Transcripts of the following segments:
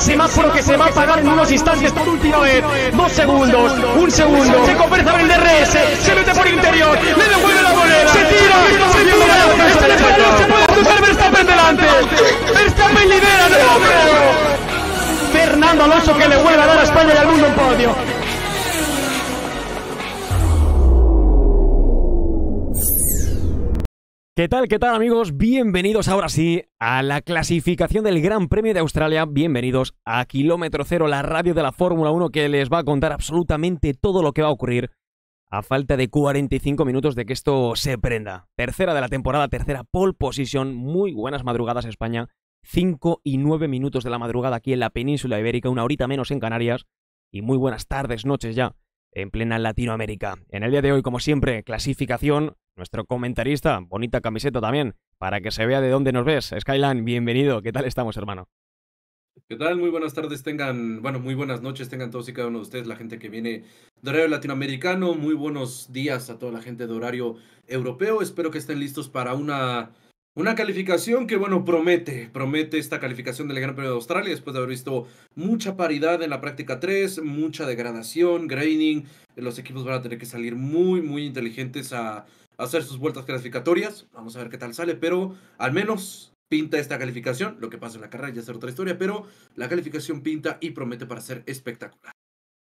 semáforo que se va a apagar en unos instantes por última vez. Dos segundos, un segundo. Se el DRS, se mete por interior, le devuelve la moneda se tira, se tira. se puede cruzar Verstappen delante. Verstappen lidera Fernando Alonso que le vuelve a dar a España y al mundo un podio. ¿Qué tal, qué tal amigos? Bienvenidos ahora sí a la clasificación del Gran Premio de Australia. Bienvenidos a Kilómetro Cero, la radio de la Fórmula 1 que les va a contar absolutamente todo lo que va a ocurrir a falta de 45 minutos de que esto se prenda. Tercera de la temporada, tercera pole position. Muy buenas madrugadas España. 5 y 9 minutos de la madrugada aquí en la península ibérica, una horita menos en Canarias. Y muy buenas tardes, noches ya en plena Latinoamérica. En el día de hoy, como siempre, clasificación nuestro comentarista. Bonita camiseta también, para que se vea de dónde nos ves. Skyline, bienvenido. ¿Qué tal estamos, hermano? ¿Qué tal? Muy buenas tardes tengan, bueno, muy buenas noches tengan todos y cada uno de ustedes, la gente que viene de horario latinoamericano, muy buenos días a toda la gente de horario europeo, espero que estén listos para una, una calificación que, bueno, promete, promete esta calificación del Gran Premio de Australia después de haber visto mucha paridad en la práctica 3, mucha degradación, graining, los equipos van a tener que salir muy, muy inteligentes a, hacer sus vueltas clasificatorias. Vamos a ver qué tal sale, pero al menos pinta esta calificación. Lo que pasa en la carrera ya será otra historia, pero la calificación pinta y promete para ser espectacular.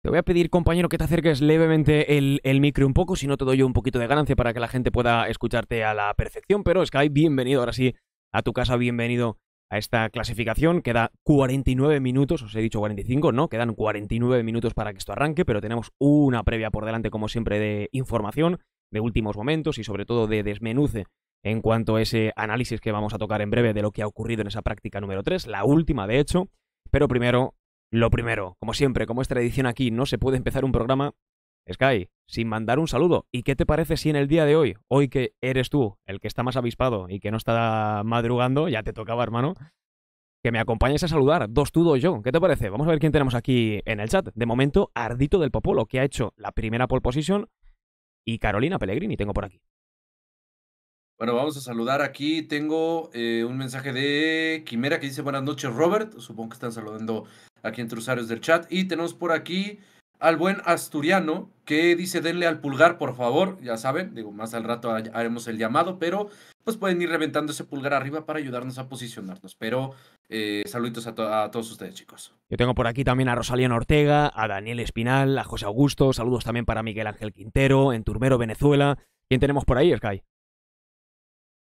Te voy a pedir, compañero, que te acerques levemente el, el micro un poco, si no te doy yo un poquito de ganancia para que la gente pueda escucharte a la perfección. Pero Sky, bienvenido ahora sí a tu casa, bienvenido a esta clasificación. Queda 49 minutos, os he dicho 45, ¿no? Quedan 49 minutos para que esto arranque, pero tenemos una previa por delante, como siempre, de información de últimos momentos y sobre todo de desmenuce en cuanto a ese análisis que vamos a tocar en breve de lo que ha ocurrido en esa práctica número 3, la última de hecho. Pero primero, lo primero, como siempre, como es tradición aquí, no se puede empezar un programa, Sky, sin mandar un saludo. ¿Y qué te parece si en el día de hoy, hoy que eres tú el que está más avispado y que no está madrugando, ya te tocaba, hermano, que me acompañes a saludar, dos tú, dos yo. ¿Qué te parece? Vamos a ver quién tenemos aquí en el chat. De momento, Ardito del Popolo, que ha hecho la primera pole position y Carolina Pellegrini tengo por aquí. Bueno, vamos a saludar aquí. Tengo eh, un mensaje de Quimera que dice buenas noches, Robert. Supongo que están saludando aquí entre usuarios del chat. Y tenemos por aquí al buen asturiano que dice denle al pulgar, por favor, ya saben, digo, más al rato haremos el llamado, pero pues pueden ir reventando ese pulgar arriba para ayudarnos a posicionarnos. Pero eh, saluditos a, todos ustedes, chicos. Yo tengo por aquí también a Rosalía Ortega, a Daniel Espinal, a José Augusto, saludos también para Miguel Ángel Quintero, en Turmero, Venezuela. ¿Quién tenemos por ahí, Sky?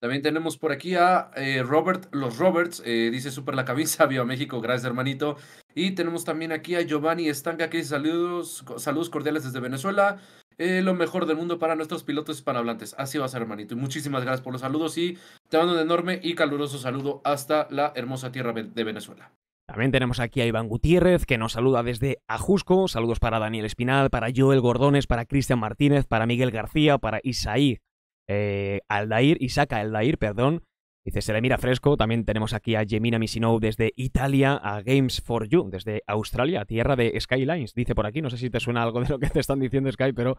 También tenemos por aquí a eh, Robert Los Roberts, eh, dice súper la camisa, viva México, gracias hermanito. Y tenemos también aquí a Giovanni Estanca, que dice saludos, saludos cordiales desde Venezuela. Eh, lo mejor del mundo para nuestros pilotos hispanohablantes. Así va a ser, hermanito. Y muchísimas gracias por los saludos y te mando un enorme y caluroso saludo hasta la hermosa tierra de Venezuela. También tenemos aquí a Iván Gutiérrez, que nos saluda desde Ajusco. Saludos para Daniel Espinal, para Joel Gordones, para Cristian Martínez, para Miguel García, para Isaí eh, Aldair, Isaac Aldair, perdón. Dice, se le mira fresco. También tenemos aquí a Gemina Misinou desde Italia, a Games for You desde Australia, tierra de Skylines. Dice por aquí, no sé si te suena algo de lo que te están diciendo Sky, pero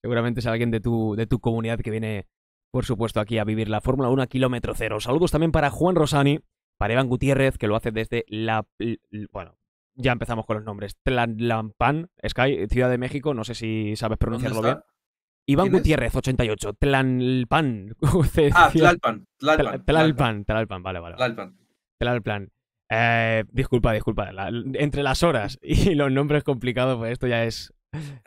seguramente es alguien de tu, de tu comunidad que viene, por supuesto, aquí a vivir la Fórmula 1 a kilómetro cero. Saludos también para Juan Rosani, para Evan Gutiérrez, que lo hace desde la... Bueno, ya empezamos con los nombres. Tlalpan, Sky, Ciudad de México, no sé si sabes pronunciarlo bien. Iván Gutiérrez, 88. Tlalpan. ah, Tlalpan. Tlalpan. Tlalpan, vale, vale. Tlalpan. Tlalpan. Eh, disculpa, disculpa. entre las horas y los nombres complicados, pues esto ya es.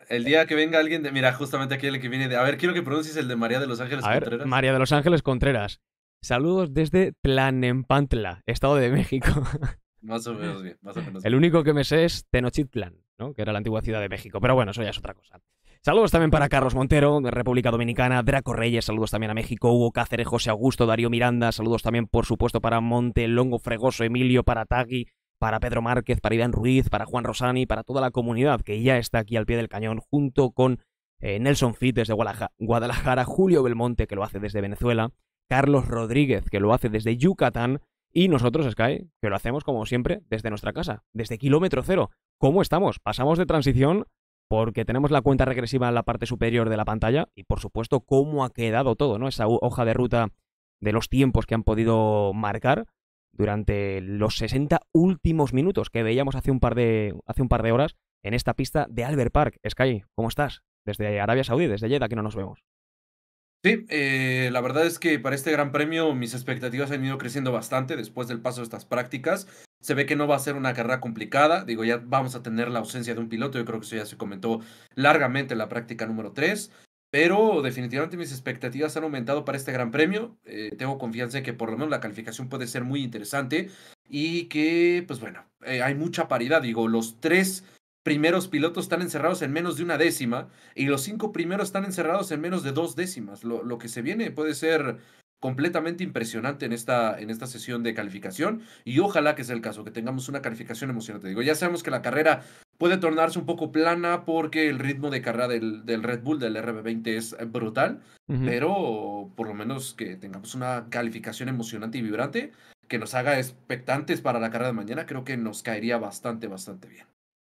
El día que venga alguien de. Mira, justamente aquí el que viene de. A ver, quiero que pronuncies el de María de los Ángeles Contreras. María de los Ángeles Contreras. Saludos desde Tlanempantla, Estado de México. Más o menos bien, más o menos El único que me sé es Tenochtitlan, ¿no? Que era la antigua ciudad de México. Pero bueno, eso ya es otra cosa. Saludos también para Carlos Montero, de República Dominicana, Draco Reyes, saludos también a México, Hugo Cáceres, José Augusto, Darío Miranda, saludos también, por supuesto, para Monte, Longo Fregoso, Emilio, para Tagui, para Pedro Márquez, para Iván Ruiz, para Juan Rosani, para toda la comunidad que ya está aquí al pie del cañón, junto con eh, Nelson Fites, de Guadalajara, Julio Belmonte, que lo hace desde Venezuela, Carlos Rodríguez, que lo hace desde Yucatán, y nosotros, Sky, que lo hacemos como siempre desde nuestra casa, desde kilómetro cero. ¿Cómo estamos? Pasamos de transición porque tenemos la cuenta regresiva en la parte superior de la pantalla y por supuesto cómo ha quedado todo, ¿no? Esa hoja de ruta de los tiempos que han podido marcar durante los 60 últimos minutos que veíamos hace un par de, hace un par de horas en esta pista de Albert Park. Sky, ¿cómo estás? Desde Arabia Saudí, desde Jeddah, que no nos vemos. Sí, eh, la verdad es que para este Gran Premio mis expectativas han ido creciendo bastante después del paso de estas prácticas. Se ve que no va a ser una carrera complicada. Digo, ya vamos a tener la ausencia de un piloto. Yo creo que eso ya se comentó largamente en la práctica número 3. Pero definitivamente mis expectativas han aumentado para este Gran Premio. Eh, tengo confianza en que por lo menos la calificación puede ser muy interesante y que, pues bueno, eh, hay mucha paridad. Digo, los tres primeros pilotos están encerrados en menos de una décima y los cinco primeros están encerrados en menos de dos décimas. lo que se viene puede ser completamente impresionante en esta, en esta sesión de calificación y ojalá que sea el caso, que tengamos una calificación emocionante. Digo, ya sabemos que la carrera puede tornarse un poco plana porque el ritmo de carrera del, Red Bull, del RB20 es brutal, pero por lo menos que tengamos una calificación emocionante y vibrante que nos haga expectantes para la carrera de mañana, creo que nos caería bastante, bastante bien.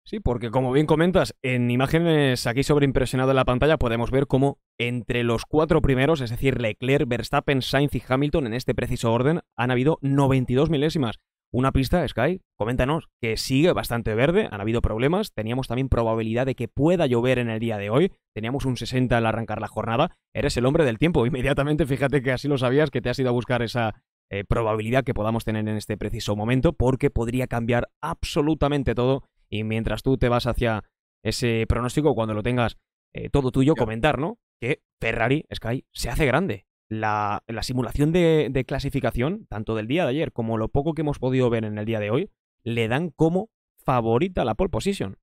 Sí, porque como bien comentas, en imágenes aquí sobreimpresionado en la pantalla podemos ver cómo entre los cuatro primeros, es decir, Leclerc, Verstappen, Sainz y Hamilton, en este preciso orden, han habido 92 milésimas. Una pista, Sky, coméntanos, que sigue bastante verde, han habido problemas, teníamos también probabilidad de que pueda llover en el día de hoy, teníamos un 60 al arrancar la jornada, eres el hombre del tiempo, inmediatamente fíjate que así lo sabías, que te has ido a buscar esa, eh, probabilidad que podamos tener en este preciso momento porque podría cambiar absolutamente todo y mientras tú te vas hacia ese pronóstico, cuando lo tengas eh, todo tuyo, comentar, ¿no? Que Ferrari Sky se hace grande. La, simulación de, de, clasificación, tanto del día de ayer como lo poco que hemos podido ver en el día de hoy, le dan como favorita la pole position.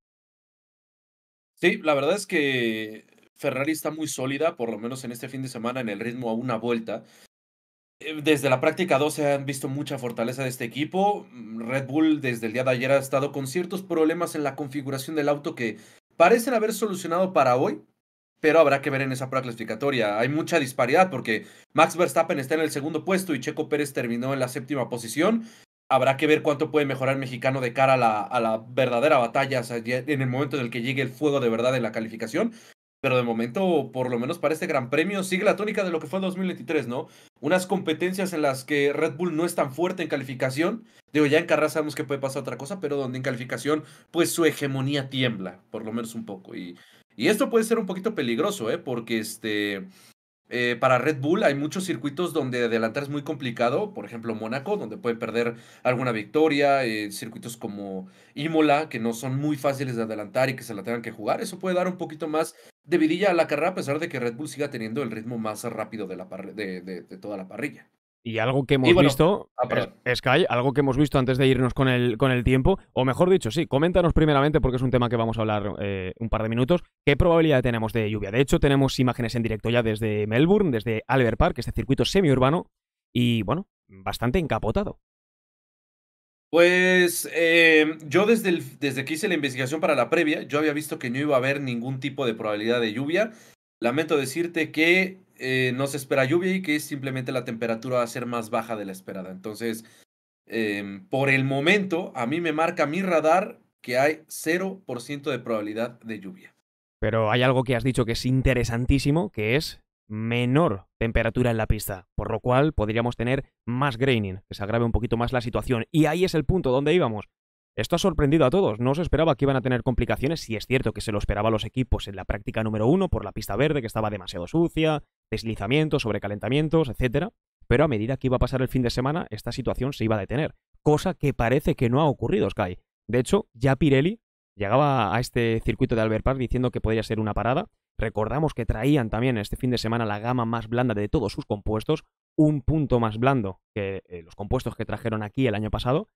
Sí, la verdad es que Ferrari está muy sólida, por lo menos en este fin de semana, en el ritmo a una vuelta. Eh, desde la práctica 2 se han visto mucha fortaleza de este equipo. Red Bull desde el día de ayer ha estado con ciertos problemas en la configuración del auto que parecen haber solucionado para hoy, pero habrá que ver en esa prueba clasificatoria. Hay mucha disparidad porque Max Verstappen está en el segundo puesto y Checo Pérez terminó en la séptima posición. Habrá que ver cuánto puede mejorar el mexicano de cara a la, verdadera batalla en el momento en el que llegue el fuego de verdad en la calificación pero de momento, por lo menos para este Gran Premio, sigue la tónica de lo que fue 2023, ¿no? Unas competencias en las que Red Bull no es tan fuerte en calificación. Digo, ya en sabemos que puede pasar otra cosa, pero donde en calificación, pues su hegemonía tiembla, por lo menos un poco. Y, y esto puede ser un poquito peligroso, ¿eh? Porque este, eh, para Red Bull hay muchos circuitos donde adelantar es muy complicado, por ejemplo Mónaco, donde pueden perder alguna victoria, eh, circuitos como Imola, que no son muy fáciles de adelantar y que se la tengan que jugar, eso puede dar un poquito más de vidilla a la carrera, a pesar de que Red Bull siga teniendo el ritmo más rápido de, la de toda la parrilla. Y algo que hemos visto, ah, eh, Sky, algo que hemos visto antes de irnos con el, con el tiempo, o mejor dicho, sí, coméntanos primeramente, porque es un tema que vamos a hablar eh, un par de minutos, qué probabilidad tenemos de lluvia. De hecho, tenemos imágenes en directo ya desde Melbourne, desde Albert Park, este circuito semiurbano, y bueno, bastante encapotado. Pues eh, yo desde, desde que hice la investigación para la previa, yo había visto que no iba a haber ningún tipo de probabilidad de lluvia. Lamento decirte que eh, no se espera lluvia y que simplemente la temperatura va a ser más baja de la esperada. Entonces, em, por el momento, a mí me marca mi radar que hay 0% de probabilidad de lluvia. Pero hay algo que has dicho que es interesantísimo, que es menor temperatura en la pista, por lo cual podríamos tener más graining, que se agrave un poquito más la situación. Y ahí es el punto donde íbamos. Esto ha sorprendido a todos, no se esperaba que iban a tener complicaciones, si es cierto que se lo esperaba los equipos en la práctica número uno por la pista verde que estaba demasiado sucia, deslizamientos, sobrecalentamientos, etcétera. Pero a medida que iba a pasar el fin de semana, esta situación se iba a detener, cosa que parece que no ha ocurrido, Sky. De hecho, ya Pirelli llegaba a este circuito de Albert Park diciendo que podría ser una parada. Recordamos que traían también este fin de semana la gama más blanda de todos sus compuestos, un punto más blando que eh, los compuestos que trajeron aquí el año pasado.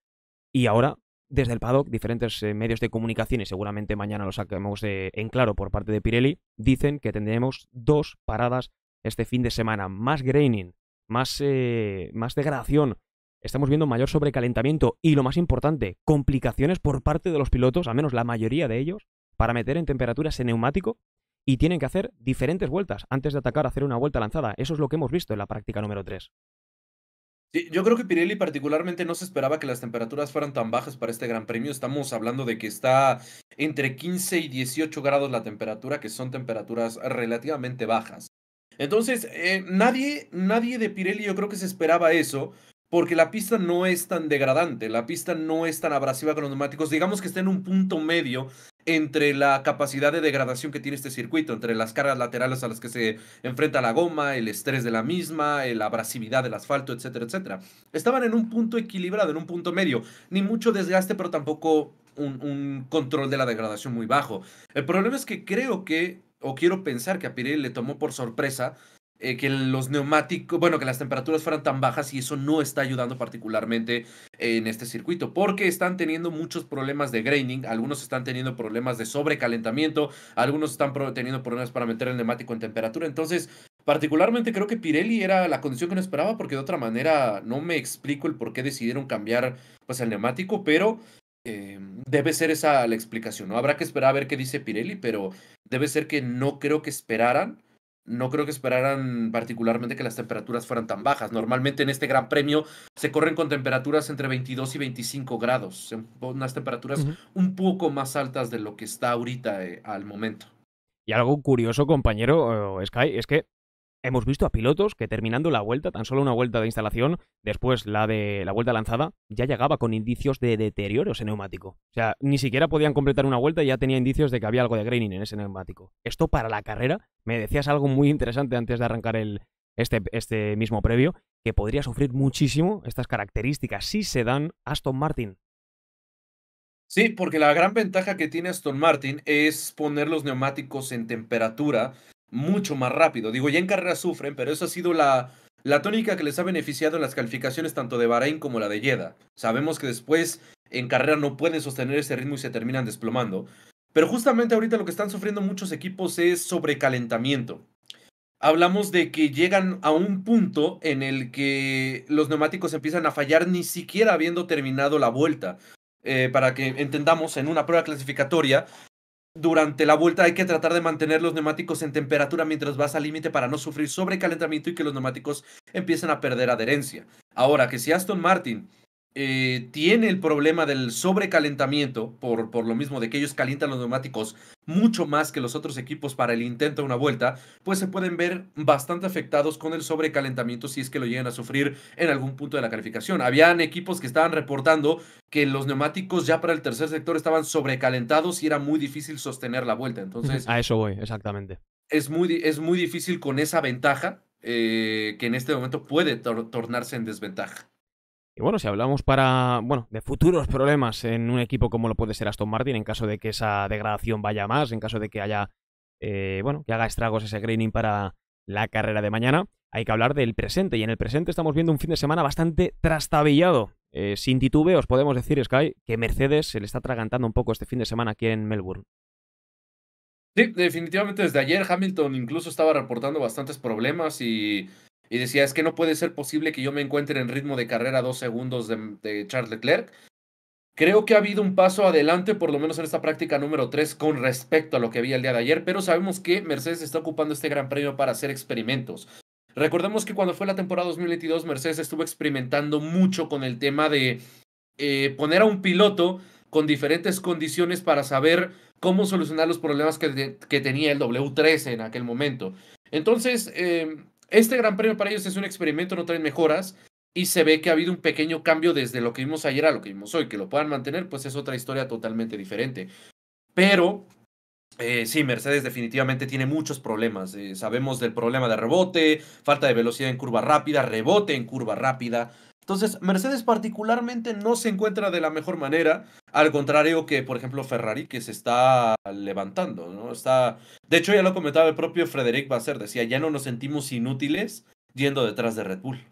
Y ahora, desde el paddock, diferentes eh, medios de comunicación, y seguramente mañana lo saquemos eh, en claro por parte de Pirelli, dicen que tendremos dos paradas este fin de semana. Más graining, más, eh, más degradación. Estamos viendo mayor sobrecalentamiento y lo más importante, complicaciones por parte de los pilotos, al menos la mayoría de ellos, para meter en temperaturas ese neumático y tienen que hacer diferentes vueltas antes de atacar, a hacer una vuelta lanzada. Eso es lo que hemos visto en la práctica número 3. yo creo que Pirelli particularmente no se esperaba que las temperaturas fueran tan bajas para este Gran Premio. Estamos hablando de que está entre 15 y 18 grados la temperatura, que son temperaturas relativamente bajas. Entonces, eh, nadie, nadie de Pirelli yo creo que se esperaba eso, porque la pista no es tan degradante, la pista no es tan abrasiva con los neumáticos, digamos que está en un punto medio entre la capacidad de degradación que tiene este circuito, entre las cargas laterales a las que se enfrenta la goma, el estrés de la misma, la abrasividad del asfalto, etcétera, etcétera. Estaban en un punto equilibrado, en un punto medio, ni mucho desgaste, pero tampoco un control de la degradación muy bajo. El problema es que creo que o quiero pensar que a Pirelli le tomó por sorpresa eh, que los neumáticos, bueno, que las temperaturas fueran tan bajas y eso no está ayudando particularmente en este circuito, porque están teniendo muchos problemas de graining, algunos están teniendo problemas de sobrecalentamiento, algunos están teniendo problemas para meter el neumático en temperatura, entonces particularmente creo que Pirelli era la condición que no esperaba, porque de otra manera no me explico el por qué decidieron cambiar pues el neumático, pero Em, debe ser esa la explicación, ¿no? Habrá que esperar a ver qué dice Pirelli, pero debe ser que no creo que esperaran, no creo que esperaran particularmente que las temperaturas fueran tan bajas. Normalmente en este Gran Premio se corren con temperaturas entre 22 y 25 grados, unas temperaturas un poco más altas de lo que está ahorita eh, al momento. Y algo curioso, compañero Sky, es que hemos visto a pilotos que terminando la vuelta, tan solo una vuelta de instalación, después la de la vuelta lanzada, ya llegaba con indicios de deterioro ese neumático. O sea, ni siquiera podían completar una vuelta y ya tenía indicios de que había algo de graining en ese neumático. Esto para la carrera, me decías algo muy interesante antes de arrancar el, este, este mismo previo, que podría sufrir muchísimo estas características si se dan Aston Martin. Sí, porque la gran ventaja que tiene Aston Martin es poner los neumáticos en temperatura mucho más rápido. Digo, ya en carrera sufren, pero eso ha sido la, la tónica que les ha beneficiado en las calificaciones tanto de Bahrein como la de Jeddah. Sabemos que después en carrera no pueden sostener ese ritmo y se terminan desplomando. Pero justamente ahorita lo que están sufriendo muchos equipos es sobrecalentamiento. Hablamos de que llegan a un punto en el que los neumáticos empiezan a fallar ni siquiera habiendo terminado la vuelta. Eh, para que entendamos, en una prueba clasificatoria, durante la vuelta hay que tratar de mantener los neumáticos en temperatura mientras vas al límite para no sufrir sobrecalentamiento y que los neumáticos empiecen a perder adherencia. Ahora, que si Aston Martin eh, tiene el problema del sobrecalentamiento, por, por lo mismo de que ellos calientan los neumáticos mucho más que los otros equipos para el intento de una vuelta, pues se pueden ver bastante afectados con el sobrecalentamiento si es que lo llegan a sufrir en algún punto de la calificación. Habían equipos que estaban reportando que los neumáticos ya para el tercer sector estaban sobrecalentados y era muy difícil sostener la vuelta. Entonces, a eso voy, exactamente. Es muy, es muy difícil con esa ventaja eh, que en este momento puede tornarse en desventaja. Y bueno, si hablamos para, bueno, de futuros problemas en un equipo como lo puede ser Aston Martin, en caso de que esa degradación vaya más, en caso de que haya, eh, bueno, que haga estragos ese greening para la carrera de mañana, hay que hablar del presente. Y en el presente estamos viendo un fin de semana bastante trastabillado. Eh, sin titubeos podemos decir, Sky, que Mercedes se le está tragantando un poco este fin de semana aquí en Melbourne. Sí, definitivamente desde ayer Hamilton incluso estaba reportando bastantes problemas y y decía, es que no puede ser posible que yo me encuentre en ritmo de carrera dos segundos de, Charles Leclerc. Creo que ha habido un paso adelante, por lo menos en esta práctica número 3, con respecto a lo que había el día de ayer, pero sabemos que Mercedes está ocupando este gran premio para hacer experimentos. Recordemos que cuando fue la temporada 2022, Mercedes estuvo experimentando mucho con el tema de eh, poner a un piloto con diferentes condiciones para saber cómo solucionar los problemas que, que tenía el W13 en aquel momento. Entonces, em, este Gran Premio para ellos es un experimento, no traen mejoras y se ve que ha habido un pequeño cambio desde lo que vimos ayer a lo que vimos hoy. Que lo puedan mantener, pues es otra historia totalmente diferente. Pero eh, sí, Mercedes definitivamente tiene muchos problemas. Eh, sabemos del problema de rebote, falta de velocidad en curva rápida, rebote en curva rápida. Entonces, Mercedes particularmente no se encuentra de la mejor manera, al contrario que, por ejemplo, Ferrari, que se está levantando, ¿no? Está. De hecho, ya lo comentaba el propio Frederic Basser, decía, ya no nos sentimos inútiles yendo detrás de Red Bull.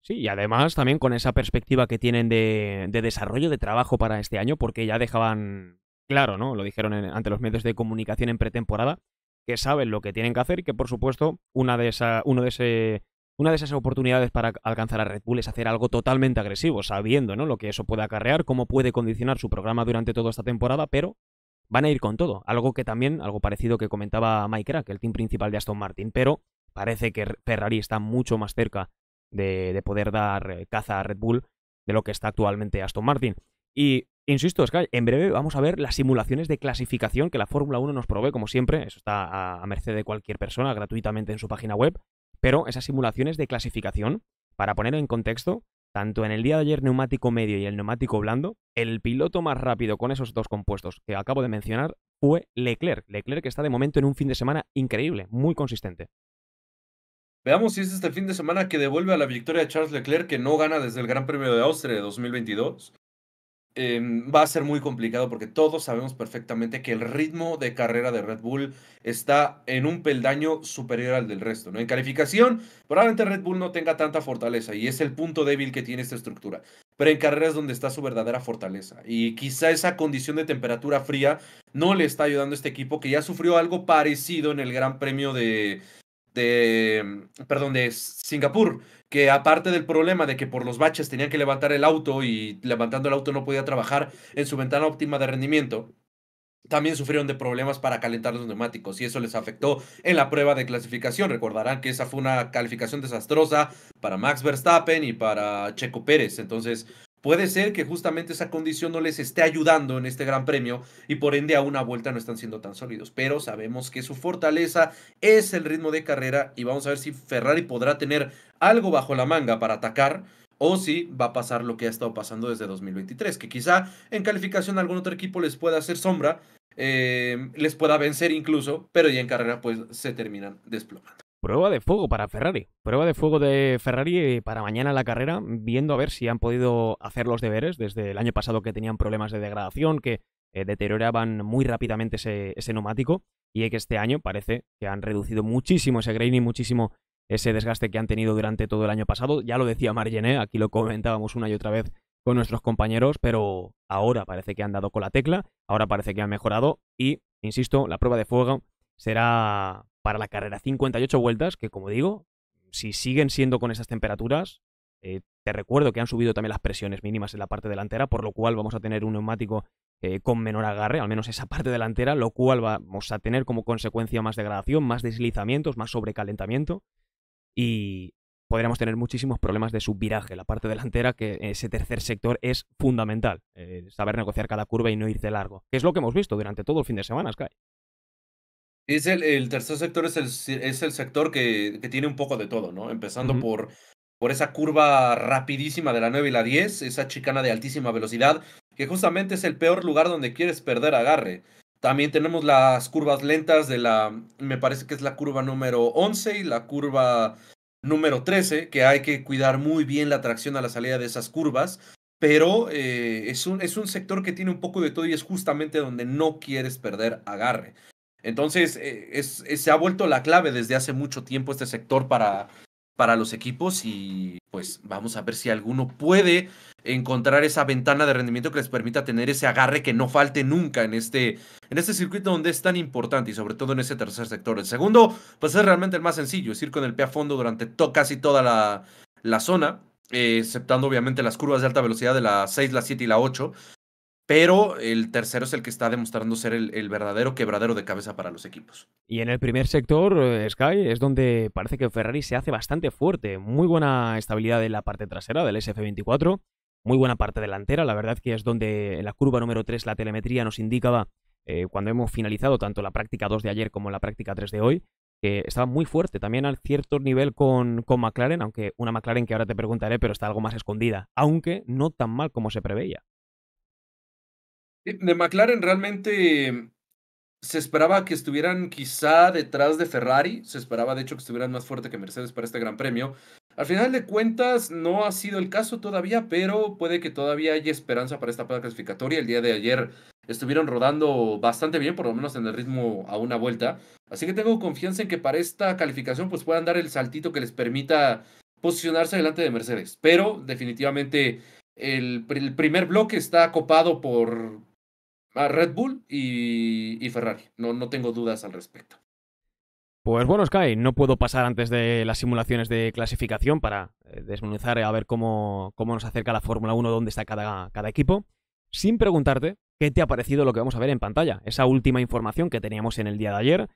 Sí, y además también con esa perspectiva que tienen de, desarrollo de trabajo para este año, porque ya dejaban claro, ¿no? Lo dijeron ante los medios de comunicación en pretemporada, que saben lo que tienen que hacer y que, por supuesto, una de esa, uno de, ese, una de esas oportunidades para alcanzar a Red Bull es hacer algo totalmente agresivo, sabiendo ¿no? lo que eso puede acarrear, cómo puede condicionar su programa durante toda esta temporada, pero van a ir con todo. Algo que también, algo parecido que comentaba Mike Crack, el team principal de Aston Martin, pero parece que Ferrari está mucho más cerca de, de poder dar eh, caza a Red Bull de lo que está actualmente Aston Martin. Y insisto, es que en breve vamos a ver las simulaciones de clasificación que la Fórmula 1 nos provee, como siempre. Eso está a, merced de cualquier persona gratuitamente en su página web. Pero esas simulaciones de clasificación, para poner en contexto, tanto en el día de ayer neumático medio y el neumático blando, el piloto más rápido con esos dos compuestos que acabo de mencionar fue Leclerc. Leclerc que está de momento en un fin de semana increíble, muy consistente. Veamos si es este fin de semana que devuelve a la victoria a Charles Leclerc, que no gana desde el Gran Premio de Austria de 2022. Em, va a ser muy complicado porque todos sabemos perfectamente que el ritmo de carrera de Red Bull está en un peldaño superior al del resto. ¿no? En calificación, probablemente Red Bull no tenga tanta fortaleza y es el punto débil que tiene esta estructura. Pero en carreras donde está su verdadera fortaleza. Y quizá esa condición de temperatura fría no le está ayudando a este equipo que ya sufrió algo parecido en el Gran Premio de, de, perdón, de Singapur, que aparte del problema de que por los baches tenían que levantar el auto y levantando el auto no podía trabajar en su ventana óptima de rendimiento, también sufrieron de problemas para calentar los neumáticos y eso les afectó en la prueba de clasificación. Recordarán que esa fue una calificación desastrosa para Max Verstappen y para Checo Pérez. Entonces, Puede ser que justamente esa condición no les esté ayudando en este gran premio y por ende a una vuelta no están siendo tan sólidos, pero sabemos que su fortaleza es el ritmo de carrera y vamos a ver si Ferrari podrá tener algo bajo la manga para atacar o si va a pasar lo que ha estado pasando desde 2023, que quizá en calificación algún otro equipo les pueda hacer sombra, eh, les pueda vencer incluso, pero ya en carrera pues se terminan desplomando. Prueba de fuego para Ferrari. Prueba de fuego de Ferrari eh, para mañana la carrera, viendo a ver si han podido hacer los deberes desde el año pasado que tenían problemas de degradación, que eh, deterioraban muy rápidamente ese, neumático, y que este año parece que han reducido muchísimo ese grain y muchísimo ese desgaste que han tenido durante todo el año pasado. Ya lo decía Margené, aquí lo comentábamos una y otra vez con nuestros compañeros, pero ahora parece que han dado con la tecla, ahora parece que han mejorado y, insisto, la prueba de fuego será para la carrera. 58 vueltas, que como digo, si siguen siendo con esas temperaturas, eh, te recuerdo que han subido también las presiones mínimas en la parte delantera, por lo cual vamos a tener un neumático eh, con menor agarre, al menos esa parte delantera, lo cual vamos a tener como consecuencia más degradación, más deslizamientos, más sobrecalentamiento y podremos tener muchísimos problemas de subviraje. La parte delantera, que ese tercer sector es fundamental, eh, saber negociar cada curva y no irse largo, que es lo que hemos visto durante todo el fin de semana, Sky. Es el, tercer sector es el, es el sector que, tiene un poco de todo, ¿no? Empezando por, por esa curva rapidísima de la 9 y la 10, esa chicana de altísima velocidad, que justamente es el peor lugar donde quieres perder agarre. También tenemos las curvas lentas de la, me parece que es la curva número 11 y la curva número 13, que hay que cuidar muy bien la tracción a la salida de esas curvas, pero eh, es, un, es un sector que tiene un poco de todo y es justamente donde no quieres perder agarre. Entonces, eh, eh, se ha vuelto la clave desde hace mucho tiempo este sector para, para los equipos y pues vamos a ver si alguno puede encontrar esa ventana de rendimiento que les permita tener ese agarre que no falte nunca en este, en este circuito donde es tan importante y sobre todo en ese tercer sector. El segundo, pues es realmente el más sencillo, es ir con el pie a fondo durante casi toda la, zona. Eh, exceptando obviamente las curvas de alta velocidad de la 6, la 7 y la 8, pero el tercero es el que está demostrando ser el, verdadero quebradero de cabeza para los equipos. Y en el primer sector, eh, Sky, es donde parece que Ferrari se hace bastante fuerte. Muy buena estabilidad en la parte trasera del SF24, muy buena parte delantera. La verdad que es donde en la curva número 3 la telemetría nos indicaba, eh, cuando hemos finalizado tanto la práctica 2 de ayer como la práctica 3 de hoy, que estaba muy fuerte también al cierto nivel con McLaren, aunque una McLaren que ahora te preguntaré, pero está algo más escondida, aunque no tan mal como se preveía. De McLaren realmente se esperaba que estuvieran quizá detrás de Ferrari, se esperaba de hecho que estuvieran más fuerte que Mercedes para este Gran Premio. Al final de cuentas no ha sido el caso todavía, pero puede que todavía haya esperanza para esta prueba clasificatoria. El día de ayer estuvieron rodando bastante bien, por lo menos en el ritmo a una vuelta. Así que tengo confianza en que para esta calificación pues puedan dar el saltito que les permita posicionarse delante de Mercedes. Pero definitivamente el, el primer bloque está copado por a Red Bull y, Ferrari. No, no tengo dudas al respecto. Pues bueno, Sky, no puedo pasar antes de las simulaciones de clasificación para eh, desmenuzar eh, a ver cómo, nos acerca la Fórmula 1, dónde está cada, cada, equipo, sin preguntarte qué te ha parecido lo que vamos a ver en pantalla, esa última información que teníamos en el día de ayer.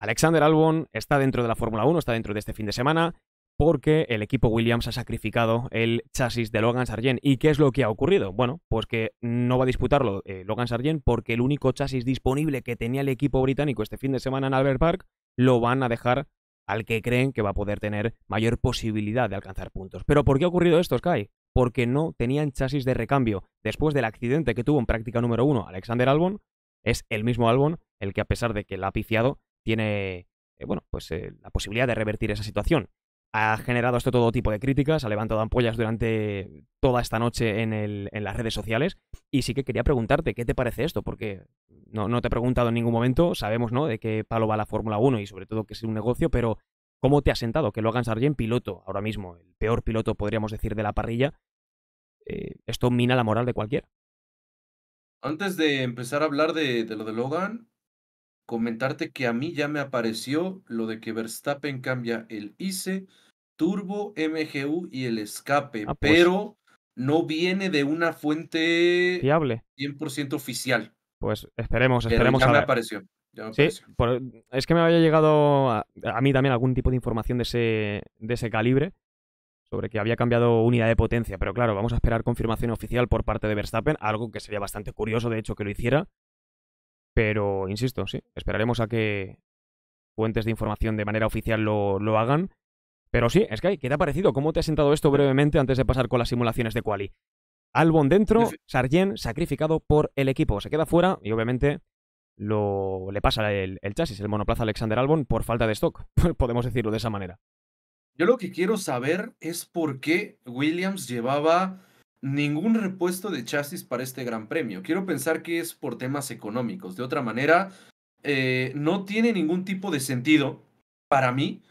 Alexander Albon está dentro de la Fórmula 1, está dentro de este fin de semana, porque el equipo Williams ha sacrificado el chasis de Logan Sargent. ¿Y qué es lo que ha ocurrido? Bueno, pues que no va a disputarlo eh, Logan Sargent porque el único chasis disponible que tenía el equipo británico este fin de semana en Albert Park lo van a dejar al que creen que va a poder tener mayor posibilidad de alcanzar puntos. ¿Pero por qué ha ocurrido esto, Sky? Porque no tenían chasis de recambio. Después del accidente que tuvo en práctica número uno Alexander Albon, es el mismo Albon el que a pesar de que la ha pifiado, tiene eh, bueno, pues, eh, la posibilidad de revertir esa situación ha generado esto todo tipo de críticas, ha levantado ampollas durante toda esta noche en, las redes sociales. Y sí que quería preguntarte, ¿qué te parece esto? Porque no, te he preguntado en ningún momento, sabemos, ¿no?, de qué palo va la Fórmula 1 y sobre todo que es un negocio, pero ¿cómo te ha sentado que lo hagan Sargent piloto ahora mismo? El peor piloto, podríamos decir, de la parrilla. Eh, esto mina la moral de cualquiera. Antes de empezar a hablar de lo de Logan, comentarte que a mí ya me apareció lo de que Verstappen cambia el ICE, turbo, MGU y el escape, ah, pues. pero no viene de una fuente fiable 100% oficial. Pues esperemos, esperemos. ya me apareció. es que me había llegado a, a, mí también algún tipo de información de ese, de ese calibre sobre que había cambiado unidad de potencia, pero claro, vamos a esperar confirmación oficial por parte de Verstappen, algo que sería bastante curioso de hecho que lo hiciera, pero, insisto, sí, esperaremos a que fuentes de información de manera oficial lo, hagan. Pero sí, que ¿qué te ha parecido? ¿Cómo te ha sentado esto brevemente antes de pasar con las simulaciones de Quali? Albon dentro, Sargent sacrificado por el equipo. Se queda fuera y obviamente le pasa el, el, chasis, el monoplaza Alexander Albon, por falta de stock. Podemos decirlo de esa manera. Yo lo que quiero saber es por qué Williams llevaba ningún repuesto de chasis para este gran premio. Quiero pensar que es por temas económicos. De otra manera, eh, no tiene ningún tipo de sentido para mí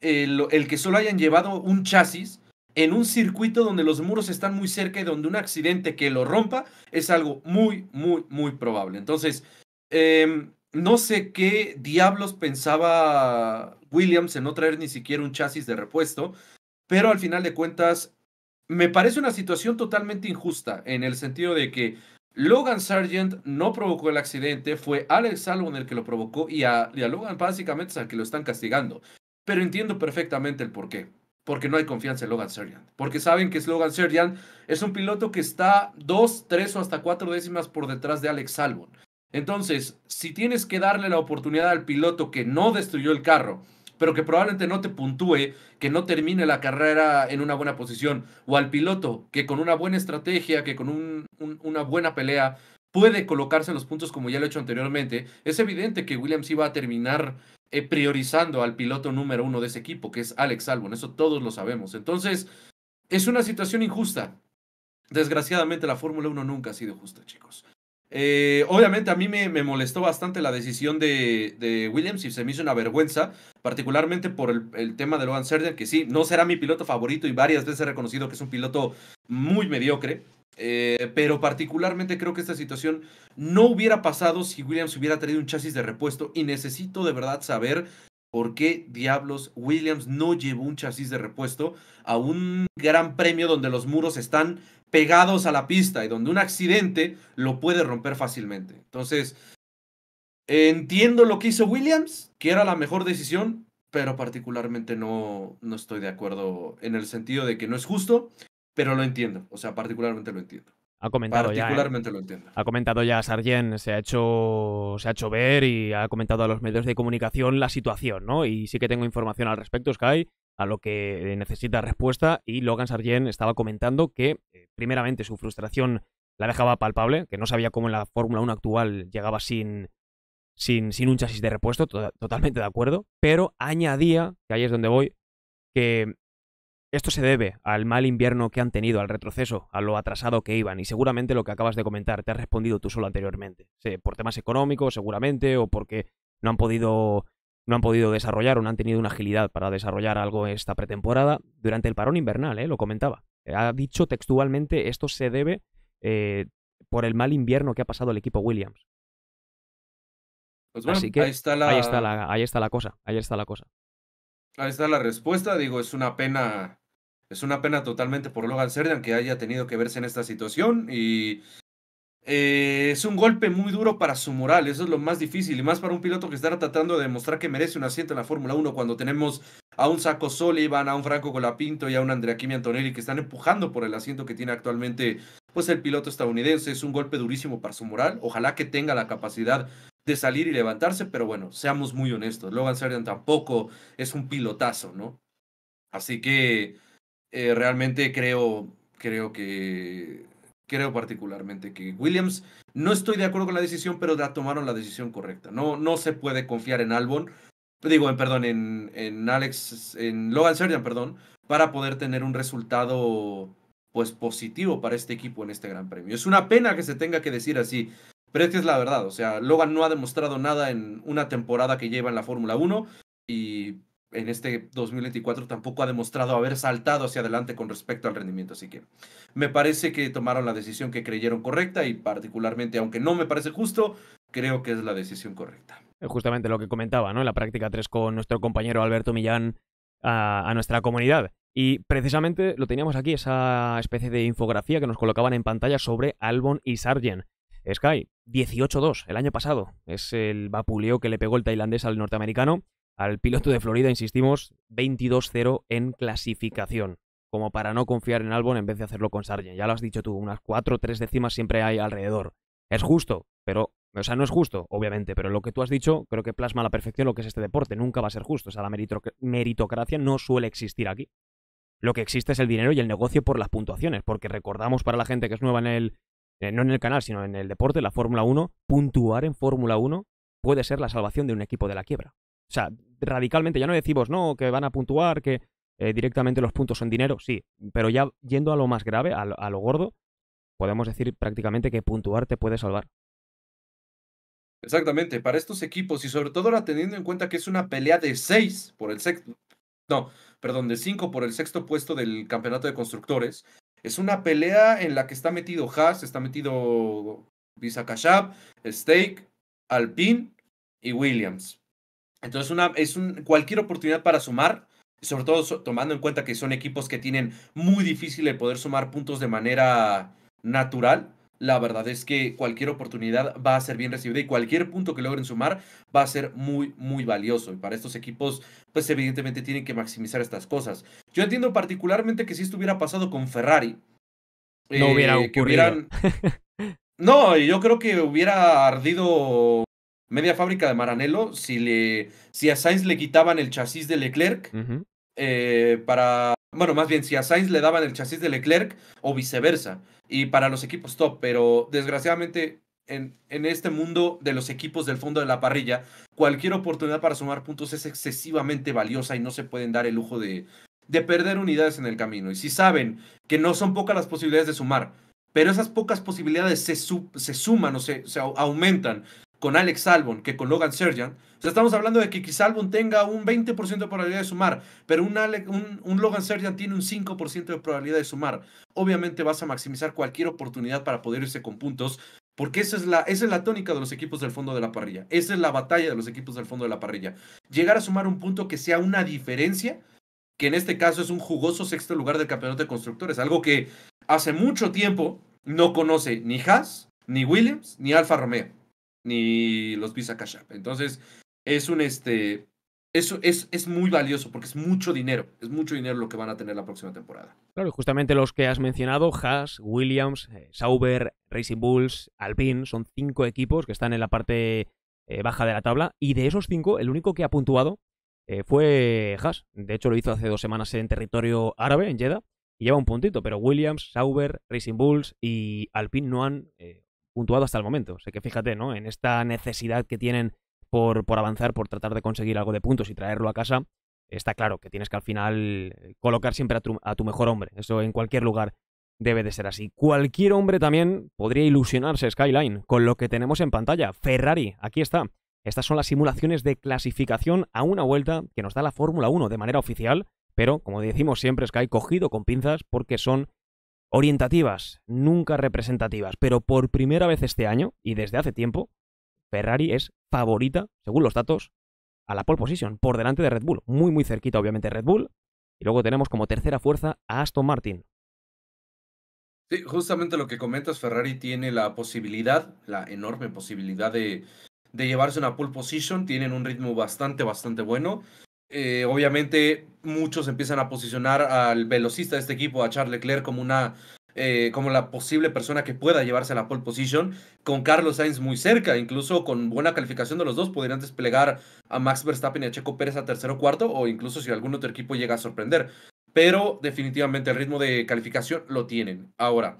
el, que solo hayan llevado un chasis en un circuito donde los muros están muy cerca y donde un accidente que lo rompa es algo muy, muy, muy probable. Entonces, em, no sé qué diablos pensaba Williams en no traer ni siquiera un chasis de repuesto, pero al final de cuentas me parece una situación totalmente injusta en el sentido de que Logan Sargent no provocó el accidente, fue Alex Albon el que lo provocó y a, Logan básicamente es al que lo están castigando. Pero entiendo perfectamente el porqué porque no hay confianza en Logan Sargent. Porque saben que es Logan Sargent es un piloto que está dos, tres o hasta cuatro décimas por detrás de Alex Albon. Entonces, si tienes que darle la oportunidad al piloto que no destruyó el carro pero que probablemente no te puntúe, que no termine la carrera en una buena posición, o al piloto que con una buena estrategia, que con una buena pelea puede colocarse en los puntos como ya lo he hecho anteriormente, es evidente que Williams iba a terminar eh, priorizando al piloto número uno de ese equipo, que es Alex Albon, eso todos lo sabemos. Entonces, es una situación injusta. Desgraciadamente la Fórmula 1 nunca ha sido justa, chicos. Eh, obviamente a mí me, molestó bastante la decisión de, Williams y se me hizo una vergüenza, particularmente por el, tema de Logan Sargent, que sí, no será mi piloto favorito y varias veces he reconocido que es un piloto muy mediocre, eh, pero particularmente creo que esta situación no hubiera pasado si Williams hubiera tenido un chasis de repuesto y necesito de verdad saber por qué diablos Williams no llevó un chasis de repuesto a un gran premio donde los muros están pegados a la pista y donde un accidente lo puede romper fácilmente. Entonces, entiendo lo que hizo Williams, que era la mejor decisión, pero particularmente no, no estoy de acuerdo en el sentido de que no es justo, pero lo entiendo, o sea, particularmente lo entiendo. Ha comentado ya, lo entiendo. Ha comentado ya Sargent, se ha hecho se ha hecho ver y ha comentado a los medios de comunicación la situación, ¿no? Y sí que tengo información al respecto, Sky, a lo que eh, necesita respuesta y Logan Sargent estaba comentando que eh, primeramente su frustración la dejaba palpable, que no sabía cómo en la Fórmula 1 actual llegaba sin, sin, sin un chasis de repuesto, totalmente de acuerdo, pero añadía, que ahí es donde voy, que esto se debe al mal invierno que han tenido, al retroceso, a lo atrasado que iban, y seguramente lo que acabas de comentar te has respondido tú solo anteriormente, por temas económicos seguramente, o porque no han podido no han podido desarrollar o no han tenido una agilidad para desarrollar algo esta pretemporada durante el parón invernal, ¿eh? lo comentaba. Ha dicho textualmente esto se debe eh, por el mal invierno que ha pasado el equipo Williams. Pues Así que ahí está, la... ahí está, la... cosa, ahí está la cosa. Ahí está la respuesta, digo, es una pena, es una pena totalmente por Logan Serdan que haya tenido que verse en esta situación y eh, es un golpe muy duro para su moral, eso es lo más difícil, y más para un piloto que estará tratando de demostrar que merece un asiento en la Fórmula 1 cuando tenemos a un Saco van a un Franco Colapinto y a un Andrea Kimi Antonelli que están empujando por el asiento que tiene actualmente pues el piloto estadounidense. Es un golpe durísimo para su moral, ojalá que tenga la capacidad de salir y levantarse, pero bueno, seamos muy honestos, Logan Sargent tampoco es un pilotazo, ¿no? Así que eh, realmente creo, creo que creo particularmente que Williams, no estoy de acuerdo con la decisión, pero ya tomaron la decisión correcta. No, no se puede confiar en Albon, digo, en, perdón, en, en Alex, en Logan Sergian, perdón, para poder tener un resultado pues positivo para este equipo en este Gran Premio. Es una pena que se tenga que decir así, pero es que es la verdad, o sea, Logan no ha demostrado nada en una temporada que lleva en la Fórmula 1 y en este 2024 tampoco ha demostrado haber saltado hacia adelante con respecto al rendimiento. Así que me parece que tomaron la decisión que creyeron correcta y particularmente, aunque no me parece justo, creo que es la decisión correcta. Justamente lo que comentaba, ¿no? En la práctica 3 con nuestro compañero Alberto Millán a, nuestra comunidad. Y precisamente lo teníamos aquí, esa especie de infografía que nos colocaban en pantalla sobre Albon y Sargent. Sky, 18-2 el año pasado. Es el vapuleo que le pegó el tailandés al norteamericano al piloto de Florida, insistimos, 22-0 en clasificación. Como para no confiar en Albon en vez de hacerlo con Sargent. Ya lo has dicho tú, unas 4 o 3 décimas siempre hay alrededor. Es justo, pero. O sea, no es justo, obviamente, pero lo que tú has dicho creo que plasma a la perfección lo que es este deporte. Nunca va a ser justo. O sea, la meritocracia no suele existir aquí. Lo que existe es el dinero y el negocio por las puntuaciones, porque recordamos para la gente que es nueva en el. Eh, no en el canal, sino en el deporte, la Fórmula 1, puntuar en Fórmula 1 puede ser la salvación de un equipo de la quiebra. O sea, radicalmente, ya no decimos, no, que van a puntuar, que eh, directamente los puntos son dinero, sí, pero ya yendo a lo más grave, a lo, gordo, podemos decir prácticamente que puntuar te puede salvar. Exactamente, para estos equipos y sobre todo ahora teniendo en cuenta que es una pelea de seis por el sexto, no, perdón, de cinco por el sexto puesto del campeonato de constructores, es una pelea en la que está metido Haas, está metido Visa Kashab, Stake, Alpine y Williams. Entonces una, es cualquier oportunidad para sumar, sobre todo tomando en cuenta que son equipos que tienen muy difícil el poder sumar puntos de manera natural. La verdad es que cualquier oportunidad va a ser bien recibida y cualquier punto que logren sumar va a ser muy, muy valioso. Y para estos equipos, pues evidentemente tienen que maximizar estas cosas. Yo entiendo particularmente que si esto hubiera pasado con Ferrari, no hubiera eh, ocurrido. Que No, yo creo que hubiera ardido media fábrica de Maranello, si, le, si a Sainz le quitaban el chasis de Leclerc, eh, para, bueno, más bien si a Sainz le daban el chasis de Leclerc o viceversa, y para los equipos top, pero desgraciadamente en, en este mundo de los equipos del fondo de la parrilla, cualquier oportunidad para sumar puntos es excesivamente valiosa y no se pueden dar el lujo de, de perder unidades en el camino. Y si saben que no son pocas las posibilidades de sumar, pero esas pocas posibilidades se, suman o se, aumentan con Alex Albon que con Logan Sergent. O sea, estamos hablando de que quizá Albon tenga un 20% de probabilidad de sumar, pero un, Logan Sergent tiene un 5% de probabilidad de sumar. Obviamente vas a maximizar cualquier oportunidad para poder irse con puntos, porque esa es, la, esa es la tónica de los equipos del fondo de la parrilla. Esa es la batalla de los equipos del fondo de la parrilla. Llegar a sumar un punto que sea una diferencia, que en este caso es un jugoso sexto lugar del campeonato de constructores, algo que hace mucho tiempo no conoce ni Haas, ni Williams, ni Alfa Romeo ni los Visa Cash App. Entonces, es un este. Eso es, es muy valioso porque es mucho dinero, es mucho dinero lo que van a tener la próxima temporada. Claro, y justamente los que has mencionado, Haas, Williams, eh, Sauber, Racing Bulls, Alpine, son cinco equipos que están en la parte eh, baja de la tabla y de esos cinco, el único que ha puntuado eh, fue Haas. De hecho, lo hizo hace dos semanas en territorio árabe, en Jeddah, y lleva un puntito, pero Williams, Sauber, Racing Bulls y Alpine no han puntuado hasta el momento. O sea que fíjate, ¿no? En esta necesidad que tienen por, por avanzar, por tratar de conseguir algo de puntos y traerlo a casa, está claro que tienes que al final eh, colocar siempre a tu, a tu mejor hombre. Eso en cualquier lugar debe de ser así. Cualquier hombre también podría ilusionarse, Skyline, con lo que tenemos en pantalla. Ferrari, aquí está. Estas son las simulaciones de clasificación a una vuelta que nos da la Fórmula 1 de manera oficial, pero como decimos siempre, Sky, cogido con pinzas porque son Orientativas, nunca representativas, pero por primera vez este año y desde hace tiempo, Ferrari es favorita, según los datos, a la pole position, por delante de Red Bull. Muy, muy cerquita, obviamente, Red Bull. Y luego tenemos como tercera fuerza a Aston Martin. Sí, justamente lo que comentas, Ferrari tiene la posibilidad, la enorme posibilidad de, de llevarse una pole position. Tienen un ritmo bastante, bastante bueno. Eh, obviamente muchos empiezan a posicionar al velocista de este equipo, a Charles Leclerc, como una eh, como la posible persona que pueda llevarse a la pole position, con Carlos Sainz muy cerca, incluso con buena calificación de los dos, podrían desplegar a Max Verstappen y a Checo Pérez a tercero o cuarto, o incluso si algún otro equipo llega a sorprender. Pero definitivamente el ritmo de calificación lo tienen. Ahora,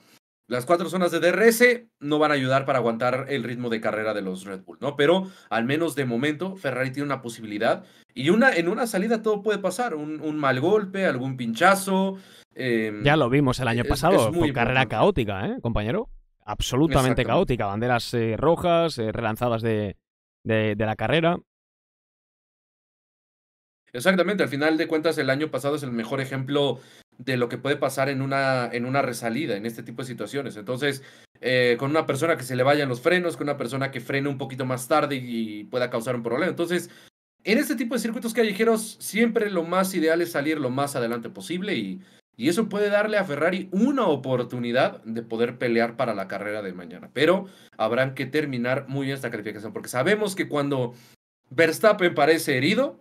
las cuatro zonas de DRS no van a ayudar para aguantar el ritmo de carrera de los Red Bull, ¿no? Pero al menos de momento Ferrari tiene una posibilidad y una, en una salida todo puede pasar, un, mal golpe, algún pinchazo. Em, ya lo vimos el año pasado, es muy carrera caótica, ¿eh, compañero? Absolutamente caótica, banderas eh, rojas, eh, relanzadas de, de la carrera. Exactamente, al final de cuentas el año pasado es el mejor ejemplo de lo que puede pasar en una, en una resalida, en este tipo de situaciones. Entonces, eh, con una persona que se le vayan los frenos, con una persona que frene un poquito más tarde y, pueda causar un problema. Entonces, en este tipo de circuitos callejeros, siempre lo más ideal es salir lo más adelante posible y, y eso puede darle a Ferrari una oportunidad de poder pelear para la carrera de mañana. Pero habrán que terminar muy bien esta calificación, porque sabemos que cuando Verstappen parece herido,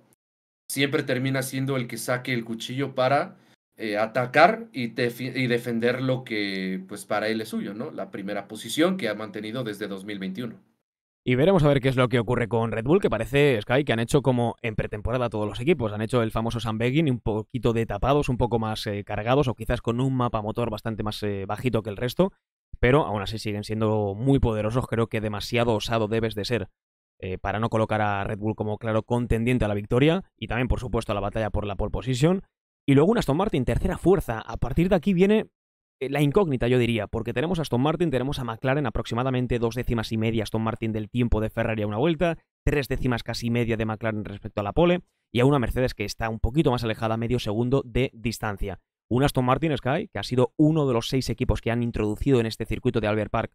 siempre termina siendo el que saque el cuchillo para eh, atacar y, defender lo que pues para él es suyo, ¿no? La primera posición que ha mantenido desde 2021. Y veremos a ver qué es lo que ocurre con Red Bull, que parece, Sky, que han hecho como en pretemporada todos los equipos. Han hecho el famoso Sandbagging un poquito de tapados, un poco más eh, cargados, o quizás con un mapa motor bastante más eh, bajito que el resto. Pero aún así siguen siendo muy poderosos. Creo que demasiado osado debes de ser para no colocar a Red Bull como claro contendiente a la victoria. Y también, por supuesto, a la batalla por la pole position. Y luego un Aston Martin, tercera fuerza. A partir de aquí viene eh, la incógnita, yo diría, porque tenemos a Aston Martin, tenemos a McLaren aproximadamente dos décimas y media Aston Martin del tiempo de Ferrari a una vuelta, tres décimas casi media de McLaren respecto a la pole, y a una Mercedes que está un poquito más alejada, medio segundo de distancia. Un Aston Martin Sky, que ha sido uno de los seis equipos que han introducido en este circuito de Albert Park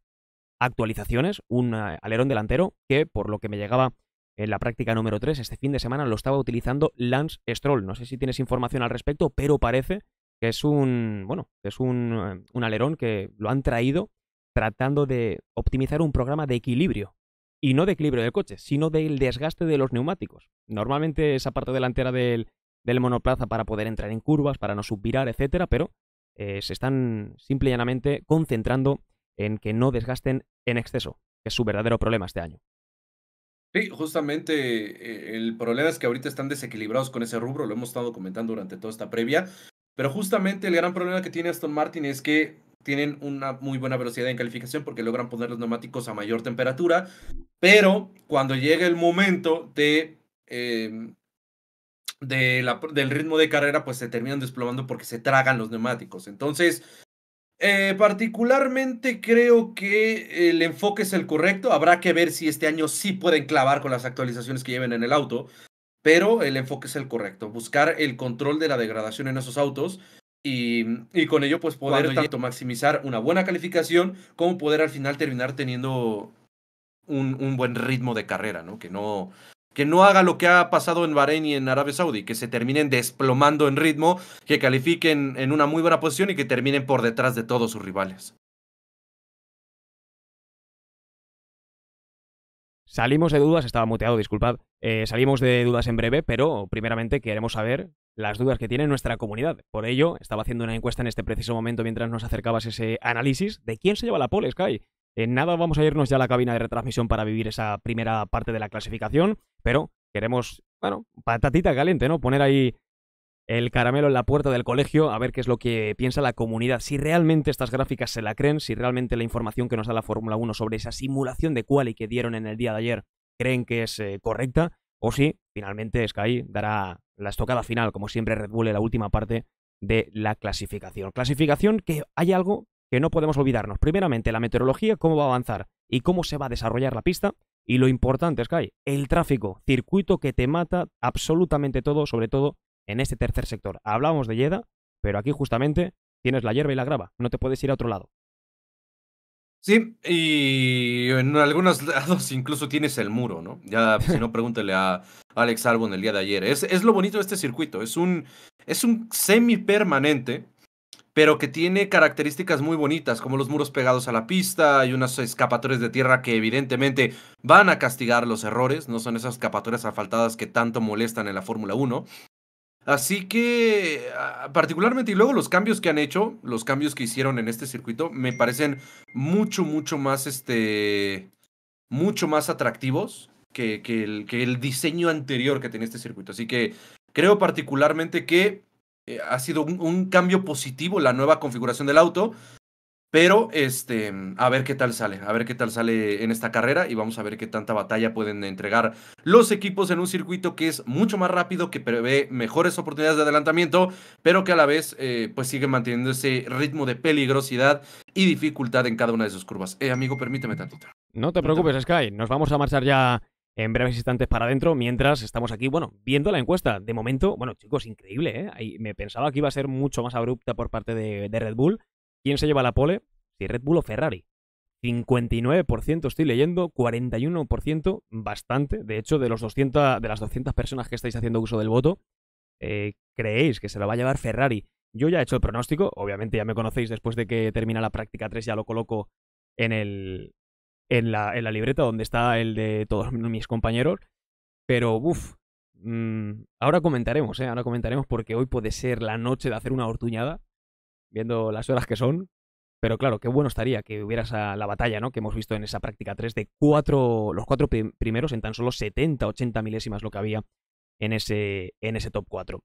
actualizaciones, un eh, alerón delantero que, por lo que me llegaba en la práctica número 3. Este fin de semana lo estaba utilizando Lance Stroll. No sé si tienes información al respecto, pero parece que es un, bueno, es eh, un, alerón que lo han traído tratando de optimizar un programa de equilibrio. Y no de equilibrio del coche, sino del desgaste de los neumáticos. Normalmente esa parte delantera del, monoplaza para poder entrar en curvas, para no subvirar, etcétera, pero eh, se están simple y llanamente concentrando en que no desgasten en exceso, que es su verdadero problema este año. Sí, justamente eh, el problema es que ahorita están desequilibrados con ese rubro, lo hemos estado comentando durante toda esta previa, pero justamente el gran problema que tiene Aston Martin es que tienen una muy buena velocidad en calificación porque logran poner los neumáticos a mayor temperatura, pero cuando llega el momento de, em, de la, del ritmo de carrera, pues se terminan desplomando porque se tragan los neumáticos. Entonces, eh, particularmente creo que el enfoque es el correcto. Habrá que ver si este año sí pueden clavar con las actualizaciones que lleven en el auto, pero el enfoque es el correcto. Buscar el control de la degradación en esos autos y, con ello pues poder tanto maximizar una buena calificación como poder al final terminar teniendo un, un buen ritmo de carrera, ¿no? Que no, que no haga lo que ha pasado en Bahrein y en Arabia Saudí, que se terminen desplomando en ritmo, que califiquen en una muy buena posición y que terminen por detrás de todos sus rivales. Salimos de dudas, estaba muteado, disculpad. Eh, salimos de dudas en breve, pero primeramente queremos saber las dudas que tiene nuestra comunidad. Por ello, estaba haciendo una encuesta en este preciso momento mientras nos acercabas ese análisis de quién se lleva la pole, Sky. En nada vamos a irnos ya a la cabina de retransmisión para vivir esa primera parte de la clasificación, pero queremos, bueno, patatita caliente, ¿no? Poner ahí el caramelo en la puerta del colegio, a ver qué es lo que piensa la comunidad, si realmente estas gráficas se la creen, si realmente la información que nos da la Fórmula 1 sobre esa simulación de quali que dieron en el día de ayer creen que es eh, correcta, o si finalmente Sky dará la estocada final, como siempre Red Bull en la última parte de la clasificación. Clasificación que hay algo que no podemos olvidarnos. Primeramente, la meteorología, cómo va a avanzar y cómo se va a desarrollar la pista. Y lo importante, hay el tráfico, circuito que te mata absolutamente todo, sobre todo en este tercer sector. Hablábamos de Yeda, pero aquí justamente tienes la hierba y la grava, no te puedes ir a otro lado. Sí, y en algunos lados incluso tienes el muro, ¿no? Ya, si no, pregúntele a Alex Albon el día de ayer. Es, es lo bonito de este circuito, es un, es un semi permanente pero que tiene características muy bonitas, como los muros pegados a la pista y unas escapatorias de tierra que evidentemente van a castigar los errores, no son esas escapatorias asfaltadas que tanto molestan en la Fórmula 1. Así que, ah, particularmente, y luego los cambios que han hecho, los cambios que hicieron en este circuito, me parecen mucho, mucho más, este, mucho más atractivos que, el, que el diseño anterior que tenía este circuito. Así que creo particularmente que eh, ha sido un, cambio positivo la nueva configuración del auto. Pero este, a ver qué tal sale, a ver qué tal sale en esta carrera y vamos a ver qué tanta batalla pueden entregar los equipos en un circuito que es mucho más rápido, que prevé mejores oportunidades de adelantamiento, pero que a la vez eh, pues sigue manteniendo ese ritmo de peligrosidad y dificultad en cada una de sus curvas. Eh, amigo, permíteme tantito. No te preocupes, Sky, nos vamos a marchar ya en breves instantes para adentro, mientras estamos aquí, bueno, viendo la encuesta. De momento, bueno, chicos, increíble, ¿eh? me pensaba que iba a ser mucho más abrupta por parte de, Red Bull. ¿Quién se lleva la pole? Si Red Bull o Ferrari. 59% estoy leyendo, 41%, bastante. De hecho, de, los 200, de las 200 personas que estáis haciendo uso del voto, eh, creéis que se la va a llevar Ferrari. Yo ya he hecho el pronóstico, obviamente ya me conocéis después de que termina la práctica 3, ya lo coloco en el, en la, libreta donde está el de todos mis compañeros. Pero, uff, mm, ahora comentaremos, ¿eh? Ahora comentaremos porque hoy puede ser la noche de hacer una ortuñada, viendo las horas que son. Pero claro, qué bueno estaría que hubieras la batalla, ¿no? Que hemos visto en esa práctica 3 de cuatro, los cuatro primeros en tan solo 70, 80 milésimas lo que había en ese, en ese top 4.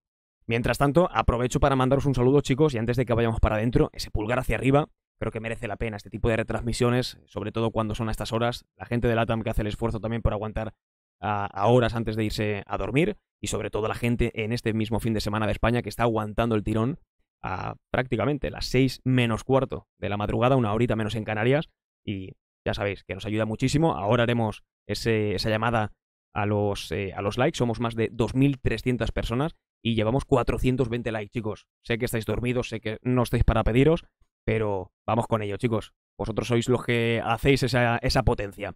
Mientras tanto, aprovecho para mandaros un saludo, chicos, y antes de que vayamos para adentro, ese pulgar hacia arriba, creo que merece la pena este tipo de retransmisiones, sobre todo cuando son a estas horas. La gente de ATAM que hace el esfuerzo también por aguantar a, horas antes de irse a dormir y sobre todo la gente en este mismo fin de semana de España que está aguantando el tirón a prácticamente las 6 menos cuarto de la madrugada, una horita menos en Canarias y ya sabéis que nos ayuda muchísimo. Ahora haremos ese, esa llamada a los, eh, a los likes, somos más de 2.300 personas y llevamos 420 likes, chicos. Sé que estáis dormidos, sé que no estáis para pediros, pero vamos con ello, chicos. Vosotros sois los que hacéis esa, potencia.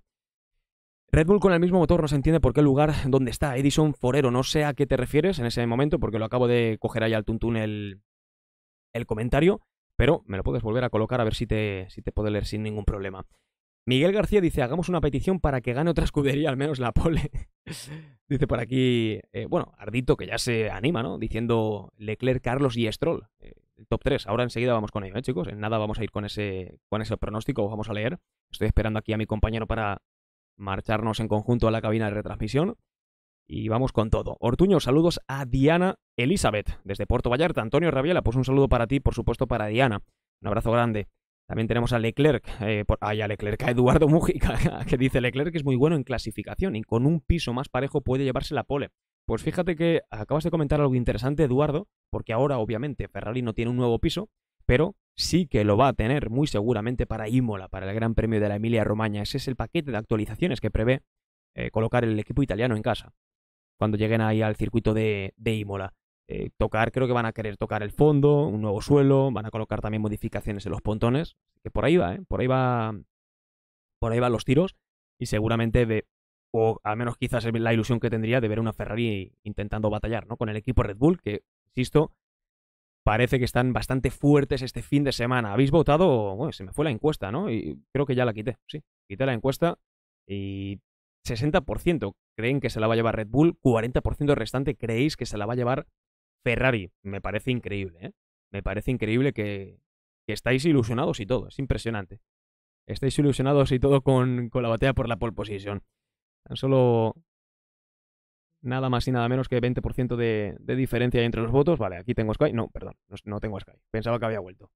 Red Bull con el mismo motor no se entiende por qué lugar donde está Edison Forero. No sé a qué te refieres en ese momento, porque lo acabo de coger ahí al tuntún el, el comentario, pero me lo puedes volver a colocar a ver si te, si te puedo leer sin ningún problema. Miguel García dice, hagamos una petición para que gane otra escudería, al menos la pole. dice por aquí, eh, bueno, Ardito que ya se anima, ¿no? Diciendo Leclerc, Carlos y Stroll. Eh, top 3. Ahora enseguida vamos con ello, ¿eh, chicos? En nada vamos a ir con ese, con ese pronóstico, vamos a leer. Estoy esperando aquí a mi compañero para marcharnos en conjunto a la cabina de retransmisión. Y vamos con todo. Ortuño, saludos a Diana Elizabeth, desde Puerto Vallarta. Antonio Rabiela, pues un saludo para ti, por supuesto, para Diana. Un abrazo grande. También tenemos a Leclerc, eh, ay, a Leclerc, a Eduardo Mujica, que dice Leclerc que es muy bueno en clasificación y con un piso más parejo puede llevarse la pole. Pues fíjate que acabas de comentar algo interesante, Eduardo, porque ahora obviamente Ferrari no tiene un nuevo piso, pero sí que lo va a tener muy seguramente para Imola, para el Gran Premio de la Emilia Romagna. Ese es el paquete de actualizaciones que prevé eh, colocar el equipo italiano en casa cuando lleguen ahí al circuito de, Imola. Eh, tocar, creo que van a querer tocar el fondo, un nuevo suelo, van a colocar también modificaciones en los pontones, que por ahí va, eh, por ahí va, por ahí van los tiros y seguramente o al menos quizás la ilusión que tendría de ver una Ferrari intentando batallar ¿no? con el equipo Red Bull, que, insisto, parece que están bastante fuertes este fin de semana. Habéis votado, se me fue la encuesta, ¿no? Y creo que ya la quité, sí, quité la encuesta y 60% creen que se la va a llevar Red Bull, 40% restante creéis que se la va a llevar Ferrari. Me parece increíble, ¿eh? Me parece increíble que, estáis ilusionados y todo, es impresionante. Estáis ilusionados y todo con, con la batalla por la pole position. Tan solo nada más y nada menos que 20% de, diferencia entre los votos. Vale, aquí tengo Sky. No, perdón, no, tengo Sky. Pensaba que había vuelto.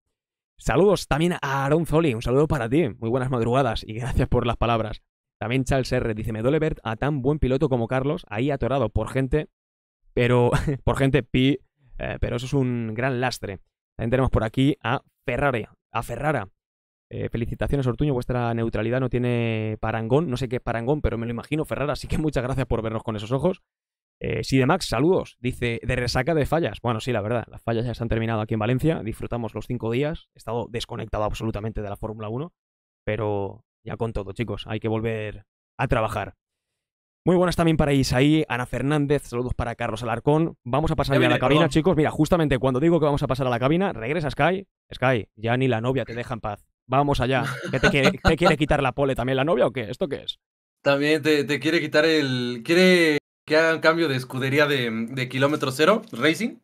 Saludos también a Aaron Zoli. Un saludo para ti. Muy buenas madrugadas y gracias por las palabras. También Charles R. dice, me duele ver a tan buen piloto como Carlos ahí atorado por gente, pero por gente pi, eh, pero eso es un gran lastre. También tenemos por aquí a Ferrari, a Ferrara, eh, felicitaciones, Ortuño, vuestra neutralidad no tiene parangón, no sé qué parangón, pero me lo imagino, Ferrar, así que muchas gracias por vernos con esos ojos. Eh, Sidemax, saludos, dice, de resaca de fallas. Bueno, sí, la verdad, las fallas ya se han terminado aquí en Valencia, disfrutamos los cinco días, he estado desconectado absolutamente de la Fórmula 1, pero ya con todo, chicos, hay que volver a trabajar. Muy buenas también para Isaí, Ana Fernández, saludos para Carlos Alarcón. Vamos a pasar ya, a la cabina, chicos. Mira, justamente cuando digo que vamos a pasar a la cabina, regresa Sky. Sky, ya ni la novia te deja en paz. Vamos allá. ¿Qué te, quiere, quitar la pole también la novia o qué? ¿Esto qué es? También te, quiere quitar el. Quiere que hagan cambio de escudería de, kilómetro cero, Racing.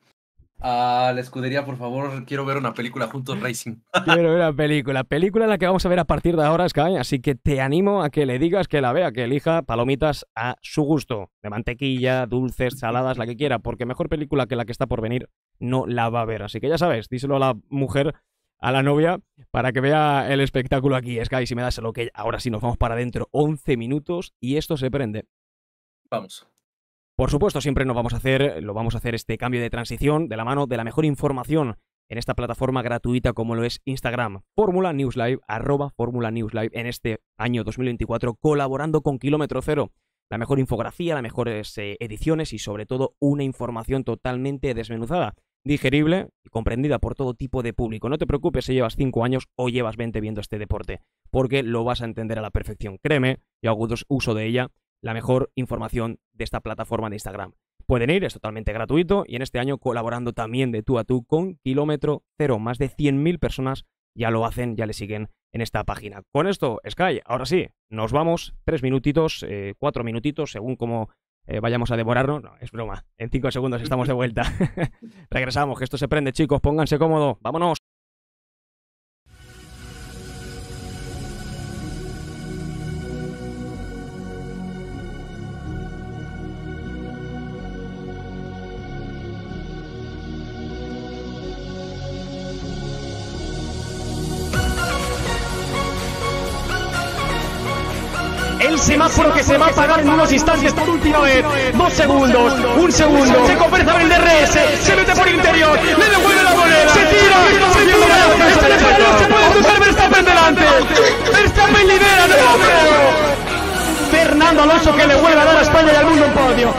A la escudería, por favor, quiero ver una película juntos Racing. Quiero ver una película, película la que vamos a ver a partir de ahora, Sky, así que te animo a que le digas que la vea, que elija palomitas a su gusto, de mantequilla, dulces, saladas, la que quiera, porque mejor película que la que está por venir no la va a ver. Así que ya sabes, díselo a la mujer a la novia para que vea el espectáculo aquí. Sky, si me das lo que ahora sí nos vamos para adentro. 11 minutos y esto se prende. Vamos. Por supuesto, siempre nos vamos a hacer, lo vamos a hacer este cambio de transición de la mano de la mejor información en esta plataforma gratuita como lo es Instagram. Fórmula News Live, arroba Fórmula News Live en este año 2024, colaborando con Kilómetro Cero. La mejor infografía, las mejores eh, ediciones y sobre todo una información totalmente desmenuzada digerible y comprendida por todo tipo de público. No te preocupes si llevas 5 años o llevas 20 viendo este deporte, porque lo vas a entender a la perfección. Créeme, yo hago uso de ella, la mejor información de esta plataforma de Instagram. Pueden ir, es totalmente gratuito y en este año colaborando también de tú a tú con Kilómetro Cero. Más de 100.000 personas ya lo hacen, ya le siguen en esta página. Con esto, Sky, ahora sí, nos vamos. 3 minutitos, 4 eh, cuatro minutitos, según como eh, vayamos a devorarnos. No, es broma. En cinco segundos estamos de vuelta. Regresamos, que esto se prende, chicos. Pónganse cómodo. Vámonos. se va a pagar en unos instantes esta última vez. Dos segundos, un segundo. Se conversa con el DRS, se mete por interior, le devuelve la moneda, se tira, se tira. Este se puede tocar Verstappen delante. Verstappen lidera, no lo Fernando Alonso que le vuelve a dar a España y al mundo un podio.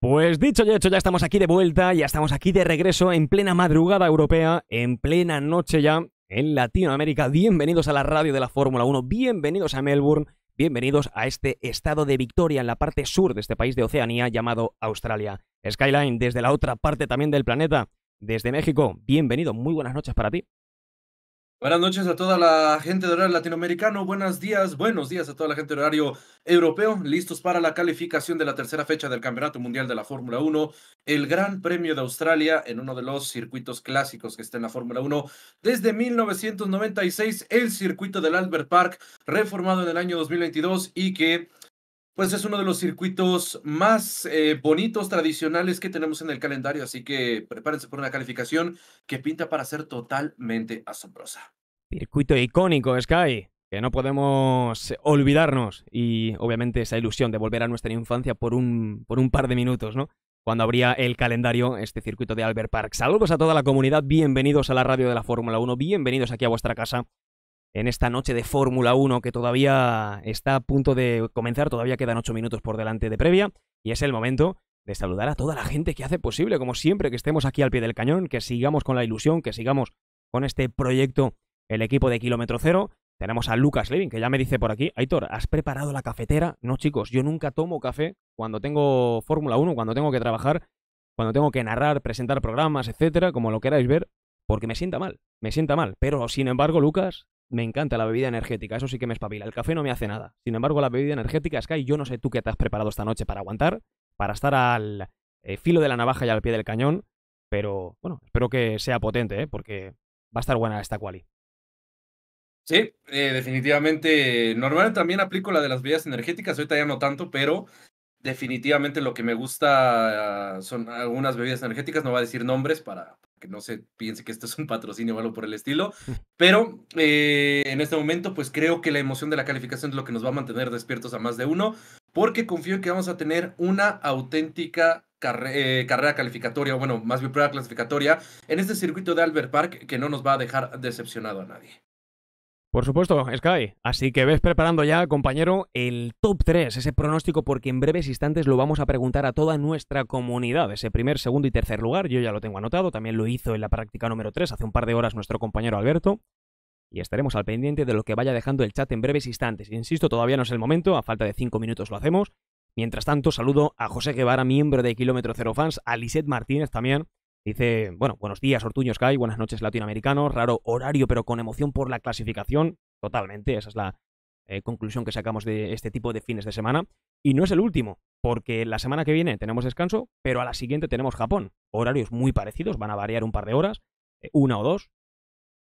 Pues dicho y hecho, ya estamos aquí de vuelta, ya estamos aquí de regreso en plena madrugada europea, en plena noche ya, en Latinoamérica. Bienvenidos a la radio de la Fórmula 1, bienvenidos a Melbourne, bienvenidos a este estado de victoria en la parte sur de este país de Oceanía llamado Australia. Skyline, desde la otra parte también del planeta, desde México, bienvenido, muy buenas noches para ti. Buenas noches a toda la gente de horario latinoamericano, buenos días, buenos días a toda la gente de horario europeo, listos para la calificación de la tercera fecha del Campeonato Mundial de la Fórmula 1, el Gran Premio de Australia en uno de los circuitos clásicos que está en la Fórmula 1 desde 1996, el circuito del Albert Park, reformado en el año 2022 y que pues es uno de los circuitos más eh, bonitos, tradicionales que tenemos en el calendario, así que prepárense por una calificación que pinta para ser totalmente asombrosa. Circuito icónico, Sky, que no podemos olvidarnos y obviamente esa ilusión de volver a nuestra infancia por un, por un par de minutos, ¿no? Cuando abría el calendario este circuito de Albert Park. Saludos a toda la comunidad, bienvenidos a la radio de la Fórmula 1, bienvenidos aquí a vuestra casa en esta noche de Fórmula 1 que todavía está a punto de comenzar, todavía quedan 8 minutos por delante de previa y es el momento de saludar a toda la gente que hace posible, como siempre, que estemos aquí al pie del cañón, que sigamos con la ilusión, que sigamos con este proyecto, el equipo de Kilómetro Cero. Tenemos a Lucas Levin, que ya me dice por aquí, Aitor, ¿has preparado la cafetera? No, chicos, yo nunca tomo café cuando tengo Fórmula 1, cuando tengo que trabajar, cuando tengo que narrar, presentar programas, etcétera, como lo queráis ver, porque me sienta mal, me sienta mal. Pero, sin embargo, Lucas, me encanta la bebida energética, eso sí que me espabila. El café no me hace nada. Sin embargo, la bebida energética, Sky, yo no sé tú qué te has preparado esta noche para aguantar, para estar al eh, filo de la navaja y al pie del cañón, pero bueno, espero que sea potente, ¿eh? porque va a estar buena esta quali. Sí, eh, definitivamente. Normalmente también aplico la de las bebidas energéticas, ahorita ya no tanto, pero definitivamente lo que me gusta ah, son algunas bebidas energéticas, no va a decir nombres para, que no se piense que esto es un patrocinio o algo por el estilo, pero eh, en este momento pues creo que la emoción de la calificación es lo que nos va a mantener despiertos a más de uno, porque confío en que vamos a tener una auténtica eh, carrera calificatoria, o bueno, más bien prueba clasificatoria en este circuito de Albert Park que no nos va a dejar decepcionado a nadie. Por supuesto, Sky. Así que ves preparando ya, compañero, el top 3, ese pronóstico, porque en breves instantes lo vamos a preguntar a toda nuestra comunidad. Ese primer, segundo y tercer lugar, yo ya lo tengo anotado, también lo hizo en la práctica número 3 hace un par de horas nuestro compañero Alberto. Y estaremos al pendiente de lo que vaya dejando el chat en breves instantes. Insisto, todavía no es el momento, a falta de 5 minutos lo hacemos. Mientras tanto, saludo a José Guevara, miembro de Kilómetro Cero Fans, a Lisette Martínez también, Dice, bueno, buenos días Ortuño Sky, buenas noches latinoamericanos, raro horario pero con emoción por la clasificación. Totalmente, esa es la eh, conclusión que sacamos de este tipo de fines de semana. Y no es el último, porque la semana que viene tenemos descanso, pero a la siguiente tenemos Japón. Horarios muy parecidos, van a variar un par de horas, eh, una o dos.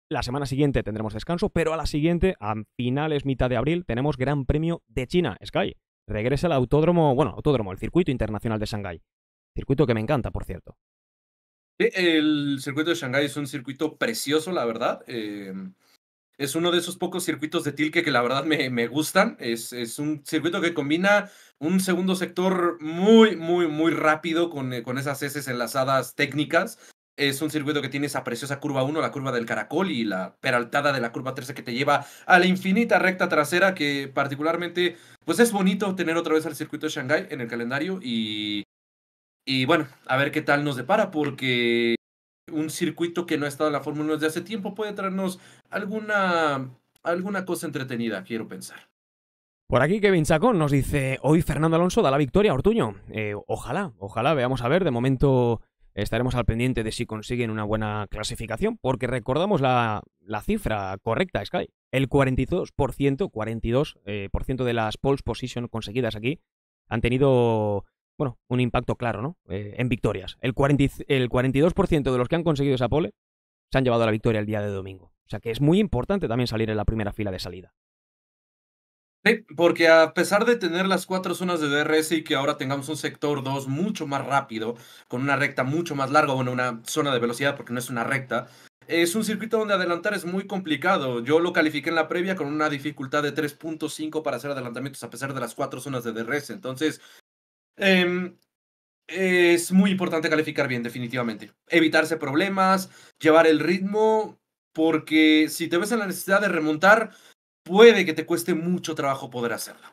La semana siguiente tendremos descanso, pero a la siguiente, a finales, mitad de abril, tenemos Gran Premio de China, Sky. Regresa al autódromo, bueno, autódromo, el circuito internacional de Shanghái. Circuito que me encanta, por cierto. Eh, el circuito de Shanghái es un circuito precioso, la verdad. Em, es uno de esos pocos circuitos de Tilke que la verdad me, gustan. Es, es, un circuito que combina un segundo sector muy, muy, muy rápido con, eh, con esas heces enlazadas técnicas. Es un circuito que tiene esa preciosa curva 1, la curva del caracol y la peraltada de la curva 13 que te lleva a la infinita recta trasera que particularmente, pues es bonito tener otra vez al circuito de Shanghái en el calendario y y bueno, a ver qué tal nos depara, porque un circuito que no ha estado en la Fórmula 1 desde hace tiempo puede traernos alguna, alguna cosa entretenida, quiero pensar. Por aquí Kevin Chacón nos dice, hoy Fernando Alonso da la victoria a Ortuño. Eh, ojalá, ojalá, veamos a ver, de momento estaremos al pendiente de si consiguen una buena clasificación, porque recordamos la, la cifra correcta, Sky. El 42%, 42% eh, de las pole position conseguidas aquí han tenido bueno, un impacto claro, ¿no? Eh, en victorias. El, el 42% de los que han conseguido esa pole se han llevado a la victoria el día de domingo. O sea que es muy importante también salir en la primera fila de salida. Sí, porque a pesar de tener las cuatro zonas de DRS y que ahora tengamos un sector 2 mucho más rápido, con una recta mucho más larga, bueno, una zona de velocidad porque no es una recta, es un circuito donde adelantar es muy complicado. Yo lo califiqué en la previa con una dificultad de 3.5 para hacer adelantamientos a pesar de las cuatro zonas de DRS. Entonces, Em, es muy importante calificar bien, definitivamente. Evitarse problemas, llevar el ritmo, porque si te ves en la necesidad de remontar, puede que te cueste mucho trabajo poder hacerlo.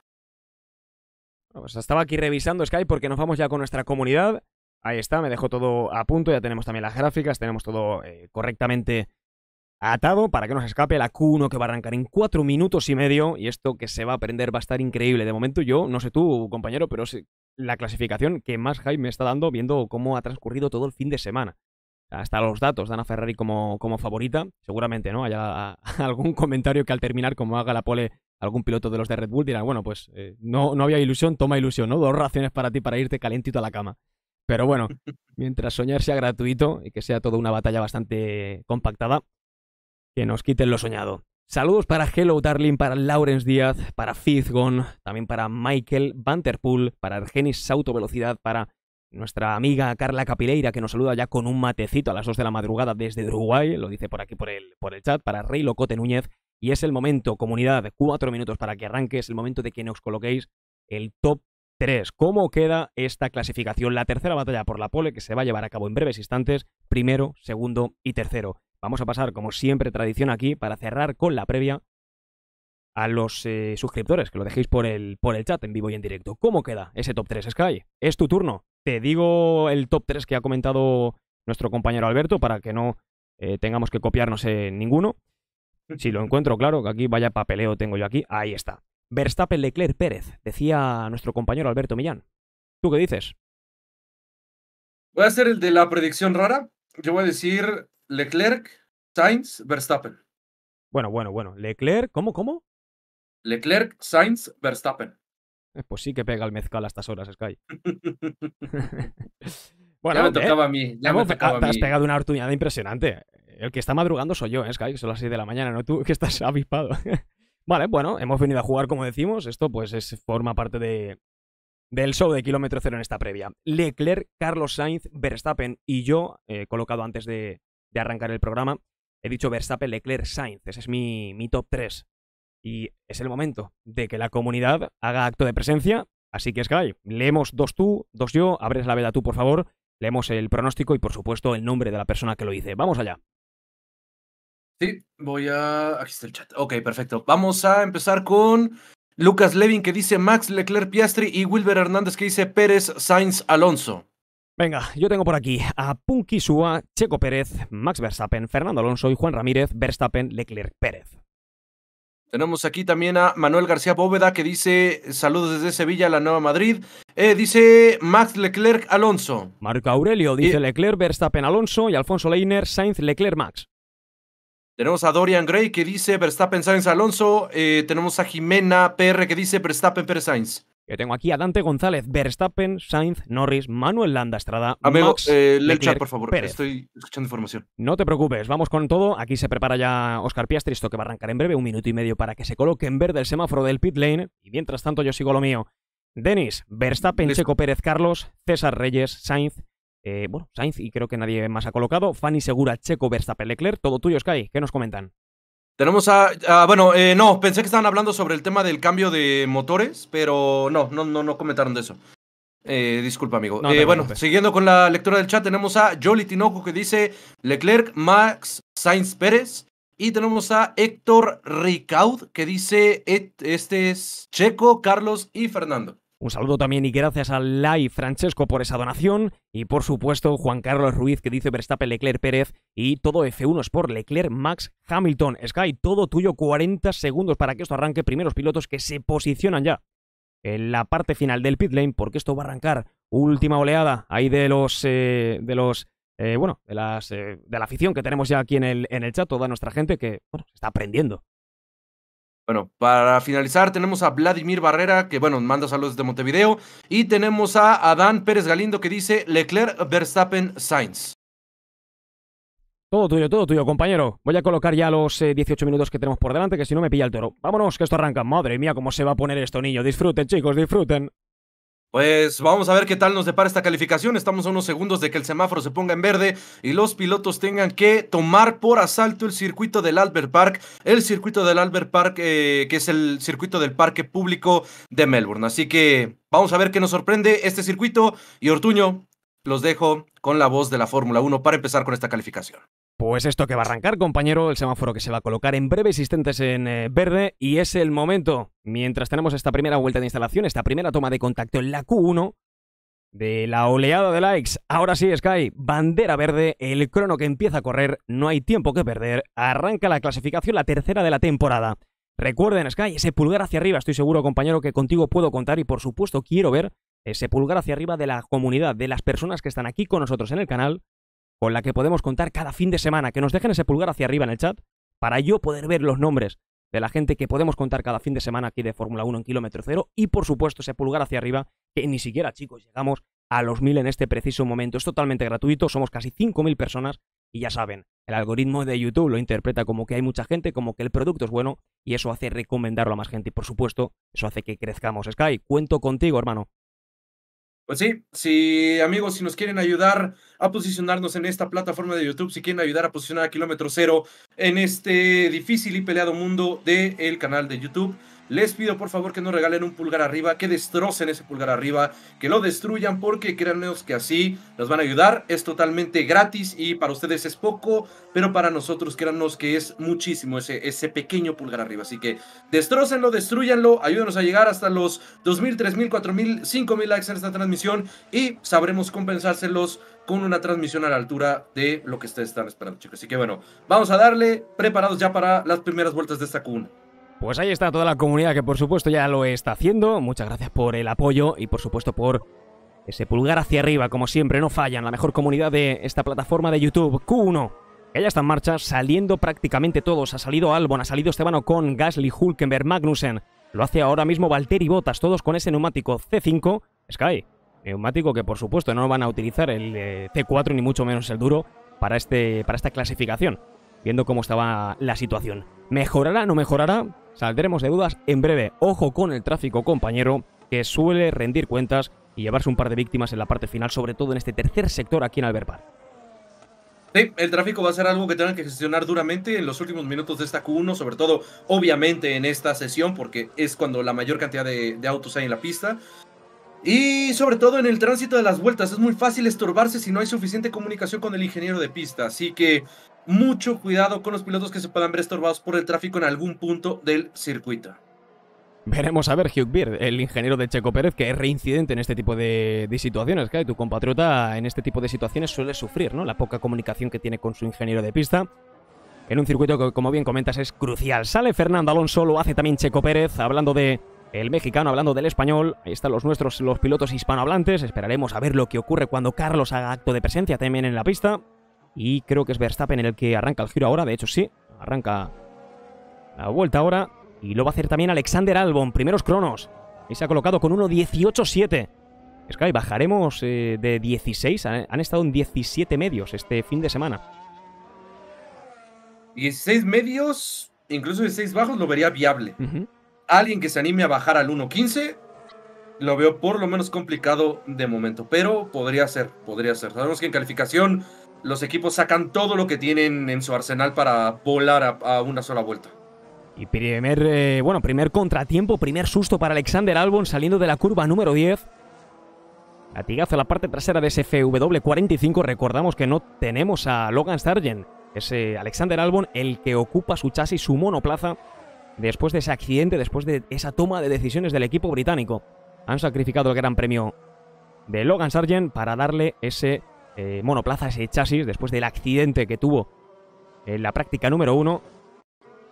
estaba aquí revisando Skype porque nos vamos ya con nuestra comunidad. Ahí está, me dejo todo a punto, ya tenemos también las gráficas, tenemos todo eh, correctamente atado para que no se escape la Q1 que va a arrancar en cuatro minutos y medio y esto que se va a aprender va a estar increíble. De momento yo, no sé tú compañero, pero es la clasificación que más hype me está dando viendo cómo ha transcurrido todo el fin de semana. Hasta los datos dan a Ferrari como, como favorita, seguramente, ¿no? Haya algún comentario que al terminar, como haga la pole algún piloto de los de Red Bull, dirá, bueno, pues eh, no, no había ilusión, toma ilusión, ¿no? Dos raciones para ti para irte calentito a la cama. Pero bueno, mientras soñar sea gratuito y que sea toda una batalla bastante compactada, que nos quiten lo soñado. Saludos para Hello Darling, para Lawrence Díaz, para Fizgon, también para Michael Vanterpool, para Argenis Autovelocidad, Velocidad, para nuestra amiga Carla Capileira, que nos saluda ya con un matecito a las 2 de la madrugada desde Uruguay, lo dice por aquí por el, por el chat, para Rey Locote Núñez. Y es el momento, comunidad, cuatro minutos para que arranques el momento de que nos coloquéis el top ¿Cómo queda esta clasificación? La tercera batalla por la pole que se va a llevar a cabo en breves instantes, primero, segundo y tercero. Vamos a pasar, como siempre, tradición aquí, para cerrar con la previa a los eh, suscriptores, que lo dejéis por el, por el chat en vivo y en directo. ¿Cómo queda ese top 3, Sky? Es tu turno. Te digo el top 3 que ha comentado nuestro compañero Alberto para que no eh, tengamos que copiarnos en ninguno. Si lo encuentro, claro, que aquí vaya papeleo tengo yo aquí. Ahí está. Verstappen Leclerc Pérez, decía nuestro compañero Alberto Millán. ¿Tú qué dices? Voy a hacer el de la predicción rara. Yo voy a decir Leclerc, Sainz, Verstappen. Bueno, bueno, bueno. Leclerc, ¿cómo, cómo? Leclerc, Sainz, Verstappen. Eh, pues sí que pega el mezcal a estas horas, Sky. bueno, ya me tocaba a mí. te has pegado una oportunidad impresionante. El que está madrugando soy yo, ¿eh, Sky, que son las 6 de la mañana, no tú, que estás avispado. Vale, bueno, hemos venido a jugar como decimos, esto pues es, forma parte de, del show de kilómetro cero en esta previa. Leclerc, Carlos Sainz, Verstappen y yo, eh, he colocado antes de, arrancar el programa, he dicho Verstappen, Leclerc, Sainz, ese es mi, top 3. Y es el momento de que la comunidad haga acto de presencia, así que es Sky, leemos dos tú, dos yo, abres la vela tú por favor, leemos el pronóstico y por supuesto el nombre de la persona que lo dice, Vamos allá. Sí, voy a. Aquí el chat. Ok, perfecto. Vamos a empezar con Lucas Levin que dice Max Leclerc Piastri y Wilber Hernández que dice Pérez Sainz Alonso. Venga, yo tengo por aquí a Punky Sua, Checo Pérez, Max Verstappen, Fernando Alonso y Juan Ramírez, Verstappen, Leclerc Pérez. Tenemos aquí también a Manuel García Bóveda que dice saludos desde Sevilla, la Nueva Madrid. Eh, dice Max Leclerc Alonso. Marco Aurelio dice Leclerc Verstappen Alonso y Alfonso Leiner Sainz Leclerc Max. Tenemos a Dorian Gray que dice Verstappen Sainz Alonso. Eh, tenemos a Jimena PR que dice Verstappen Pérez Sainz. Yo tengo aquí a Dante González, Verstappen, Sainz, Norris, Manuel Landa Estrada. Amigo, Max, eh, chat, por favor. Estoy escuchando información. No te preocupes, vamos con todo. Aquí se prepara ya Oscar Piastri, esto que va a arrancar en breve, un minuto y medio para que se coloque en verde el semáforo del pit lane. Y mientras tanto, yo sigo lo mío. Denis, Verstappen, Checo Pérez, Carlos, César Reyes, Sainz, eh, bueno, Sainz y creo que nadie más ha colocado. Fanny Segura, Checo, Verstappen, Leclerc. Todo tuyo, Sky. ¿Qué nos comentan? Tenemos a. bueno, eh, no, pensé que estaban hablando sobre el tema del cambio de motores, pero no, no, no, comentaron de eso. Eh, disculpa, amigo. bueno, siguiendo con la lectura del chat, tenemos a Jolie Tinoco que dice Leclerc, Max, Sainz Pérez. Y tenemos a Héctor Ricaud que dice: Este es Checo, Carlos y Fernando. Un saludo también y gracias a Lai Francesco por esa donación. Y por supuesto, Juan Carlos Ruiz que dice Verstappen, Leclerc, Pérez y todo F1 Sport, Leclerc, Max, Hamilton, Sky, todo tuyo, 40 segundos para que esto arranque. Primeros pilotos que se posicionan ya en la parte final del pit lane, porque esto va a arrancar. Última oleada ahí de los. Eh, de los eh, bueno, de, las, eh, de la afición que tenemos ya aquí en el, en el chat, toda nuestra gente que se está aprendiendo bueno, para finalizar tenemos a Vladimir Barrera, que bueno, manda saludos de Montevideo, y tenemos a Adán Pérez Galindo que dice Leclerc, Verstappen, Sainz. Todo tuyo, todo tuyo, compañero. Voy a colocar ya los 18 eh, minutos que tenemos por delante, que si no me pilla el toro. Vámonos, que esto arranca. Madre mía, cómo se va a poner esto, niño. Disfruten, chicos, disfruten. Pues vamos a ver qué tal nos depara esta calificación. Estamos a unos segundos de que el semáforo se ponga en verde y los pilotos tengan que tomar por asalto el circuito del Albert Park, el circuito del Albert Park, eh, que es el circuito del parque público de Melbourne. Así que vamos a ver qué nos sorprende este circuito. Y Ortuño, los dejo con la voz de la Fórmula 1 para empezar con esta calificación. Pues esto que va a arrancar, compañero, el semáforo que se va a colocar en breve, existentes en eh, verde y es el momento, mientras tenemos esta primera vuelta de instalación, esta primera toma de contacto en la Q1 de la oleada de likes. Ahora sí, Sky, bandera verde, el crono que empieza a correr, no hay tiempo que perder, arranca la clasificación, la tercera de la temporada. Recuerden, Sky, ese pulgar hacia arriba, estoy seguro, compañero, que contigo puedo contar y por supuesto quiero ver ese pulgar hacia arriba de la comunidad, de las personas que están aquí con nosotros en el canal con la que podemos contar cada fin de semana. Que nos dejen ese pulgar hacia arriba en el chat para yo poder ver los nombres de la gente que podemos contar cada fin de semana aquí de Fórmula 1 en kilómetro cero y por supuesto ese pulgar hacia arriba que ni siquiera chicos llegamos a los mil en este preciso momento. Es totalmente gratuito, somos casi 5.000 personas y ya saben, el algoritmo de YouTube lo interpreta como que hay mucha gente, como que el producto es bueno y eso hace recomendarlo a más gente y por supuesto eso hace que crezcamos. Sky, cuento contigo hermano pues sí, si amigos, si nos quieren ayudar a posicionarnos en esta plataforma de YouTube, si quieren ayudar a posicionar a Kilómetro Cero en este difícil y peleado mundo del canal de YouTube, les pido por favor que nos regalen un pulgar arriba, que destrocen ese pulgar arriba, que lo destruyan porque créannos que así nos van a ayudar. Es totalmente gratis y para ustedes es poco, pero para nosotros créannos que es muchísimo ese, ese pequeño pulgar arriba. Así que destrócenlo, destruyanlo, ayúdenos a llegar hasta los 2.000, 3.000, 4.000, 5.000 likes en esta transmisión y sabremos compensárselos con una transmisión a la altura de lo que ustedes están esperando, chicos. Así que bueno, vamos a darle preparados ya para las primeras vueltas de esta cuna. Pues ahí está toda la comunidad que por supuesto ya lo está haciendo. Muchas gracias por el apoyo y por supuesto por ese pulgar hacia arriba, como siempre, no fallan. La mejor comunidad de esta plataforma de YouTube, Q1. Que ya está en marcha, saliendo prácticamente todos. Ha salido Albon, ha salido Esteban Ocon, Gasly, Hulkenberg, Magnussen. Lo hace ahora mismo Valtteri Bottas, todos con ese neumático C5 Sky. Neumático que por supuesto no van a utilizar el eh, C4 ni mucho menos el duro para, este, para esta clasificación viendo cómo estaba la situación. ¿Mejorará? ¿No mejorará? Saldremos de dudas en breve. Ojo con el tráfico, compañero, que suele rendir cuentas y llevarse un par de víctimas en la parte final, sobre todo en este tercer sector aquí en Park Sí, el tráfico va a ser algo que tengan que gestionar duramente en los últimos minutos de esta Q1, sobre todo obviamente en esta sesión, porque es cuando la mayor cantidad de, de autos hay en la pista. Y sobre todo en el tránsito de las vueltas, es muy fácil estorbarse si no hay suficiente comunicación con el ingeniero de pista, así que mucho cuidado con los pilotos que se puedan ver estorbados por el tráfico en algún punto del circuito. Veremos a ver Hugh Beard, el ingeniero de Checo Pérez, que es reincidente en este tipo de, situaciones. tu compatriota en este tipo de situaciones suele sufrir, ¿no? La poca comunicación que tiene con su ingeniero de pista. En un circuito que, como bien comentas, es crucial. Sale Fernando Alonso, lo hace también Checo Pérez, hablando de el mexicano, hablando del español. Ahí están los nuestros, los pilotos hispanohablantes. Esperaremos a ver lo que ocurre cuando Carlos haga acto de presencia también en la pista. Y creo que es Verstappen el que arranca el giro ahora. De hecho, sí. Arranca la vuelta ahora. Y lo va a hacer también Alexander Albon. Primeros cronos. Y se ha colocado con 1.18.7. Sky, bajaremos eh, de 16. Han, estado en 17 medios este fin de semana. 16 medios, incluso 16 bajos, lo vería viable. Alguien que se anime a bajar al 1.15, lo veo por lo menos complicado de momento. Pero podría ser, podría ser. Sabemos que en calificación los equipos sacan todo lo que tienen en su arsenal para volar a, una sola vuelta. Y primer, eh, bueno, primer contratiempo, primer susto para Alexander Albon saliendo de la curva número 10. Latigazo a la parte trasera de ese FW45. Recordamos que no tenemos a Logan Sargent. Es eh, Alexander Albon el que ocupa su chasis, su monoplaza, después de ese accidente, después de esa toma de decisiones del equipo británico. Han sacrificado el Gran Premio de Logan Sargent para darle ese eh, monoplaza, ese chasis, después del accidente que tuvo en la práctica número uno,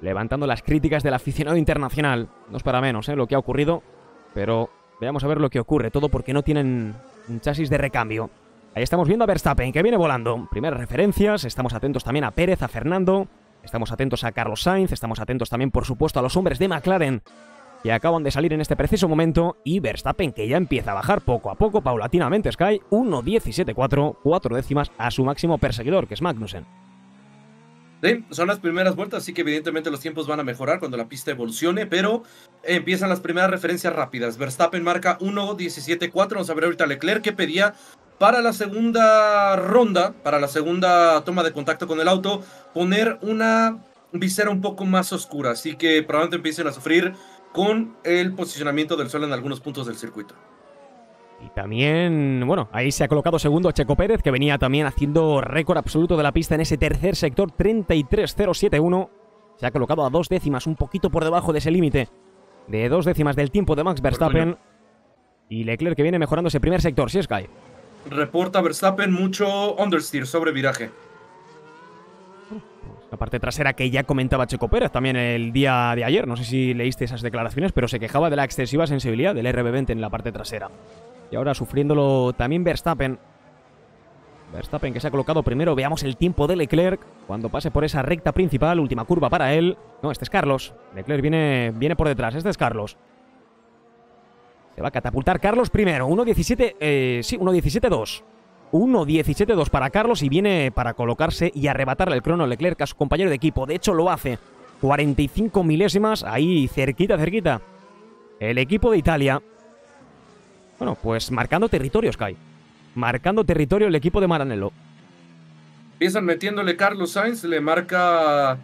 levantando las críticas del aficionado internacional. No es para menos eh, lo que ha ocurrido, pero veamos a ver lo que ocurre, todo porque no tienen un chasis de recambio. Ahí estamos viendo a Verstappen, que viene volando. Primeras referencias, estamos atentos también a Pérez, a Fernando, estamos atentos a Carlos Sainz, estamos atentos también, por supuesto, a los hombres de McLaren que acaban de salir en este preciso momento y Verstappen que ya empieza a bajar poco a poco paulatinamente Sky 1.17.4, cuatro décimas a su máximo perseguidor que es Magnussen. son las primeras vueltas, así que evidentemente los tiempos van a mejorar cuando la pista evolucione, pero empiezan las primeras referencias rápidas. Verstappen marca 1.17.4, vamos a ver ahorita Leclerc que pedía para la segunda ronda, para la segunda toma de contacto con el auto, poner una visera un poco más oscura, así que probablemente empiecen a sufrir con el posicionamiento del Sol en algunos puntos del circuito. Y también, bueno, ahí se ha colocado segundo Checo Pérez, que venía también haciendo récord absoluto de la pista en ese tercer sector, 33.071. Se ha colocado a dos décimas, un poquito por debajo de ese límite, de dos décimas del tiempo de Max Verstappen. Y Leclerc que viene mejorando ese primer sector, si es hay. Reporta Verstappen mucho understeer sobre viraje. La parte trasera que ya comentaba Checo Pérez también el día de ayer, no sé si leíste esas declaraciones, pero se quejaba de la excesiva sensibilidad del RB20 en la parte trasera. Y ahora sufriéndolo también Verstappen. Verstappen que se ha colocado primero, veamos el tiempo de Leclerc cuando pase por esa recta principal, última curva para él. No, este es Carlos. Leclerc viene, viene por detrás, este es Carlos. Se va a catapultar Carlos primero, 1.17, eh, sí, 1.17-2. 17 2 para Carlos y viene para colocarse y arrebatarle el crono Leclerc a su compañero de equipo. De hecho, lo hace. 45 milésimas, ahí cerquita, cerquita. El equipo de Italia. Bueno, pues marcando territorio, Sky. Marcando territorio el equipo de Maranello. Empiezan metiéndole Carlos Sainz, le marca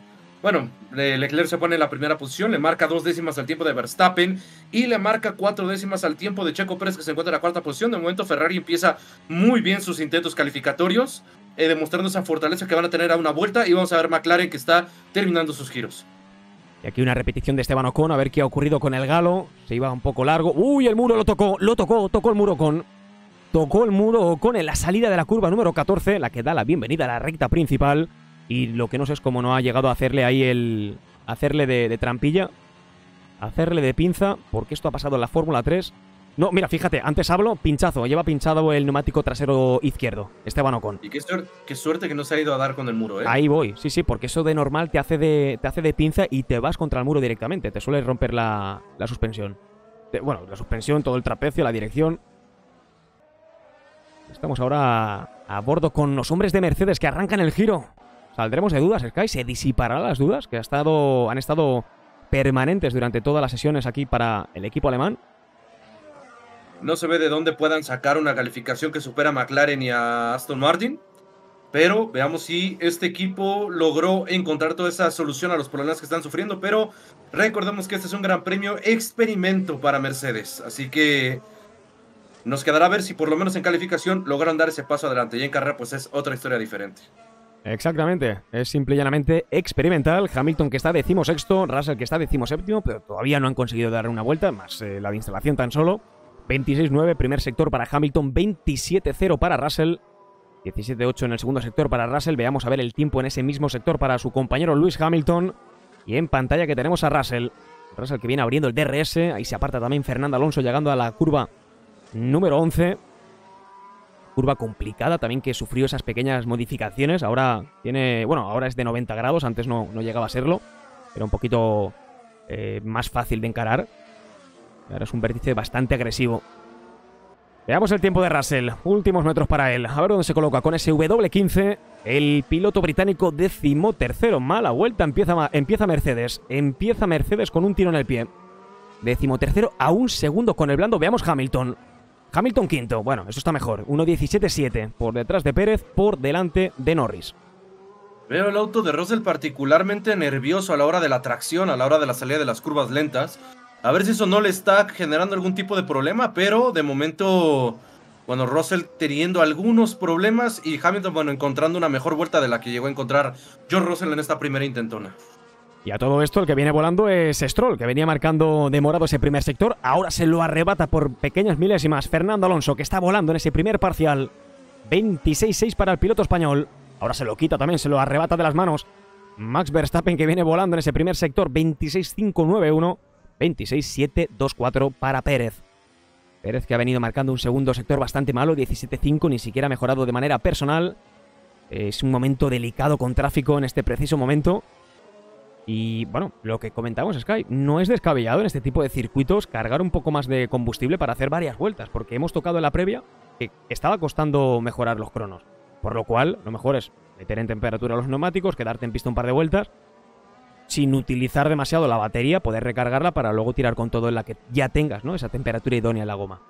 bueno, Leclerc se pone en la primera posición, le marca dos décimas al tiempo de Verstappen y le marca cuatro décimas al tiempo de Checo Pérez que se encuentra en la cuarta posición. De momento Ferrari empieza muy bien sus intentos calificatorios, eh, demostrando esa fortaleza que van a tener a una vuelta y vamos a ver McLaren que está terminando sus giros. Y aquí una repetición de Esteban Ocon, a ver qué ha ocurrido con el galo. Se iba un poco largo. Uy, el muro lo tocó, lo tocó, tocó el muro con tocó el muro con en la salida de la curva número 14, la que da la bienvenida a la recta principal. Y lo que no sé es cómo no ha llegado a hacerle ahí el... Hacerle de, trampilla. Hacerle de pinza. Porque esto ha pasado en la Fórmula 3. No, mira, fíjate, antes hablo, pinchazo. Lleva pinchado el neumático trasero izquierdo, Esteban Ocon. Y qué, suerte, que no se ha ido a dar con el muro, ¿eh? Ahí voy, sí, sí, porque eso de normal te hace de, te hace de pinza y te vas contra el muro directamente. Te suele romper la, la suspensión. bueno, la suspensión, todo el trapecio, la dirección. Estamos ahora a bordo con los hombres de Mercedes que arrancan el giro. Saldremos de dudas, Sky, se disiparán las dudas que ha estado, han estado permanentes durante todas las sesiones aquí para el equipo alemán. No se ve de dónde puedan sacar una calificación que supera a McLaren y a Aston Martin, pero veamos si este equipo logró encontrar toda esa solución a los problemas que están sufriendo, pero recordemos que este es un gran premio experimento para Mercedes, así que nos quedará a ver si por lo menos en calificación logran dar ese paso adelante y en carrera pues es otra historia diferente. Exactamente, es simple y llanamente experimental. Hamilton que está sexto, Russell que está séptimo, pero todavía no han conseguido dar una vuelta, más eh, la de instalación tan solo. 26-9, primer sector para Hamilton, 27-0 para Russell, 17-8 en el segundo sector para Russell. Veamos a ver el tiempo en ese mismo sector para su compañero Luis Hamilton. Y en pantalla que tenemos a Russell. Russell que viene abriendo el DRS, ahí se aparta también Fernando Alonso llegando a la curva número 11 curva complicada también que sufrió esas pequeñas modificaciones. Ahora tiene, bueno, ahora es de 90 grados, antes no, no llegaba a serlo. Era un poquito eh, más fácil de encarar. Ahora es un vértice bastante agresivo. Veamos el tiempo de Russell. Últimos metros para él. A ver dónde se coloca con ese W15. El piloto británico décimo tercero. Mala vuelta. Empieza, empieza Mercedes. Empieza Mercedes con un tiro en el pie. Décimo tercero a un segundo con el blando. Veamos Hamilton. Hamilton quinto, bueno, eso está mejor. 1.17.7 por detrás de Pérez, por delante de Norris. Veo el auto de Russell particularmente nervioso a la hora de la tracción, a la hora de la salida de las curvas lentas. A ver si eso no le está generando algún tipo de problema, pero de momento, bueno, Russell teniendo algunos problemas y Hamilton, bueno, encontrando una mejor vuelta de la que llegó a encontrar George Russell en esta primera intentona. Y a todo esto, el que viene volando es Stroll, que venía marcando demorado ese primer sector. Ahora se lo arrebata por pequeñas milésimas Fernando Alonso, que está volando en ese primer parcial. 26-6 para el piloto español. Ahora se lo quita también, se lo arrebata de las manos. Max Verstappen, que viene volando en ese primer sector. 26-5-9-1, 26-7-2-4 para Pérez. Pérez que ha venido marcando un segundo sector bastante malo, 17-5, ni siquiera ha mejorado de manera personal. Es un momento delicado con tráfico en este preciso momento. Y bueno, lo que comentamos, Sky, no es descabellado en este tipo de circuitos cargar un poco más de combustible para hacer varias vueltas, porque hemos tocado en la previa que estaba costando mejorar los cronos. Por lo cual, lo mejor es meter en temperatura los neumáticos, quedarte en pista un par de vueltas, sin utilizar demasiado la batería, poder recargarla para luego tirar con todo en la que ya tengas, ¿no? Esa temperatura idónea en la goma.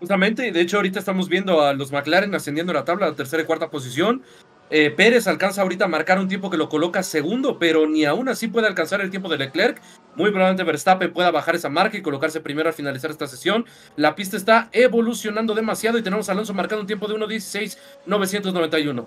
Justamente, de hecho ahorita estamos viendo a los McLaren ascendiendo la tabla a la tercera y cuarta posición. Eh, Pérez alcanza ahorita a marcar un tiempo que lo coloca segundo, pero ni aún así puede alcanzar el tiempo de Leclerc. Muy probablemente Verstappen pueda bajar esa marca y colocarse primero al finalizar esta sesión. La pista está evolucionando demasiado y tenemos a Alonso marcando un tiempo de 1.16.991.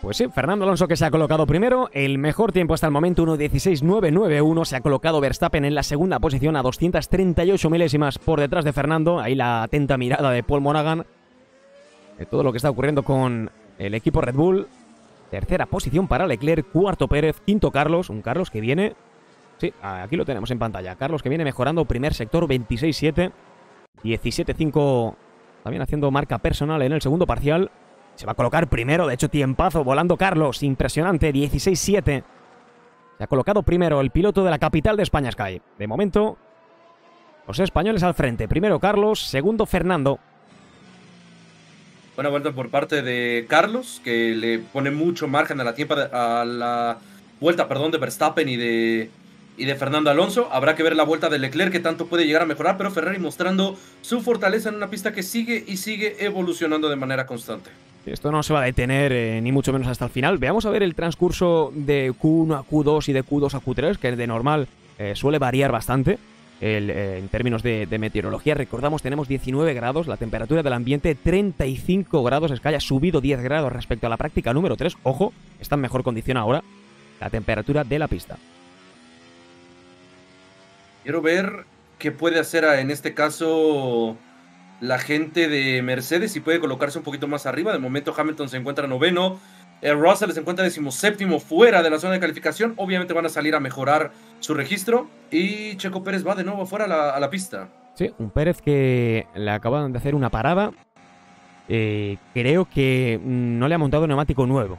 Pues sí, Fernando Alonso que se ha colocado primero, el mejor tiempo hasta el momento 1.16.991, se ha colocado Verstappen en la segunda posición a 238 milésimas por detrás de Fernando, ahí la atenta mirada de Paul Monaghan, de todo lo que está ocurriendo con el equipo Red Bull, Tercera posición para Leclerc, cuarto Pérez, quinto Carlos, un Carlos que viene... Sí, aquí lo tenemos en pantalla. Carlos que viene mejorando, primer sector 26-7, 17-5, también haciendo marca personal en el segundo parcial. Se va a colocar primero, de hecho tiempazo, volando Carlos, impresionante, 16-7. Se ha colocado primero el piloto de la capital de España, Sky. De momento, los españoles al frente. Primero Carlos, segundo Fernando. Buena vuelta por parte de Carlos, que le pone mucho margen a la, tiempo, a la vuelta perdón, de Verstappen y de, y de Fernando Alonso. Habrá que ver la vuelta de Leclerc, que tanto puede llegar a mejorar, pero Ferrari mostrando su fortaleza en una pista que sigue y sigue evolucionando de manera constante. Esto no se va a detener eh, ni mucho menos hasta el final. Veamos a ver el transcurso de Q1 a Q2 y de Q2 a Q3, que de normal eh, suele variar bastante. Eh, en términos de, meteorología. Recordamos, tenemos 19 grados, la temperatura del ambiente 35 grados, es que haya subido 10 grados respecto a la práctica número 3. Ojo, está en mejor condición ahora la temperatura de la pista. Quiero ver qué puede hacer ah, en este caso la gente de Mercedes y puede colocarse un poquito más arriba. De momento Hamilton se encuentra noveno, eh, Russell se encuentra decimoséptimo fuera de la zona de calificación. Obviamente van a salir a mejorar su registro. Y Checo Pérez va de nuevo afuera a la, pista. Sí, un Pérez que le acaban de hacer una parada. Eh, creo que mm, no le ha montado neumático nuevo.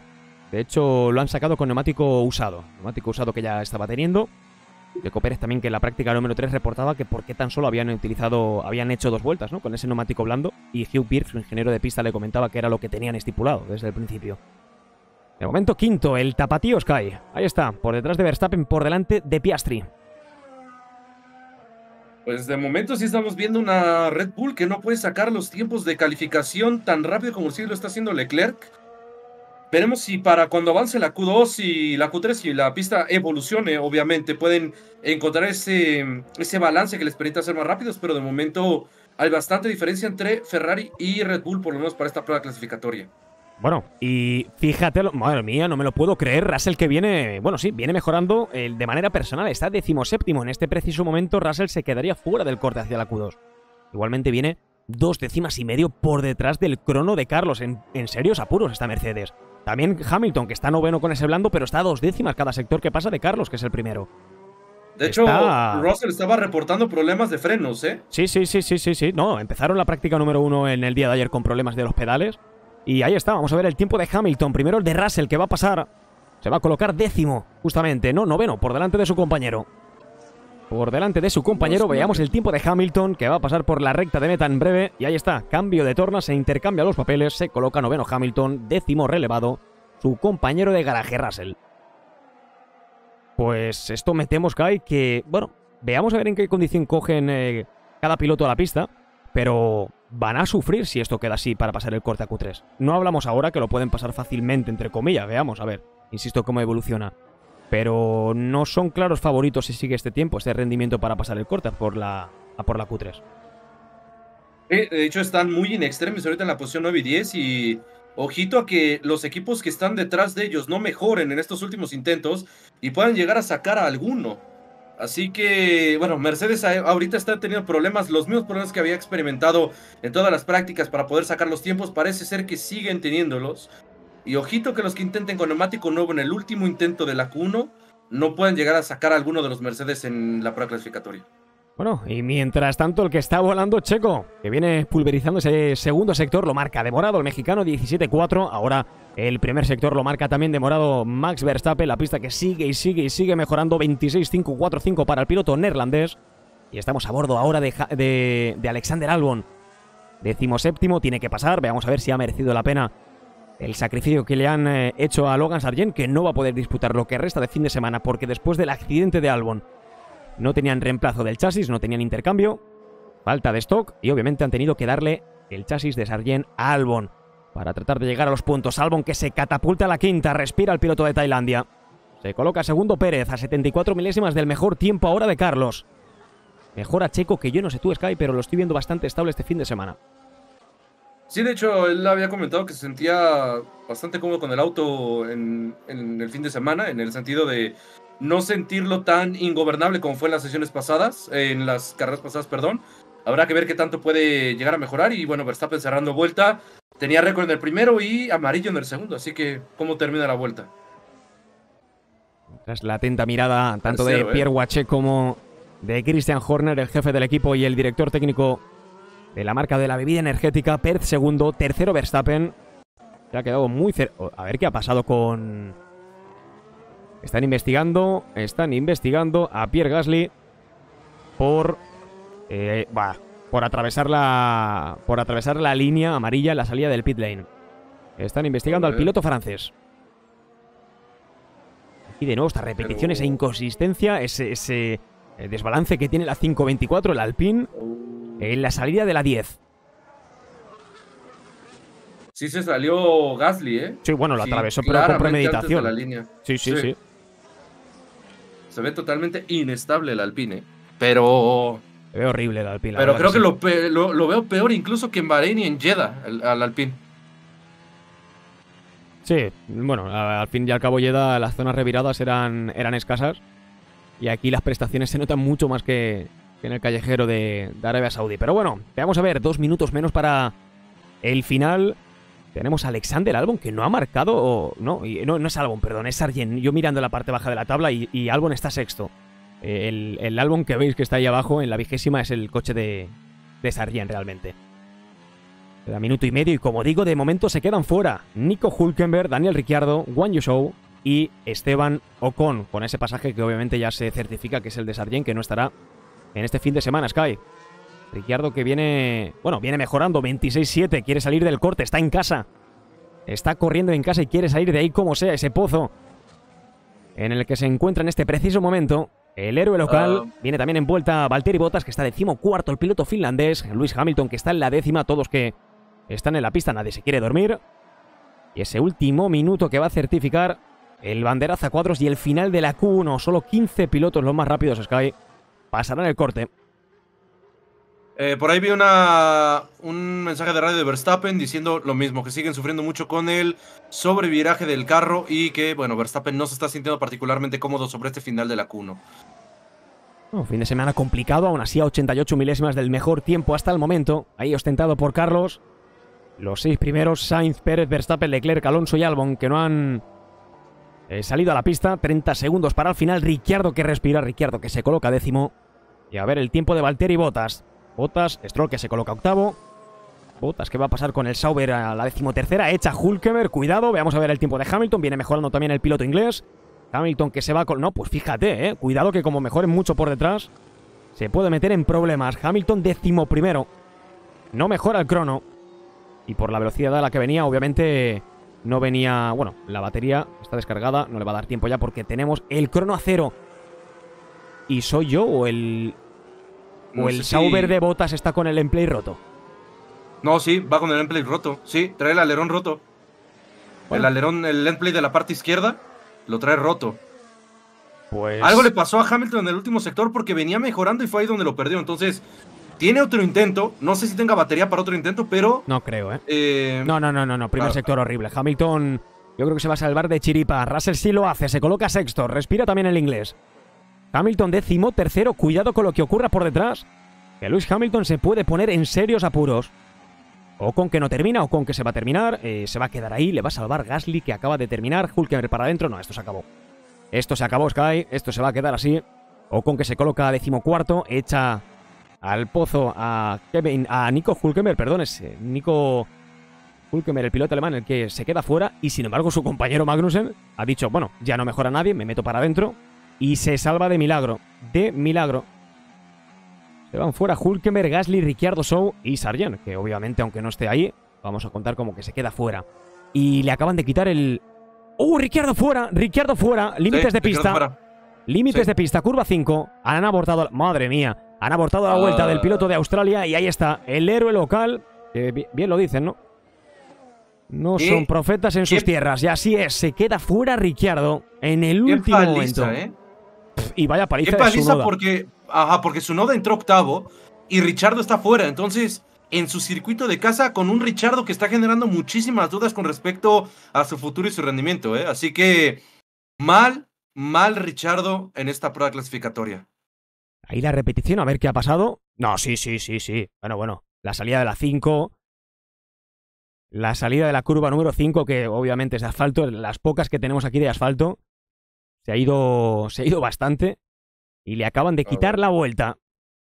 De hecho, lo han sacado con neumático usado. Neumático usado que ya estaba teniendo. Checo Pérez también que en la práctica número 3 reportaba que por qué tan solo habían utilizado, habían hecho dos vueltas, ¿no? Con ese neumático blando. Y Hugh Pierce, su ingeniero de pista, le comentaba que era lo que tenían estipulado desde el principio. De momento quinto, el Tapatío Sky. Ahí está, por detrás de Verstappen, por delante de Piastri. Pues de momento sí estamos viendo una Red Bull que no puede sacar los tiempos de calificación tan rápido como si lo está haciendo Leclerc. Veremos si para cuando avance la Q2 y la Q3 y la pista evolucione, obviamente, pueden encontrar ese, ese balance que les permita ser más rápidos, pero de momento hay bastante diferencia entre Ferrari y Red Bull, por lo menos para esta prueba clasificatoria. Bueno, y fíjate, madre mía, no me lo puedo creer, Russell que viene, bueno, sí, viene mejorando eh, de manera personal, está decimoséptimo, en este preciso momento Russell se quedaría fuera del corte hacia la Q2. Igualmente viene dos décimas y medio por detrás del crono de Carlos, en, serios apuros está Mercedes. También Hamilton, que está noveno con ese blando, pero está a dos décimas cada sector que pasa de Carlos, que es el primero. De hecho, Russell estaba reportando problemas de frenos, ¿eh? Sí, sí, sí, sí, sí, sí. No, empezaron la práctica número uno en el día de ayer con problemas de los pedales. Y ahí está, vamos a ver el tiempo de Hamilton. Primero el de Russell, que va a pasar. Se va a colocar décimo, justamente. No, noveno, por delante de su compañero. Por delante de su compañero, veamos el tiempo de Hamilton, que va a pasar por la recta de meta en breve. Y ahí está, cambio de torna, se intercambia los papeles, se coloca noveno Hamilton, décimo relevado, su compañero de garaje Russell. Pues esto metemos, Kai, que, bueno, veamos a ver en qué condición cogen eh, cada piloto a la pista, pero van a sufrir si esto queda así para pasar el corte a Q3. No hablamos ahora que lo pueden pasar fácilmente, entre comillas, veamos, a ver, insisto cómo evoluciona. Pero no son claros favoritos si sigue este tiempo, este rendimiento para pasar el corte a por la, por la Q3. de hecho, están muy en extremis ahorita en la posición 9 y 10 y ojito a que los equipos que están detrás de ellos no mejoren en estos últimos intentos y puedan llegar a sacar a alguno. Así que, bueno, Mercedes ahorita está teniendo problemas, los mismos problemas que había experimentado en todas las prácticas para poder sacar los tiempos, parece ser que siguen teniéndolos. Y ojito que los que intenten con neumático nuevo en el último intento de la Q1 no pueden llegar a sacar alguno de los Mercedes en la prueba clasificatoria. Bueno, y mientras tanto el que está volando Checo, que viene pulverizando ese segundo sector, lo marca demorado el mexicano 17-4, ahora el primer sector lo marca también demorado Max Verstappen, la pista que sigue y sigue y sigue mejorando 26-5-4-5 para el piloto neerlandés. Y estamos a bordo ahora de, Alexander Albon. Decimo séptimo, tiene que pasar, veamos a ver si ha merecido la pena el sacrificio que le han eh, hecho a Logan Sargent, que no va a poder disputar lo que resta de fin de semana, porque después del accidente de Albon no tenían reemplazo del chasis, no tenían intercambio, falta de stock y obviamente han tenido que darle el chasis de Sargent a Albon para tratar de llegar a los puntos. Albon que se catapulta a la quinta, respira el piloto de Tailandia. Se coloca segundo Pérez a 74 milésimas del mejor tiempo ahora de Carlos. Mejor a Checo que yo no sé tú, Sky, pero lo estoy viendo bastante estable este fin de semana. Sí, de hecho, él había comentado que se sentía bastante cómodo con el auto en el fin de semana, en el sentido de no sentirlo tan ingobernable como fue en las sesiones pasadas, en las carreras pasadas, perdón. Habrá que ver qué tanto puede llegar a mejorar. Y bueno, Verstappen cerrando vuelta. Tenía récord en el primero y amarillo en el segundo. Así que, ¿cómo termina la vuelta? Tras la atenta mirada tanto de ¿eh? Pierre Wachet como de Christian Horner, el jefe del equipo y el director técnico de la marca de la bebida energética, Perth segundo, tercero Verstappen. Se ha quedado muy A ver qué ha pasado con están investigando, están investigando a Pierre Gasly por... Eh, por atravesar la... Por atravesar la línea amarilla la salida del pit lane. Están investigando al piloto francés. Y de nuevo, esta repetición, esa inconsistencia, ese, eh, desbalance que tiene la 524, el Alpine, en la salida de la 10. Sí se salió Gasly, ¿eh? Sí, bueno, lo atravesó, pero con premeditación. sí, sí, sí, se ve totalmente inestable el Alpine, pero... Se ve horrible el Alpine. Pero creo que, lo, veo peor incluso que en Bahrein y en Jeddah, al Alpine. Sí, bueno, al fin y al cabo Jeddah las zonas reviradas eran, eran escasas y aquí las prestaciones se notan mucho más que, en el callejero de, de Arabia Saudí. Pero bueno, veamos a ver, dos minutos menos para el final. Tenemos a Alexander Albon que no ha marcado. no, no, es Albon, perdón, es Sargent. Yo mirando la parte baja de la tabla y, Albon está sexto. El, el, Albon que veis que está ahí abajo en la vigésima es el coche de, Sargent realmente. Queda minuto y medio y como digo, de momento se quedan fuera Nico Hulkenberg, Daniel Ricciardo, Juan Yushou y Esteban Ocon, con ese pasaje que obviamente ya se certifica que es el de Sargent, que no estará en este fin de semana, Sky. Ricciardo que viene, bueno, viene mejorando, 26-7, quiere salir del corte, está en casa. Está corriendo en casa y quiere salir de ahí como sea, ese pozo en el que se encuentra en este preciso momento el héroe local. Ah. Viene también en vuelta Valtteri Bottas, que está decimocuarto, el piloto finlandés, Luis Hamilton, que está en la décima, todos que están en la pista, nadie se quiere dormir. Y ese último minuto que va a certificar el a cuadros y el final de la Q1, solo 15 pilotos los más rápidos Sky pasarán el corte. Eh, por ahí vi una, un mensaje de radio de Verstappen diciendo lo mismo, que siguen sufriendo mucho con el sobreviraje del carro y que, bueno, Verstappen no se está sintiendo particularmente cómodo sobre este final de la CUNO. 1 Un fin de semana complicado, aún así a 88 milésimas del mejor tiempo hasta el momento, ahí ostentado por Carlos. Los seis primeros, Sainz, Pérez, Verstappen, Leclerc, Alonso y Albon, que no han eh, salido a la pista. 30 segundos para el final, Ricciardo que respira, Ricciardo que se coloca décimo. Y a ver el tiempo de Valtteri Botas. Botas, Stroll que se coloca octavo. Botas, ¿qué va a pasar con el Sauber a la decimotercera? Echa Hulkemer, cuidado, veamos a ver el tiempo de Hamilton. Viene mejorando también el piloto inglés. Hamilton que se va con... No, pues fíjate, eh. Cuidado que como mejoren mucho por detrás, se puede meter en problemas. Hamilton décimo primero. No mejora el crono. Y por la velocidad a la que venía, obviamente no venía... Bueno, la batería está descargada, no le va a dar tiempo ya porque tenemos el crono a cero. ¿Y soy yo o el ¿O el Sauber de Botas está con el emplay roto? No, sí, va con el emplay roto. Sí, trae el alerón roto. El alerón, el endplay de la parte izquierda, lo trae roto. Pues... Algo le pasó a Hamilton en el último sector porque venía mejorando y fue ahí donde lo perdió. Entonces, tiene otro intento. No sé si tenga batería para otro intento, pero. No creo, ¿eh? eh no, no, no, no, no. Primer sector horrible. Hamilton, yo creo que se va a salvar de chiripa. Russell sí lo hace, se coloca sexto. Respira también el inglés. Hamilton décimo, tercero, cuidado con lo que ocurra por detrás, que Luis Hamilton se puede poner en serios apuros. O con que no termina, o con que se va a terminar, eh, se va a quedar ahí, le va a salvar Gasly que acaba de terminar, Hulkenberg para adentro, no, esto se acabó. Esto se acabó, Sky, esto se va a quedar así. O con que se coloca cuarto. echa al pozo a Nico Hulkenberg, perdón, es eh, Nico Hulkenberg, el piloto alemán, el que se queda fuera, y sin embargo su compañero Magnussen ha dicho, bueno, ya no mejora nadie, me meto para adentro, y se salva de milagro. De milagro. Se van fuera Hulkemer, Gasly, Ricciardo, Sou y Sargent, que obviamente, aunque no esté ahí, vamos a contar como que se queda fuera. Y le acaban de quitar el... ¡Uh, Ricciardo fuera! ¡Ricciardo fuera! Límites de pista. Límites de pista, curva 5. Han abortado... ¡Madre mía! Han abortado la vuelta del ah. piloto de Australia y ahí está, el héroe local. bien lo dicen, ¿no? No no son profetas en sus tierras. Y así es, se queda fuera Ricciardo en el último momento. ¿eh? Y vaya paliza. ¿Qué paliza porque. Ajá, porque entró octavo y Richardo está fuera. Entonces, en su circuito de casa, con un Richardo que está generando muchísimas dudas con respecto a su futuro y su rendimiento, ¿eh? Así que. Mal, mal Richardo en esta prueba clasificatoria. Ahí la repetición, a ver qué ha pasado. No, sí, sí, sí, sí. Bueno, bueno. La salida de la 5. La salida de la curva número 5, que obviamente es de asfalto, las pocas que tenemos aquí de asfalto. Se ha ido, se ha ido bastante y le acaban de quitar la vuelta.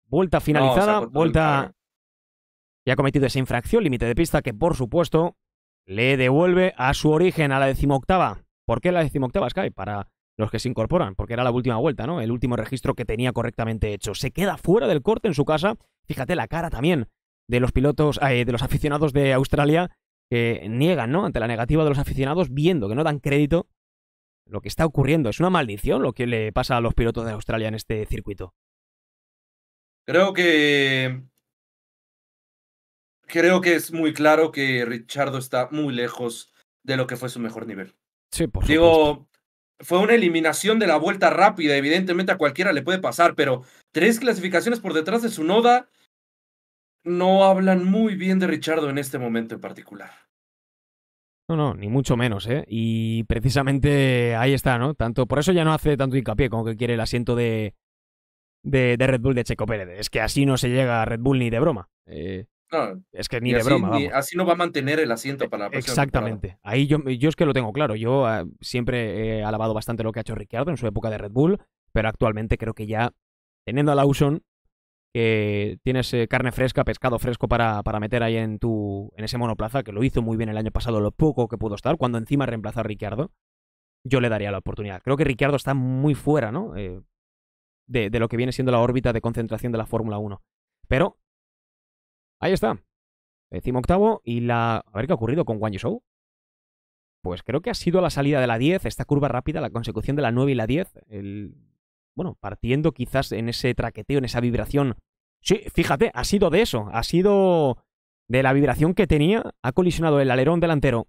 Vuelta finalizada, vuelta... Y ha cometido esa infracción, límite de pista, que por supuesto le devuelve a su origen, a la decimoctava. ¿Por qué la decimoctava, Sky? Para los que se incorporan, porque era la última vuelta, ¿no? El último registro que tenía correctamente hecho. Se queda fuera del corte en su casa. Fíjate la cara también de los pilotos, eh, de los aficionados de Australia que niegan, ¿no? Ante la negativa de los aficionados, viendo que no dan crédito lo que está ocurriendo. ¿Es una maldición lo que le pasa a los pilotos de Australia en este circuito? Creo que. Creo que es muy claro que Richardo está muy lejos de lo que fue su mejor nivel. Sí, por Digo, fue una eliminación de la vuelta rápida, evidentemente a cualquiera le puede pasar, pero tres clasificaciones por detrás de su noda no hablan muy bien de Richardo en este momento en particular. No, no, ni mucho menos, ¿eh? Y precisamente ahí está, ¿no? Tanto, por eso ya no hace tanto hincapié como que quiere el asiento de, de, Red Bull de Checo Pérez. Es que así no se llega a Red Bull ni de broma. Eh, no, es que ni de broma. Vamos. así no va a mantener el asiento eh, para la próxima. Exactamente. Ahí yo, yo, es que lo tengo claro. Yo ah, siempre he alabado bastante lo que ha hecho Ricciardo en su época de Red Bull, pero actualmente creo que ya, teniendo a Lawson, que tienes eh, carne fresca, pescado fresco para, meter ahí en tu en ese monoplaza, que lo hizo muy bien el año pasado, lo poco que pudo estar, cuando encima reemplaza a Ricciardo, yo le daría la oportunidad. Creo que Ricciardo está muy fuera, ¿no? Eh, de, lo que viene siendo la órbita de concentración de la Fórmula 1. Pero, ahí está. Decimo octavo y la... A ver qué ha ocurrido con Wang Show. Pues creo que ha sido la salida de la 10, esta curva rápida, la consecución de la 9 y la 10. El, bueno, partiendo quizás en ese traqueteo, en esa vibración Sí, fíjate, ha sido de eso, ha sido de la vibración que tenía, ha colisionado el alerón delantero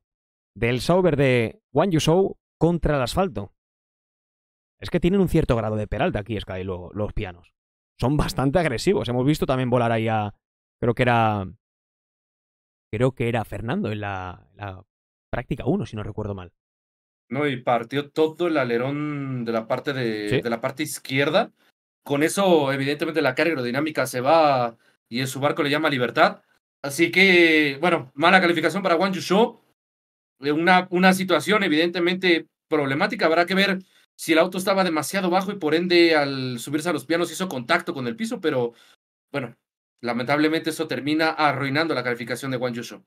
del Sauber de You Yusou contra el asfalto. Es que tienen un cierto grado de peralta aquí, Sky, los pianos. Son bastante agresivos. Hemos visto también volar ahí a. Creo que era. Creo que era Fernando en la, práctica 1, si no recuerdo mal. No, y partió todo el alerón de la parte de, de la parte izquierda con eso, evidentemente, la carga aerodinámica se va y en su barco le llama Libertad. Así que, bueno, mala calificación para Wang Yushou. Eh, una, una situación evidentemente problemática. Habrá que ver si el auto estaba demasiado bajo y por ende al subirse a los pianos hizo contacto con el piso, pero bueno, lamentablemente eso termina arruinando la calificación de Juan Yushou.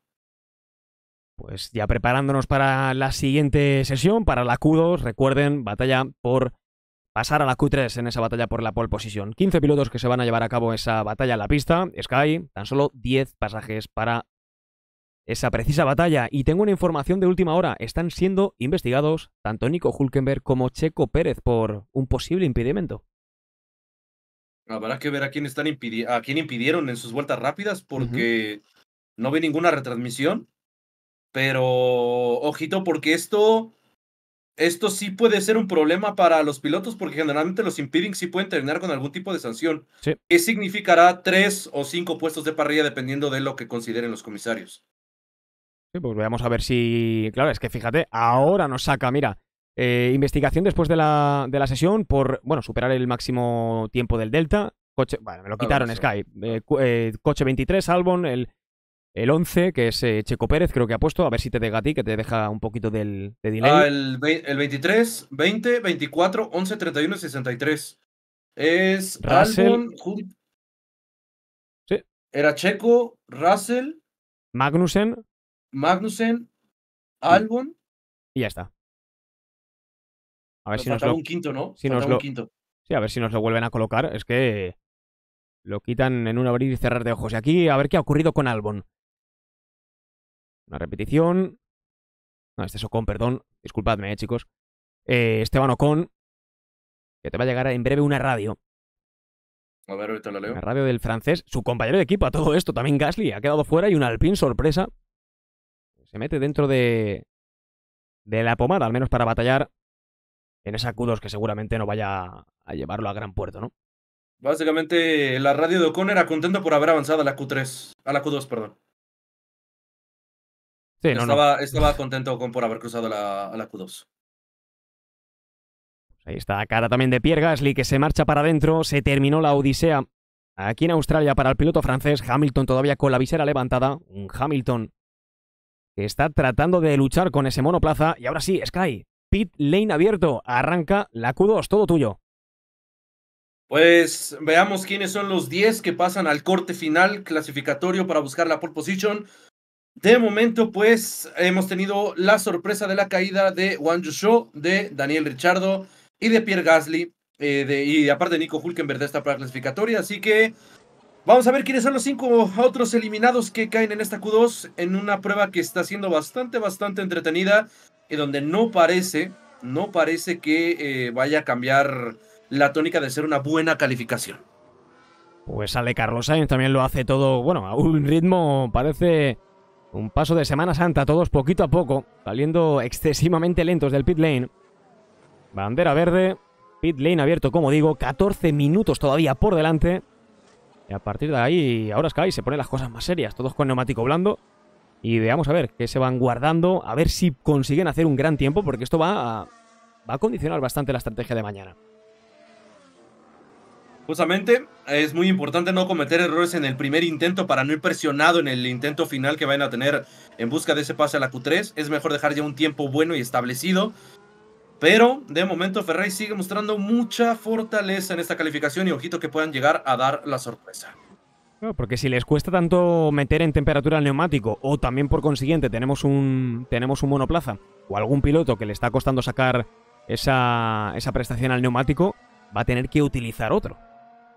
Pues ya preparándonos para la siguiente sesión, para la Q2, recuerden, batalla por pasar a la Q3 en esa batalla por la pole position. 15 pilotos que se van a llevar a cabo esa batalla en la pista. Sky, tan solo 10 pasajes para esa precisa batalla. Y tengo una información de última hora. Están siendo investigados tanto Nico Hulkenberg como Checo Pérez por un posible impedimento. Habrá que ver a quién, están a quién impidieron en sus vueltas rápidas porque no vi ninguna retransmisión. Pero ojito porque esto esto sí puede ser un problema para los pilotos porque generalmente los impeding sí pueden terminar con algún tipo de sanción, ¿Qué significará tres o cinco puestos de parrilla dependiendo de lo que consideren los comisarios. Sí, pues veamos a ver si... Claro, es que fíjate, ahora nos saca, mira, eh, investigación después de la, sesión por, bueno, superar el máximo tiempo del Delta. Coche, bueno, me lo quitaron, Sky. Eh, eh, coche 23, Albon, el el 11, que es eh, Checo Pérez, creo que ha puesto, a ver si te deja a ti, que te deja un poquito del, de delay. Ah, el, 23, 20, 24, 11, 31 63. Es Russell. Albon, sí. Era Checo, Russell. Magnussen. Magnussen, Albon. Y ya está. A ver si nos un quinto, ¿no? Si nos quinto. Sí, a ver si nos lo vuelven a colocar. Es que lo quitan en un abrir y cerrar de ojos. Y aquí, a ver qué ha ocurrido con Albon. Una repetición. No, este es Ocon, perdón. Disculpadme, eh, chicos. Eh, Esteban Ocon, que te va a llegar en breve una radio. A ver, ahorita la leo. La radio del francés. Su compañero de equipo a todo esto, también Gasly, ha quedado fuera y un Alpine sorpresa. Se mete dentro de, de la pomada, al menos para batallar en esa Q2 que seguramente no vaya a llevarlo a gran puerto, ¿no? Básicamente, la radio de Ocon era contenta por haber avanzado a la Q3, a la Q2, perdón estaba, contento con por haber cruzado la, la Q2. Pues ahí está cara también de Pierre Gasly que se marcha para adentro. Se terminó la odisea aquí en Australia para el piloto francés. Hamilton todavía con la visera levantada. Un Hamilton que está tratando de luchar con ese monoplaza. Y ahora sí, Sky, pit lane abierto. Arranca la Q2, todo tuyo. Pues veamos quiénes son los 10 que pasan al corte final clasificatorio para buscar la pole position. De momento, pues hemos tenido la sorpresa de la caída de Juan Show, de Daniel Richardo y de Pierre Gasly. Eh, y aparte Nico Hulkenberg de esta clasificatoria. Así que vamos a ver quiénes son los cinco otros eliminados que caen en esta Q2 en una prueba que está siendo bastante, bastante entretenida y donde no parece, no parece que eh, vaya a cambiar la tónica de ser una buena calificación. Pues sale Carlos Sainz, también lo hace todo, bueno, a un ritmo parece un paso de Semana Santa, todos poquito a poco, saliendo excesivamente lentos del pit lane. Bandera verde, pit lane abierto, como digo, 14 minutos todavía por delante. Y a partir de ahí, ahora ahí se pone las cosas más serias, todos con neumático blando. Y veamos a ver qué se van guardando, a ver si consiguen hacer un gran tiempo, porque esto va a condicionar bastante la estrategia de mañana. Justamente es muy importante no cometer errores en el primer intento para no ir presionado en el intento final que vayan a tener en busca de ese pase a la Q3. Es mejor dejar ya un tiempo bueno y establecido. Pero de momento Ferrari sigue mostrando mucha fortaleza en esta calificación y ojito que puedan llegar a dar la sorpresa. porque si les cuesta tanto meter en temperatura el neumático, o también por consiguiente tenemos un, tenemos un monoplaza, o algún piloto que le está costando sacar esa prestación al neumático, va a tener que utilizar otro.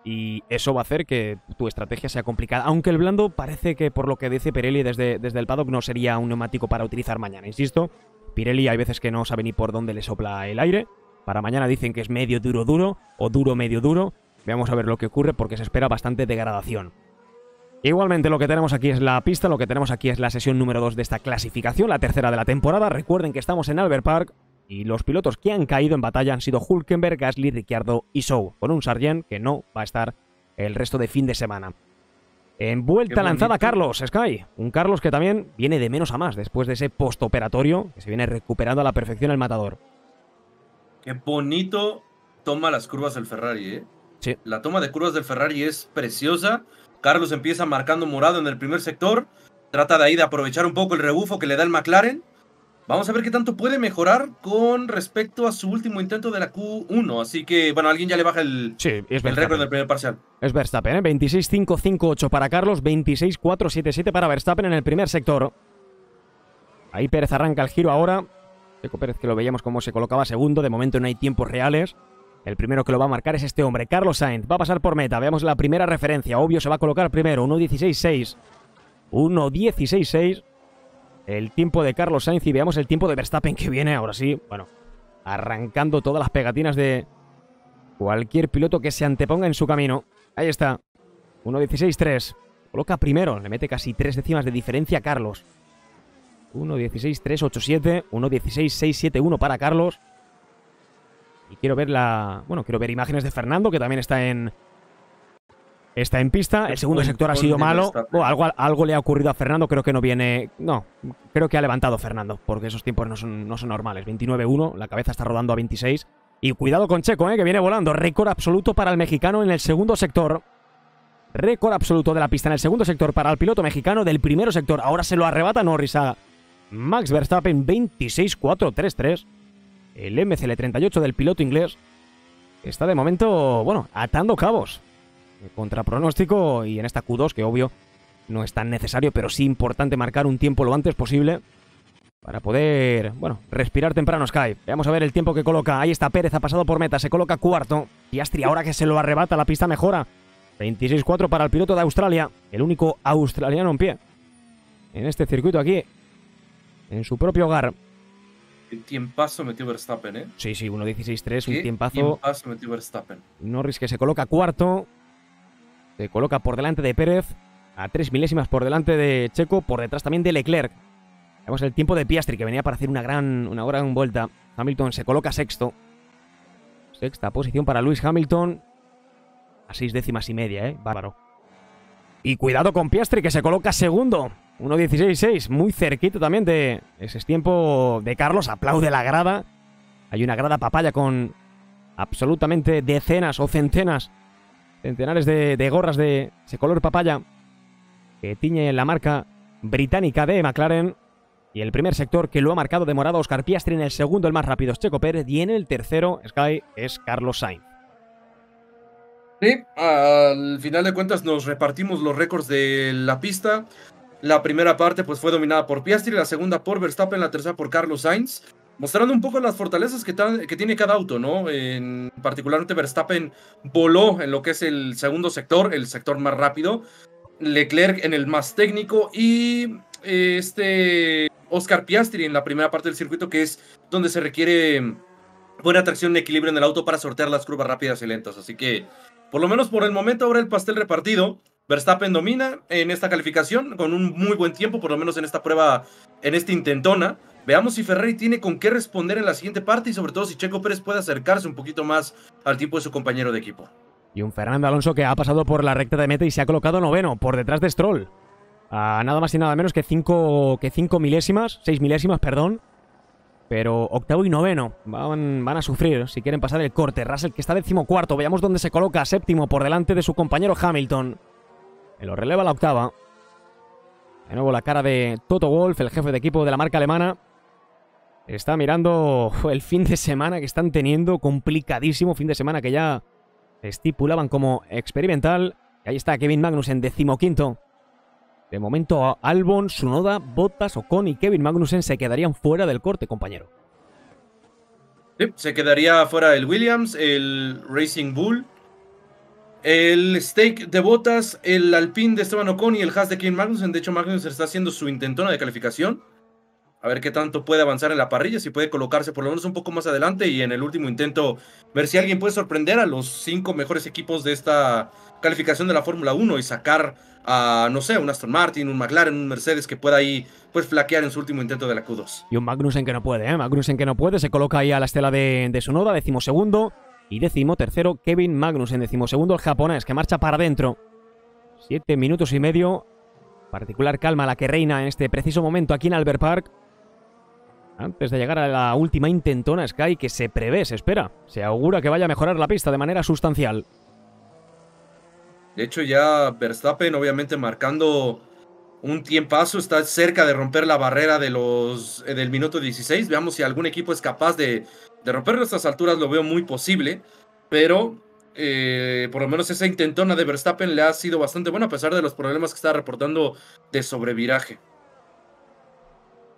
Y eso va a hacer que tu estrategia sea complicada. Aunque el blando parece que, por lo que dice Pirelli desde, el paddock, no sería un neumático para utilizar mañana. Insisto, Pirelli hay veces que no sabe ni por dónde le sopla el aire. Para mañana dicen que es medio duro duro o duro medio duro. Veamos a ver lo que ocurre porque se espera bastante degradación. Igualmente lo que tenemos aquí es la pista, lo que tenemos aquí es la sesión número 2 de esta clasificación, la tercera de la temporada. Recuerden que estamos en Albert Park, y los pilotos que han caído en batalla han sido Hulkenberg, Gasly, Ricciardo y Show, con un Sargent que no va a estar el resto de fin de semana. En vuelta lanzada Carlos Sky, un Carlos que también viene de menos a más después de ese postoperatorio que se viene recuperando a la perfección el matador. Qué bonito toma las curvas del Ferrari, ¿eh? La toma de curvas del Ferrari es preciosa. Carlos empieza marcando morado en el primer sector, trata de ahí de aprovechar un poco el rebufo que le da el McLaren Vamos a ver qué tanto puede mejorar con respecto a su último intento de la Q1. Así que, bueno, alguien ya le baja el, récord del primer parcial. Es Verstappen, ¿eh? 26-5-5-8 para Carlos, 26-4-7-7 para Verstappen en el primer sector. Ahí Pérez arranca el giro ahora. Checo Pérez, que lo veíamos cómo se colocaba segundo. De momento no hay tiempos reales. El primero que lo va a marcar es este hombre, Carlos Sainz. Va a pasar por meta. Veamos la primera referencia. Obvio, se va a colocar primero. 1-16-6, 1-16-6 el tiempo de Carlos Sainz y veamos el tiempo de Verstappen que viene ahora sí, bueno, arrancando todas las pegatinas de cualquier piloto que se anteponga en su camino. Ahí está, 1.16.3, coloca primero, le mete casi tres décimas de diferencia a Carlos. 1.16.387, 1.16.671 para Carlos. Y quiero ver la. Bueno, quiero ver imágenes de Fernando, que también está en está en pista. El segundo sector ha sido malo. algo, algo le ha ocurrido a Fernando. Creo que no viene. No, creo que ha levantado Fernando, porque esos tiempos no son, normales. 29-1, la cabeza está rodando a 26. Y cuidado con Checo, eh, que viene volando. Récord absoluto para el mexicano en el segundo sector. Récord absoluto de la pista en el segundo sector para el piloto mexicano del primero sector. Ahora se lo arrebata Norris a Max Verstappen 26-4-3-3. El MCL38 del piloto inglés está de momento, bueno, atando cabos contra pronóstico y en esta Q2, que obvio no es tan necesario, pero sí importante marcar un tiempo lo antes posible para poder, bueno, respirar temprano Sky. Vamos a ver el tiempo que coloca. Ahí está Pérez, ha pasado por meta, se coloca cuarto. Y Astri, ahora que se lo arrebata, la pista mejora. 26-4 para el piloto de Australia, el único australiano en pie en este circuito aquí, en su propio hogar. Un tiempazo metió Verstappen, ¿eh? Sí, sí, 1.16.3, un tiempazo. tiempazo metió Verstappen. Norris que se coloca cuarto, se coloca por delante de Pérez, a tres milésimas por delante de Checo, por detrás también de Leclerc. Vemos el tiempo de Piastri, que venía para hacer una gran una hora vuelta. Hamilton se coloca sexto. Sexta posición para Luis Hamilton. A seis décimas y media, ¿eh? Bárbaro. Y cuidado con Piastri, que se coloca segundo. 1.16.6, muy cerquito también de ese tiempo de Carlos. Aplaude la grada. Hay una grada papaya con absolutamente decenas o centenas centenares de, gorras de ese color papaya que tiñe la marca británica de McLaren. Y el primer sector que lo ha marcado de morado Oscar Piastri, en el segundo el más rápido es Checo Pérez y en el tercero Sky es Carlos Sainz. Sí, al final de cuentas nos repartimos los récords de la pista. La primera parte pues fue dominada por Piastri, la segunda por Verstappen, la tercera por Carlos Sainz mostrando un poco las fortalezas que, tiene cada auto, ¿no? En particularmente Verstappen voló en lo que es el segundo sector, el sector más rápido, Leclerc en el más técnico y este Oscar Piastri en la primera parte del circuito que es donde se requiere buena tracción y equilibrio en el auto para sortear las curvas rápidas y lentas. Así que, por lo menos por el momento, ahora el pastel repartido. Verstappen domina en esta calificación con un muy buen tiempo, por lo menos en esta prueba, en esta intentona. Veamos si Ferrari tiene con qué responder en la siguiente parte y sobre todo si Checo Pérez puede acercarse un poquito más al tiempo de su compañero de equipo. Y un Fernando Alonso que ha pasado por la recta de meta y se ha colocado noveno, por detrás de Stroll. A nada más y nada menos que 5 que cinco milésimas, seis milésimas, perdón. Pero octavo y noveno van, van a sufrir si quieren pasar el corte. Russell que está décimo cuarto, veamos dónde se coloca, séptimo por delante de su compañero Hamilton. Me lo releva la octava. De nuevo la cara de Toto Wolf, el jefe de equipo de la marca alemana. Está mirando el fin de semana que están teniendo, complicadísimo fin de semana que ya estipulaban como experimental. Y ahí está Kevin Magnus en decimoquinto. De momento, Albon, Sunoda, Botas, Ocon y Kevin Magnussen se quedarían fuera del corte, compañero. Sí, se quedaría fuera el Williams, el Racing Bull, el Stake de Botas, el Alpine de Esteban Ocon y el Haas de Kevin Magnussen. De hecho, Magnussen está haciendo su intentona de calificación a ver qué tanto puede avanzar en la parrilla, si puede colocarse por lo menos un poco más adelante y en el último intento ver si alguien puede sorprender a los cinco mejores equipos de esta calificación de la Fórmula 1 y sacar a, no sé, un Aston Martin, un McLaren, un Mercedes que pueda ahí pues flaquear en su último intento de la Q2. Y un Magnussen que no puede, ¿eh? Magnussen que no puede, se coloca ahí a la estela de, de Sonoda, decimosegundo. Y décimo tercero, Kevin Magnussen, decimosegundo el japonés, que marcha para adentro. Siete minutos y medio. Particular calma la que reina en este preciso momento aquí en Albert Park antes de llegar a la última intentona Sky que se prevé, se espera. Se augura que vaya a mejorar la pista de manera sustancial. De hecho, ya Verstappen, obviamente, marcando un tiempazo, está cerca de romper la barrera de los, eh, del minuto 16. Veamos si algún equipo es capaz de, romper nuestras alturas, lo veo muy posible, pero eh, por lo menos esa intentona de Verstappen le ha sido bastante buena a pesar de los problemas que está reportando de sobreviraje.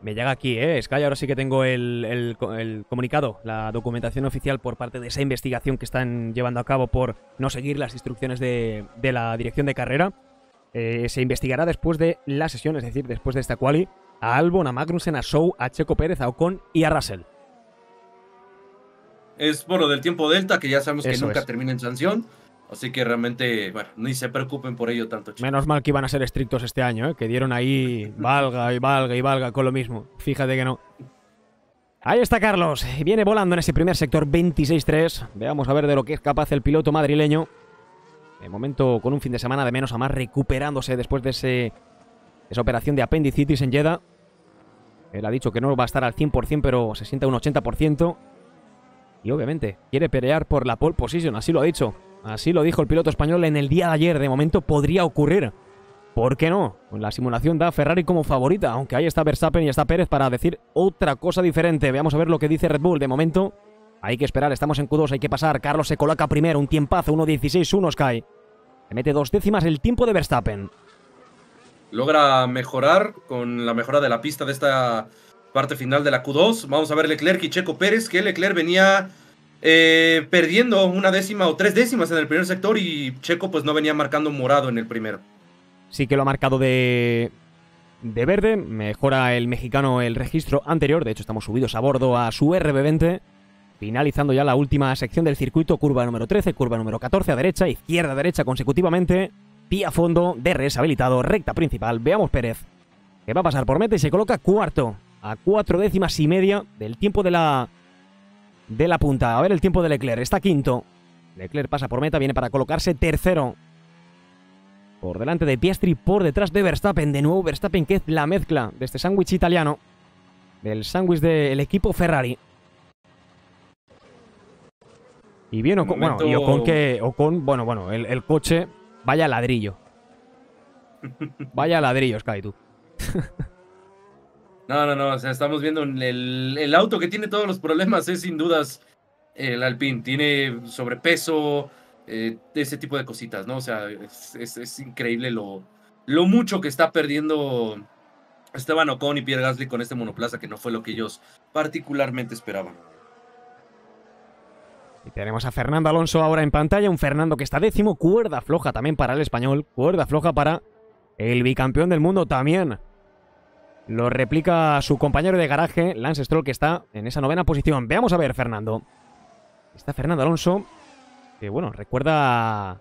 Me llega aquí, ¿eh? Sky, ahora sí que tengo el, comunicado, la documentación oficial por parte de esa investigación que están llevando a cabo por no seguir las instrucciones de, la dirección de carrera. Eh, se investigará después de la sesión, es decir, después de esta quali, a Albon, a Magnussen, a Show, a Checo Pérez, a Ocon y a Russell. Es por del tiempo delta, que ya sabemos que nunca termina en sanción. Así que realmente, bueno, ni se preocupen por ello tanto. Menos mal que iban a ser estrictos este año, ¿eh? que dieron ahí valga y valga y valga con lo mismo. Fíjate que no. Ahí está Carlos, viene volando en ese primer sector 26-3. Veamos a ver de lo que es capaz el piloto madrileño. De momento con un fin de semana de menos a más recuperándose después de ese, esa operación de apendicitis en Jeddah. Él ha dicho que no va a estar al 100%, pero se siente un 80%. Y obviamente quiere pelear por la pole position, así lo ha dicho. Así lo dijo el piloto español en el día de ayer. De momento podría ocurrir. ¿Por qué no? Pues la simulación da a Ferrari como favorita, aunque ahí está Verstappen y está Pérez para decir otra cosa diferente. Veamos a ver lo que dice Red Bull. De momento hay que esperar, estamos en Q2, hay que pasar. Carlos se coloca primero, un tiempazo, 1.16-1 Sky. Le mete dos décimas el tiempo de Verstappen. Logra mejorar con la mejora de la pista de esta parte final de la Q2. Vamos a ver Leclerc y Checo Pérez, que Leclerc venía eh, perdiendo una décima o tres décimas en el primer sector y Checo pues no venía marcando morado en el primero. Sí que lo ha marcado de, de verde, mejora el mexicano el registro anterior, de hecho estamos subidos a bordo a su RB20, finalizando ya la última sección del circuito, curva número 13, curva número 14 a derecha, izquierda a derecha consecutivamente, Pía a fondo, DRS habilitado, recta principal, veamos Pérez, que va a pasar por meta y se coloca cuarto, a cuatro décimas y media del tiempo de la de la punta. A ver el tiempo de Leclerc. Está quinto. Leclerc pasa por meta, viene para colocarse tercero. Por delante de Piastri, por detrás de Verstappen. De nuevo Verstappen, que es la mezcla de este sándwich italiano. Del sándwich del equipo Ferrari. Y bien Ocon, bueno, Ocon que... bueno, bueno, el, el coche... Vaya ladrillo. Vaya ladrillo, Sky, tú. No, no, no, o sea, estamos viendo el, auto que tiene todos los problemas, es sin dudas el Alpine. Tiene sobrepeso, eh, ese tipo de cositas, ¿no? O sea, es, increíble lo, lo mucho que está perdiendo Esteban Ocon y Pierre Gasly con este monoplaza, que no fue lo que ellos particularmente esperaban. Y tenemos a Fernando Alonso ahora en pantalla, un Fernando que está décimo, cuerda floja también para el español, cuerda floja para el bicampeón del mundo también, lo replica su compañero de garaje, Lance Stroll, que está en esa novena posición. Veamos a ver, Fernando. Está Fernando Alonso, que bueno, recuerda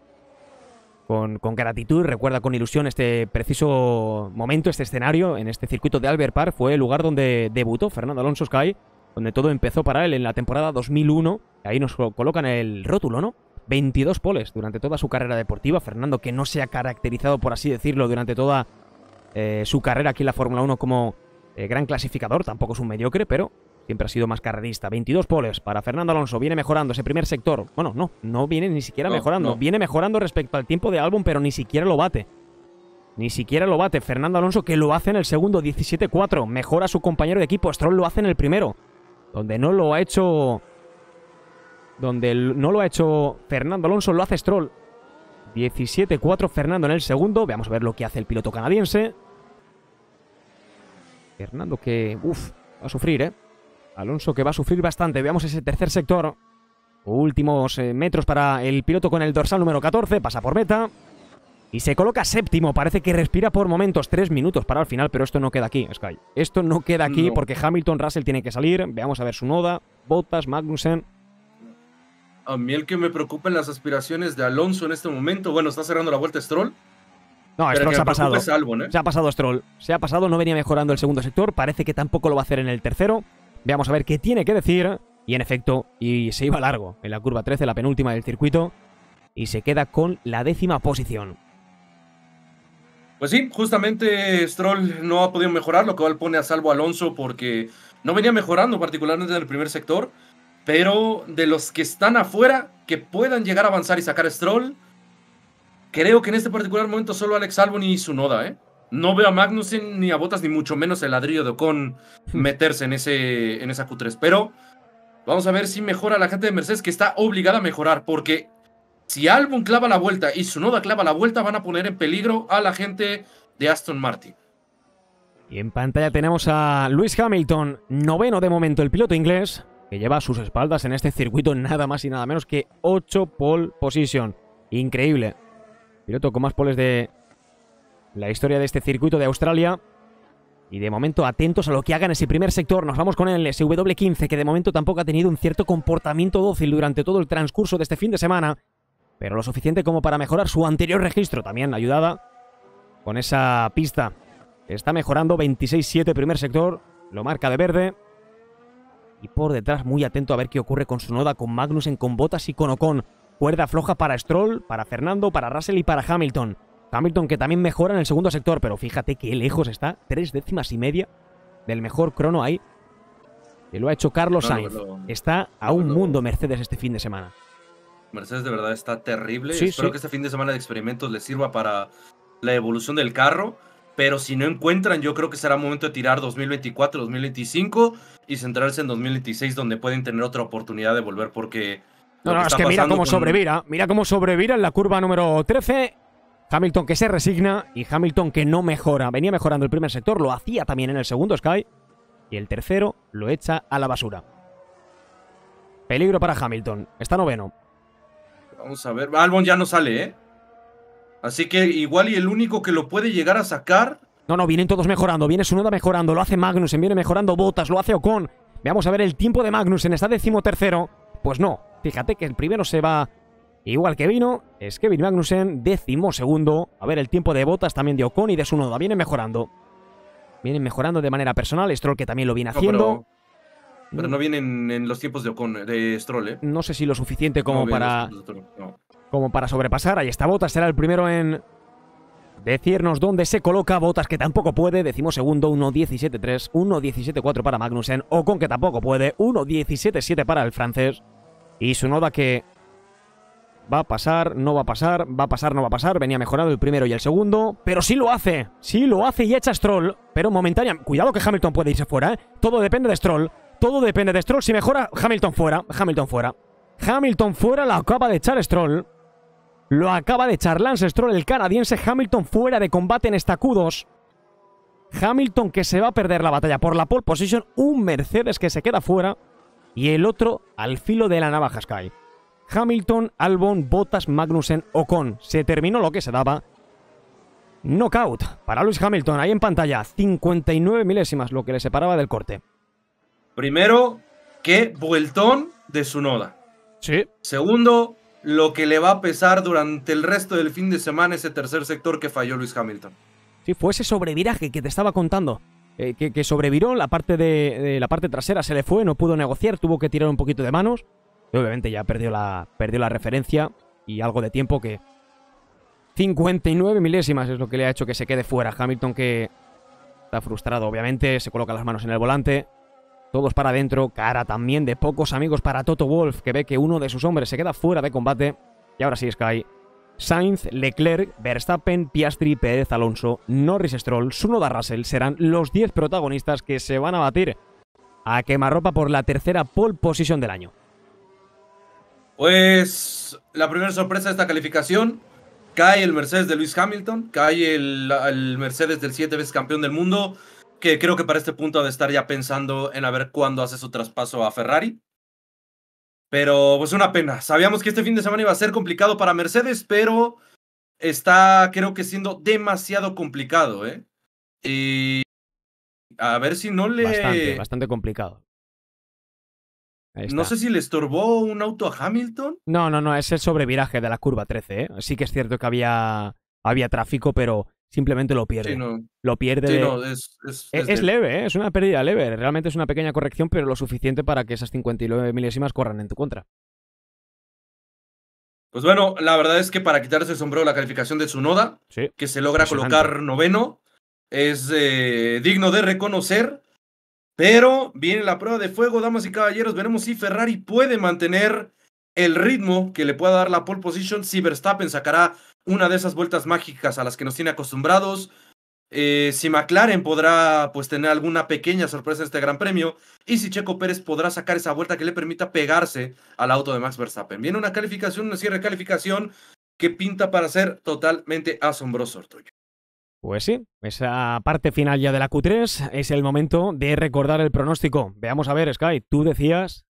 con, gratitud, recuerda con ilusión este preciso momento, este escenario en este circuito de Albert Park. Fue el lugar donde debutó Fernando Alonso Sky, donde todo empezó para él en la temporada 2001. Ahí nos colocan el rótulo, ¿no? 22 poles durante toda su carrera deportiva. Fernando, que no se ha caracterizado, por así decirlo, durante toda eh, su carrera aquí en la Fórmula 1 como eh, gran clasificador, tampoco es un mediocre, pero siempre ha sido más carrerista. 22 poles para Fernando Alonso, viene mejorando ese primer sector. Bueno, no, no viene ni siquiera mejorando. Viene mejorando respecto al tiempo de álbum, pero ni siquiera lo bate. Ni siquiera lo bate Fernando Alonso, que lo hace en el segundo, 17-4. Mejora a su compañero de equipo, Stroll lo hace en el primero. Donde no lo ha hecho... Donde no lo ha hecho Fernando Alonso, lo hace Stroll. 17-4 Fernando en el segundo. Veamos a ver lo que hace el piloto canadiense. Fernando que... Uf, va a sufrir, ¿eh? Alonso que va a sufrir bastante. Veamos ese tercer sector. Últimos eh, metros para el piloto con el dorsal número 14. Pasa por meta. Y se coloca séptimo. Parece que respira por momentos. Tres minutos para el final, pero esto no queda aquí, Sky. Esto no queda aquí porque Hamilton, Russell tiene que salir. Veamos a ver su noda. Bottas, Magnussen. A mí el que me preocupa en las aspiraciones de Alonso en este momento, bueno, está cerrando la vuelta Stroll. No, Stroll se ha pasado. ¿eh? Se ha pasado Stroll. Se ha pasado, no venía mejorando el segundo sector. Parece que tampoco lo va a hacer en el tercero. Veamos a ver qué tiene que decir. Y en efecto, y se iba largo en la curva 13, la penúltima del circuito. Y se queda con la décima posición. Pues sí, justamente Stroll no ha podido mejorar, lo cual pone a salvo a Alonso porque no venía mejorando, particularmente en el primer sector. Pero de los que están afuera, que puedan llegar a avanzar y sacar Stroll, creo que en este particular momento solo Alex Albon y Sunoda, ¿eh? No veo a Magnussen ni a Botas, ni mucho menos el ladrillo de Ocon meterse en, ese, en esa Q3. Pero vamos a ver si mejora la gente de Mercedes, que está obligada a mejorar, porque si Albon clava la vuelta y Noda clava la vuelta, van a poner en peligro a la gente de Aston Martin. Y en pantalla tenemos a Lewis Hamilton, noveno de momento, el piloto inglés, que lleva sus espaldas en este circuito nada más y nada menos que 8 pole position. Increíble. Piloto con más poles de la historia de este circuito de Australia. Y de momento atentos a lo que haga en ese primer sector. Nos vamos con el SW15, que de momento tampoco ha tenido un cierto comportamiento dócil durante todo el transcurso de este fin de semana. Pero lo suficiente como para mejorar su anterior registro. También ayudada con esa pista. Está mejorando 26-7 primer sector. Lo marca de verde y por detrás muy atento a ver qué ocurre con su Noda, con Magnussen, con Botas y con Ocon. Cuerda floja para Stroll, para Fernando, para Russell y para Hamilton. Hamilton que también mejora en el segundo sector, pero fíjate qué lejos está, tres décimas y media del mejor crono ahí. Que lo ha hecho Carlos Sainz. está a un mundo Mercedes este fin de semana. Mercedes de verdad está terrible. Espero que este fin de semana de experimentos le sirva para la evolución del carro. Pero si no encuentran, yo creo que será momento de tirar 2024, 2025 y centrarse en 2016 donde pueden tener otra oportunidad de volver porque... No, no, es que mira cómo sobrevira, mira cómo sobrevira en la curva número 13. Hamilton que se resigna y Hamilton que no mejora. Venía mejorando el primer sector, lo hacía también en el segundo Sky y el tercero lo echa a la basura. Peligro para Hamilton, está noveno. Vamos a ver, Albon ya no sale, ¿eh? Así que igual y el único que lo puede llegar a sacar no, no, vienen todos mejorando. Viene Sunoda mejorando, lo hace Magnussen, viene mejorando Botas, lo hace Ocon. Veamos a ver el tiempo de Magnussen. Está decimotercero. Pues no, fíjate que el primero se va igual que vino. Es Kevin Magnussen, décimo segundo. A ver el tiempo de Botas también de Ocon y de Sunoda. Viene mejorando. Vienen mejorando de manera personal. Stroll que también lo viene haciendo. pero, no vienen en los tiempos de Ocon, de Stroll, ¿eh? No sé si lo suficiente como para. Como para sobrepasar. Ahí está Botas, será el primero en decirnos dónde se coloca Botas, que tampoco puede, decimos segundo, 1.17.3, 1.17.4 para Magnussen, con que tampoco puede, 1.17.7 para el francés, y su Sunoda, que va a pasar, no va a pasar, va a pasar, no va a pasar, venía mejorado el primero y el segundo, pero sí lo hace, sí lo hace y echa Stroll, pero momentánea... cuidado que Hamilton puede irse fuera, ¿eh? todo depende de Stroll, todo depende de Stroll, si mejora, Hamilton fuera, Hamilton fuera, Hamilton fuera, la acaba de echar Stroll, lo acaba de echar Lance Stroll, el canadiense Hamilton fuera de combate en estacudos. Hamilton que se va a perder la batalla por la pole position, un Mercedes que se queda fuera y el otro al filo de la navaja Sky. Hamilton, Albon, Bottas, Magnussen, Ocon. Se terminó lo que se daba. Knockout para Luis Hamilton, ahí en pantalla, 59 milésimas, lo que le separaba del corte. Primero, qué vueltón de noda. Sí. Segundo, lo que le va a pesar durante el resto del fin de semana ese tercer sector que falló Luis Hamilton. Sí, fue ese sobreviraje que te estaba contando. Eh, que, sobreviró la parte la parte trasera se le fue, no pudo negociar, tuvo que tirar un poquito de manos. Y obviamente ya perdió la, perdió la referencia y algo de tiempo que 59 milésimas es lo que le ha hecho que se quede fuera. Hamilton que está frustrado, obviamente, se coloca las manos en el volante, todos para adentro, cara también de pocos amigos para Toto Wolf, que ve que uno de sus hombres se queda fuera de combate. Y ahora sí, Sky. Sainz, Leclerc, Verstappen, Piastri, Pérez, Alonso, Norris Stroll, Sunoda Russell serán los 10 protagonistas que se van a batir a quemarropa por la tercera pole position del año. Pues la primera sorpresa de esta calificación cae el Mercedes de Luis Hamilton, cae el, el Mercedes del 7 veces campeón del mundo, que creo que para este punto ha de estar ya pensando en a ver cuándo hace su traspaso a Ferrari. Pero pues una pena. Sabíamos que este fin de semana iba a ser complicado para Mercedes, pero está creo que siendo demasiado complicado, ¿eh? Y a ver si no le... Bastante, bastante complicado. No sé si le estorbó un auto a Hamilton. No, no, no, es el sobreviraje de la curva 13. ¿eh? Sí que es cierto que había, había tráfico, pero simplemente lo pierde. Lo pierde. es, e, leve, ¿eh? es una pérdida leve. Realmente es una pequeña corrección, pero lo suficiente para que esas 59 milésimas corran en tu contra. Pues bueno, la verdad es que para quitarse el sombrero la calificación de su noda que se logra colocar noveno, es eh, digno de reconocer. Pero viene la prueba de fuego, damas y caballeros. Veremos si Ferrari puede mantener el ritmo que le pueda dar la pole position, si Verstappen sacará una de esas vueltas mágicas a las que nos tiene acostumbrados. Eh, si McLaren podrá pues tener alguna pequeña sorpresa en este Gran Premio y si Checo Pérez podrá sacar esa vuelta que le permita pegarse al auto de Max Verstappen. Viene una calificación, una cierre de calificación que pinta para ser totalmente asombroso, tuyo. Pues sí, esa parte final ya de la Q3 es el momento de recordar el pronóstico. Veamos a ver, Sky, tú decías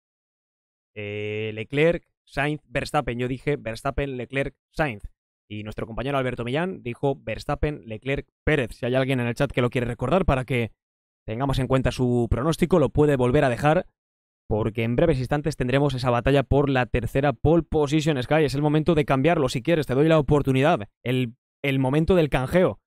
eh, Leclerc, Sainz, Verstappen. Yo dije Verstappen, Leclerc, Sainz. Y nuestro compañero Alberto Millán dijo Verstappen, Leclerc, Pérez. Si hay alguien en el chat que lo quiere recordar para que tengamos en cuenta su pronóstico, lo puede volver a dejar porque en breves instantes tendremos esa batalla por la tercera pole position Sky. Es el momento de cambiarlo, si quieres, te doy la oportunidad. El, el momento del canjeo.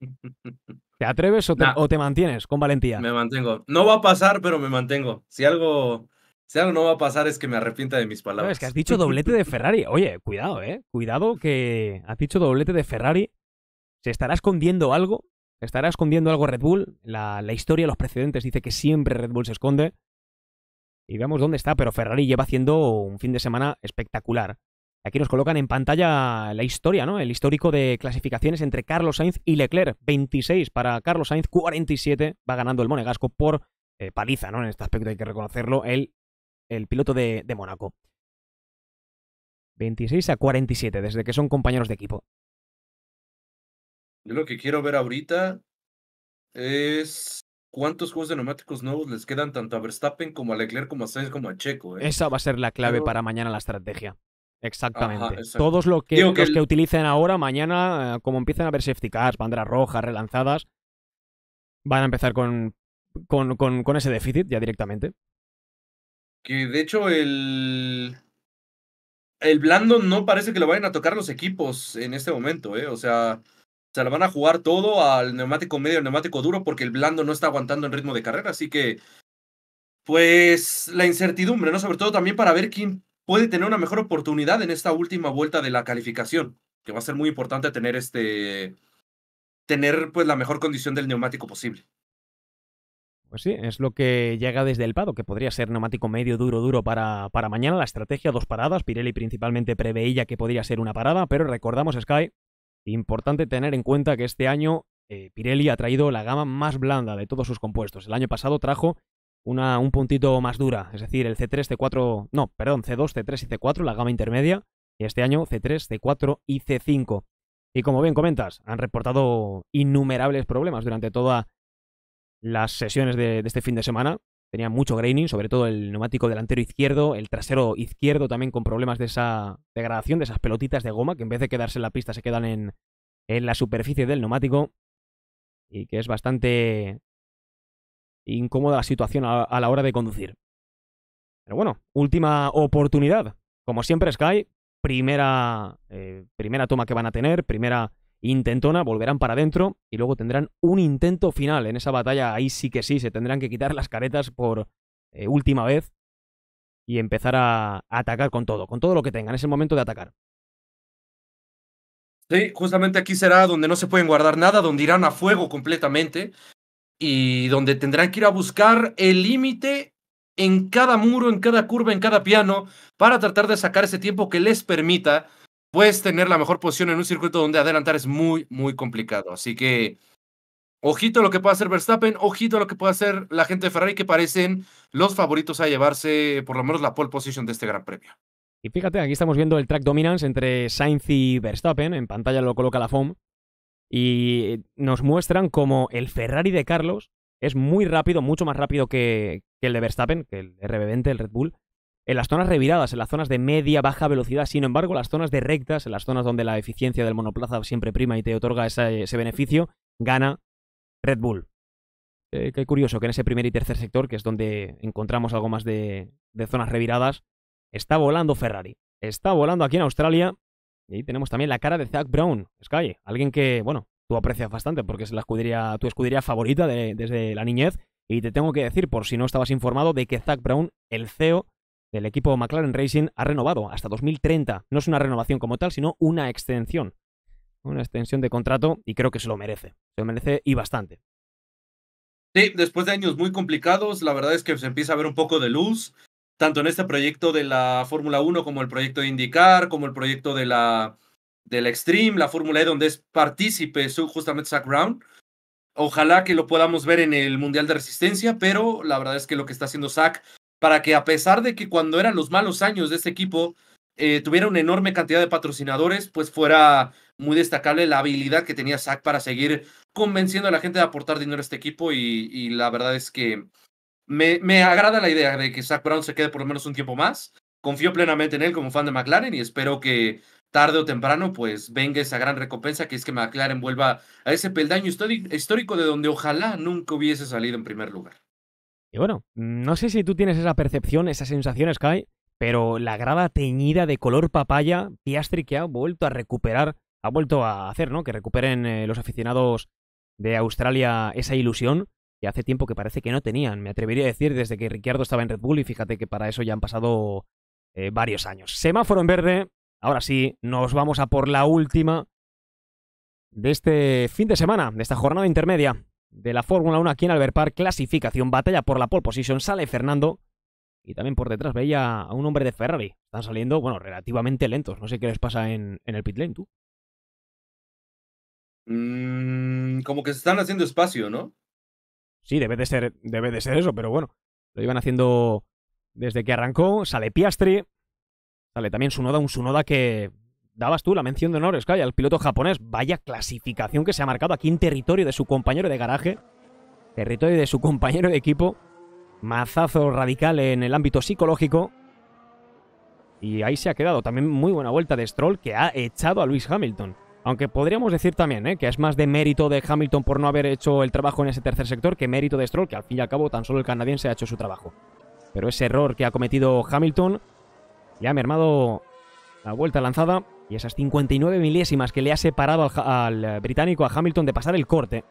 ¿Te atreves o o te, mantienes con valentía? Me mantengo. No va a pasar, pero me mantengo. Si algo si algo no va a pasar es que me arrepienta de mis palabras. es que has dicho doblete de Ferrari. Oye, cuidado, ¿eh? Cuidado que has dicho doblete de Ferrari. ¿Se estará escondiendo algo? ¿Se estará escondiendo algo Red Bull? La, la historia, los precedentes dice que siempre Red Bull se esconde. Y veamos dónde está, pero Ferrari lleva haciendo un fin de semana espectacular. Aquí nos colocan en pantalla la historia, ¿no? El histórico de clasificaciones entre Carlos Sainz y Leclerc. 26 para Carlos Sainz, 47 va ganando el Monegasco por eh, paliza, ¿no? En este aspecto hay que reconocerlo. El el piloto de, Mónaco. 26 a 47, desde que son compañeros de equipo. Yo lo que quiero ver ahorita es cuántos juegos de neumáticos nuevos les quedan tanto a Verstappen como a Leclerc, como a Sainz, como a Checo. ¿eh? Esa va a ser la clave para mañana la estrategia. Exactamente. Todos lo que, los que, utilicen ahora, mañana, eh, como empiezan a verse safety cars, banderas rojas, relanzadas, van a empezar con, con ese déficit ya directamente que de hecho el, el blando no parece que lo vayan a tocar los equipos en este momento, ¿eh? O sea, se lo van a jugar todo al neumático medio, al neumático duro, porque el blando no está aguantando en ritmo de carrera, así que, pues, la incertidumbre, ¿no? Sobre todo también para ver quién puede tener una mejor oportunidad en esta última vuelta de la calificación, que va a ser muy importante tener este, tener pues la mejor condición del neumático posible. Pues sí, es lo que llega desde el Pado, que podría ser neumático medio duro duro para, para mañana. La estrategia, dos paradas. Pirelli principalmente preveía que podría ser una parada, pero recordamos, Sky, importante tener en cuenta que este año eh, Pirelli ha traído la gama más blanda de todos sus compuestos. El año pasado trajo una, un puntito más dura, es decir, el C3, C4, no, perdón, C2, C3 y C4, la gama intermedia, y este año C3, C4 y C5. Y como bien comentas, han reportado innumerables problemas durante toda las sesiones de, este fin de semana. Tenía mucho graining, sobre todo el neumático delantero izquierdo, el trasero izquierdo también con problemas de esa degradación, de esas pelotitas de goma que en vez de quedarse en la pista se quedan en, la superficie del neumático y que es bastante incómoda la situación a, la hora de conducir. Pero bueno, última oportunidad. Como siempre, Sky, primera, eh, primera toma que van a tener, primera intentona, volverán para adentro y luego tendrán un intento final. En esa batalla ahí sí que sí, se tendrán que quitar las caretas por eh, última vez y empezar a, atacar con todo, con todo lo que tengan. Es el momento de atacar. Sí, justamente aquí será donde no se pueden guardar nada, donde irán a fuego completamente y donde tendrán que ir a buscar el límite en cada muro, en cada curva, en cada piano, para tratar de sacar ese tiempo que les permita Puedes tener la mejor posición en un circuito donde adelantar es muy, muy complicado. Así que ojito a lo que pueda hacer Verstappen, ojito a lo que pueda hacer la gente de Ferrari, que parecen los favoritos a llevarse por lo menos la pole position de este Gran Premio. Y fíjate, aquí estamos viendo el track dominance entre Sainz y Verstappen, en pantalla lo coloca la FOM, y nos muestran como el Ferrari de Carlos es muy rápido, mucho más rápido que, que el de Verstappen, que el RB20, el Red Bull, en las zonas reviradas, en las zonas de media, baja velocidad. Sin embargo, las zonas de rectas, en las zonas donde la eficiencia del monoplaza siempre prima y te otorga ese, beneficio, gana Red Bull. Eh, qué curioso que en ese primer y tercer sector, que es donde encontramos algo más de, zonas reviradas, está volando Ferrari. Está volando aquí en Australia. Y ahí tenemos también la cara de Zach Brown, Sky. Alguien que, bueno, tú aprecias bastante porque es la escudería, tu escudería favorita desde la niñez. Y te tengo que decir, por si no estabas informado, de que Zach Brown, el CEO el equipo McLaren Racing ha renovado hasta 2030. No es una renovación como tal, sino una extensión. Una extensión de contrato y creo que se lo merece. Se lo merece y bastante. Sí, después de años muy complicados, la verdad es que se empieza a ver un poco de luz, tanto en este proyecto de la Fórmula 1 como el proyecto de IndyCar, como el proyecto de la, del Extreme, la Fórmula E, donde es partícipe justamente Zach Brown. Ojalá que lo podamos ver en el Mundial de Resistencia, pero la verdad es que lo que está haciendo Zach para que a pesar de que cuando eran los malos años de este equipo, eh, tuviera una enorme cantidad de patrocinadores, pues fuera muy destacable la habilidad que tenía Zach para seguir convenciendo a la gente de aportar dinero a este equipo y, la verdad es que me, me, agrada la idea de que Zach Brown se quede por lo menos un tiempo más. Confío plenamente en él como fan de McLaren y espero que tarde o temprano pues venga esa gran recompensa que es que McLaren vuelva a ese peldaño histórico de donde ojalá nunca hubiese salido en primer lugar. Y bueno, no sé si tú tienes esa percepción, esa sensación, Sky, pero la grava teñida de color papaya, Piastri que ha vuelto a recuperar, ha vuelto a hacer, ¿no? Que recuperen eh, los aficionados de Australia esa ilusión que hace tiempo que parece que no tenían. Me atrevería a decir desde que Ricciardo estaba en Red Bull y fíjate que para eso ya han pasado eh, varios años. Semáforo en verde. Ahora sí, nos vamos a por la última de este fin de semana, de esta jornada intermedia de la Fórmula 1 aquí en Albert Park. Clasificación, batalla por la pole position. Sale Fernando. Y también por detrás veía a un hombre de Ferrari. Están saliendo, bueno, relativamente lentos. No sé qué les pasa en, el pit lane, tú. Mm, como que se están haciendo espacio, ¿no? Sí, debe de ser, debe de ser eso, pero bueno. Lo iban haciendo desde que arrancó. Sale Piastri. Sale también Sunoda, un Sunoda que dabas tú la mención de honores, Sky al piloto japonés. Vaya clasificación que se ha marcado aquí en territorio de su compañero de garaje, territorio de su compañero de equipo. Mazazo radical en el ámbito psicológico. Y ahí se ha quedado también muy buena vuelta de Stroll que ha echado a Luis Hamilton. Aunque podríamos decir también eh, que es más de mérito de Hamilton por no haber hecho el trabajo en ese tercer sector que mérito de Stroll, que al fin y al cabo tan solo el canadiense ha hecho su trabajo. Pero ese error que ha cometido Hamilton le ha mermado la vuelta lanzada y esas 59 milésimas que le ha separado al, eh, británico, a Hamilton, de pasar el corte.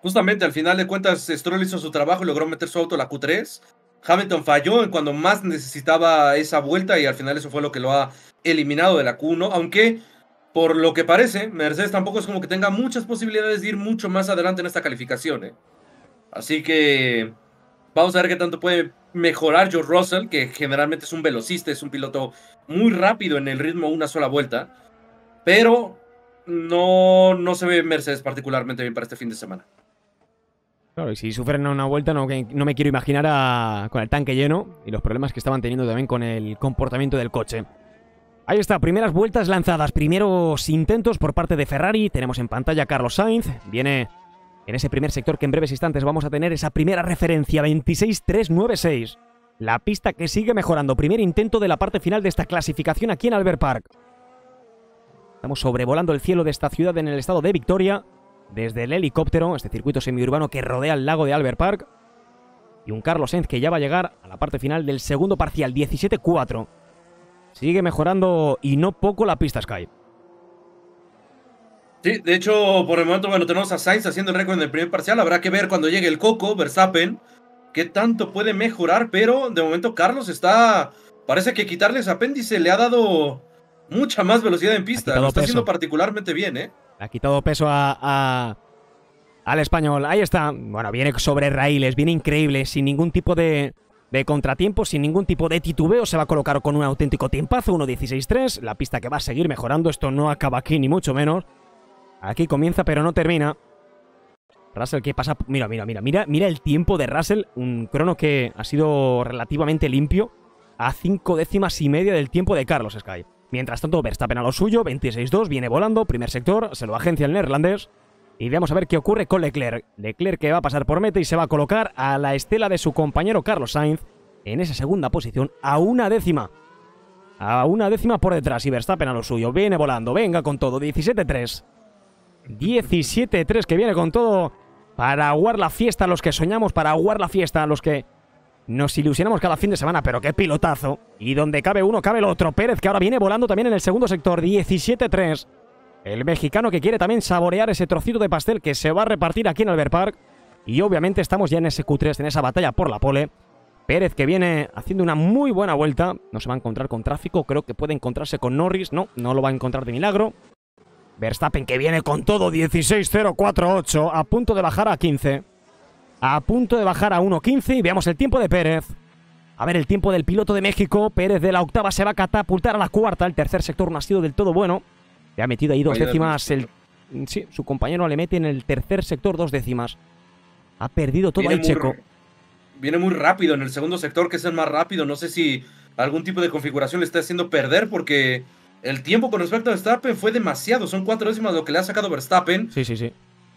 Justamente, al final de cuentas, Stroll hizo su trabajo y logró meter su auto a la Q3. Hamilton falló en cuando más necesitaba esa vuelta y al final eso fue lo que lo ha eliminado de la Q1, aunque por lo que parece, Mercedes tampoco es como que tenga muchas posibilidades de ir mucho más adelante en esta calificación. ¿eh? Así que vamos a ver qué tanto puede mejorar George Russell, que generalmente es un velocista, es un piloto muy rápido en el ritmo una sola vuelta, pero no, no se ve Mercedes particularmente bien para este fin de semana. Claro, y si sufren una vuelta, no, no me quiero imaginar con el tanque lleno y los problemas que estaban teniendo también con el comportamiento del coche. Ahí está, primeras vueltas lanzadas, primeros intentos por parte de Ferrari. Tenemos en pantalla a Carlos Sainz. Viene en ese primer sector que en breves instantes vamos a tener esa primera referencia, 26396. La pista que sigue mejorando. Primer intento de la parte final de esta clasificación aquí en Albert Park. Estamos sobrevolando el cielo de esta ciudad en el estado de Victoria desde el helicóptero, este circuito semiurbano que rodea el lago de Albert Park. Y un Carlos Sainz que ya va a llegar a la parte final del segundo parcial, 17-4. Sigue mejorando y no poco la pista Sky. Sí, de hecho, por el momento, bueno, tenemos a Sainz haciendo el récord en el primer parcial. Habrá que ver cuando llegue el Coco, Verstappen, qué tanto puede mejorar, pero de momento Carlos está, parece que quitarles apéndice le ha dado mucha más velocidad en pista, lo está haciendo particularmente bien, ¿eh? Ha quitado peso a, al español, ahí está, bueno, viene sobre raíles, viene increíble, sin ningún tipo de, de contratiempo, sin ningún tipo de titubeo, se va a colocar con un auténtico tiempazo, 1.16.3, la pista que va a seguir mejorando, esto no acaba aquí ni mucho menos, aquí comienza pero no termina. Russell ¿qué pasa... Mira, mira, mira, mira, mira el tiempo de Russell. Un crono que ha sido relativamente limpio a cinco décimas y media del tiempo de Carlos Sky. Mientras tanto, Verstappen a lo suyo, 26-2, viene volando, primer sector, se lo agencia el neerlandés. Y vamos a ver qué ocurre con Leclerc. Leclerc que va a pasar por meta y se va a colocar a la estela de su compañero Carlos Sainz en esa segunda posición a una décima. A una décima por detrás y Verstappen a lo suyo. Viene volando, venga con todo, 17-3. 17-3 que viene con todo para aguar la fiesta a los que soñamos, para aguar la fiesta a los que nos ilusionamos cada fin de semana, pero qué pilotazo. Y donde cabe uno, cabe el otro. Pérez, que ahora viene volando también en el segundo sector, 17-3. El mexicano que quiere también saborear ese trocito de pastel que se va a repartir aquí en Albert Park. Y obviamente estamos ya en ese Q3, en esa batalla por la pole. Pérez que viene haciendo una muy buena vuelta. No se va a encontrar con tráfico. Creo que puede encontrarse con Norris. No, no lo va a encontrar de milagro. Verstappen que viene con todo, 16-0, 4-8. a punto de bajar a 15. A punto de bajar a 1.15 y veamos el tiempo de Pérez. A ver, el tiempo del piloto de México, Pérez de la octava se va a catapultar a la cuarta, el tercer sector no ha sido del todo bueno. Le ha metido ahí dos décimas, el... sí, su compañero le mete en el tercer sector dos décimas. Ha perdido todo el ahí Checo. Viene muy rápido en el segundo sector, que es el más rápido, no sé si algún tipo de configuración le está haciendo perder porque... El tiempo con respecto a Verstappen fue demasiado. Son cuatro décimas lo que le ha sacado Verstappen. Sí, sí, sí.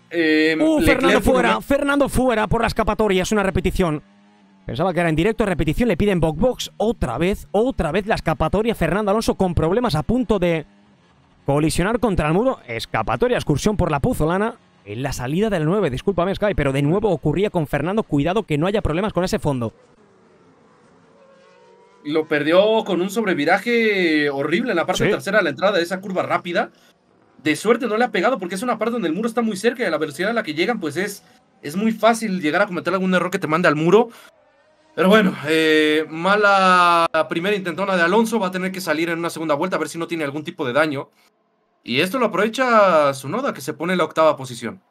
Em, uh, Fernando fuera, Fernando fuera por la escapatoria, es una repetición. Pensaba que era en directo, repetición, le piden box otra vez, otra vez la escapatoria. Fernando Alonso con problemas a punto de colisionar contra el muro. Escapatoria, excursión por la puzolana. En la salida del 9, discúlpame Sky, pero de nuevo ocurría con Fernando. Cuidado que no haya problemas con ese fondo lo perdió con un sobreviraje horrible en la parte tercera de la entrada de esa curva rápida. De suerte no le ha pegado porque es una parte donde el muro está muy cerca y a la velocidad a la que llegan pues es, es muy fácil llegar a cometer algún error que te mande al muro. Pero bueno, eh, mala primera intentona de Alonso, va a tener que salir en una segunda vuelta a ver si no tiene algún tipo de daño. Y esto lo aprovecha su Noda que se pone en la octava posición.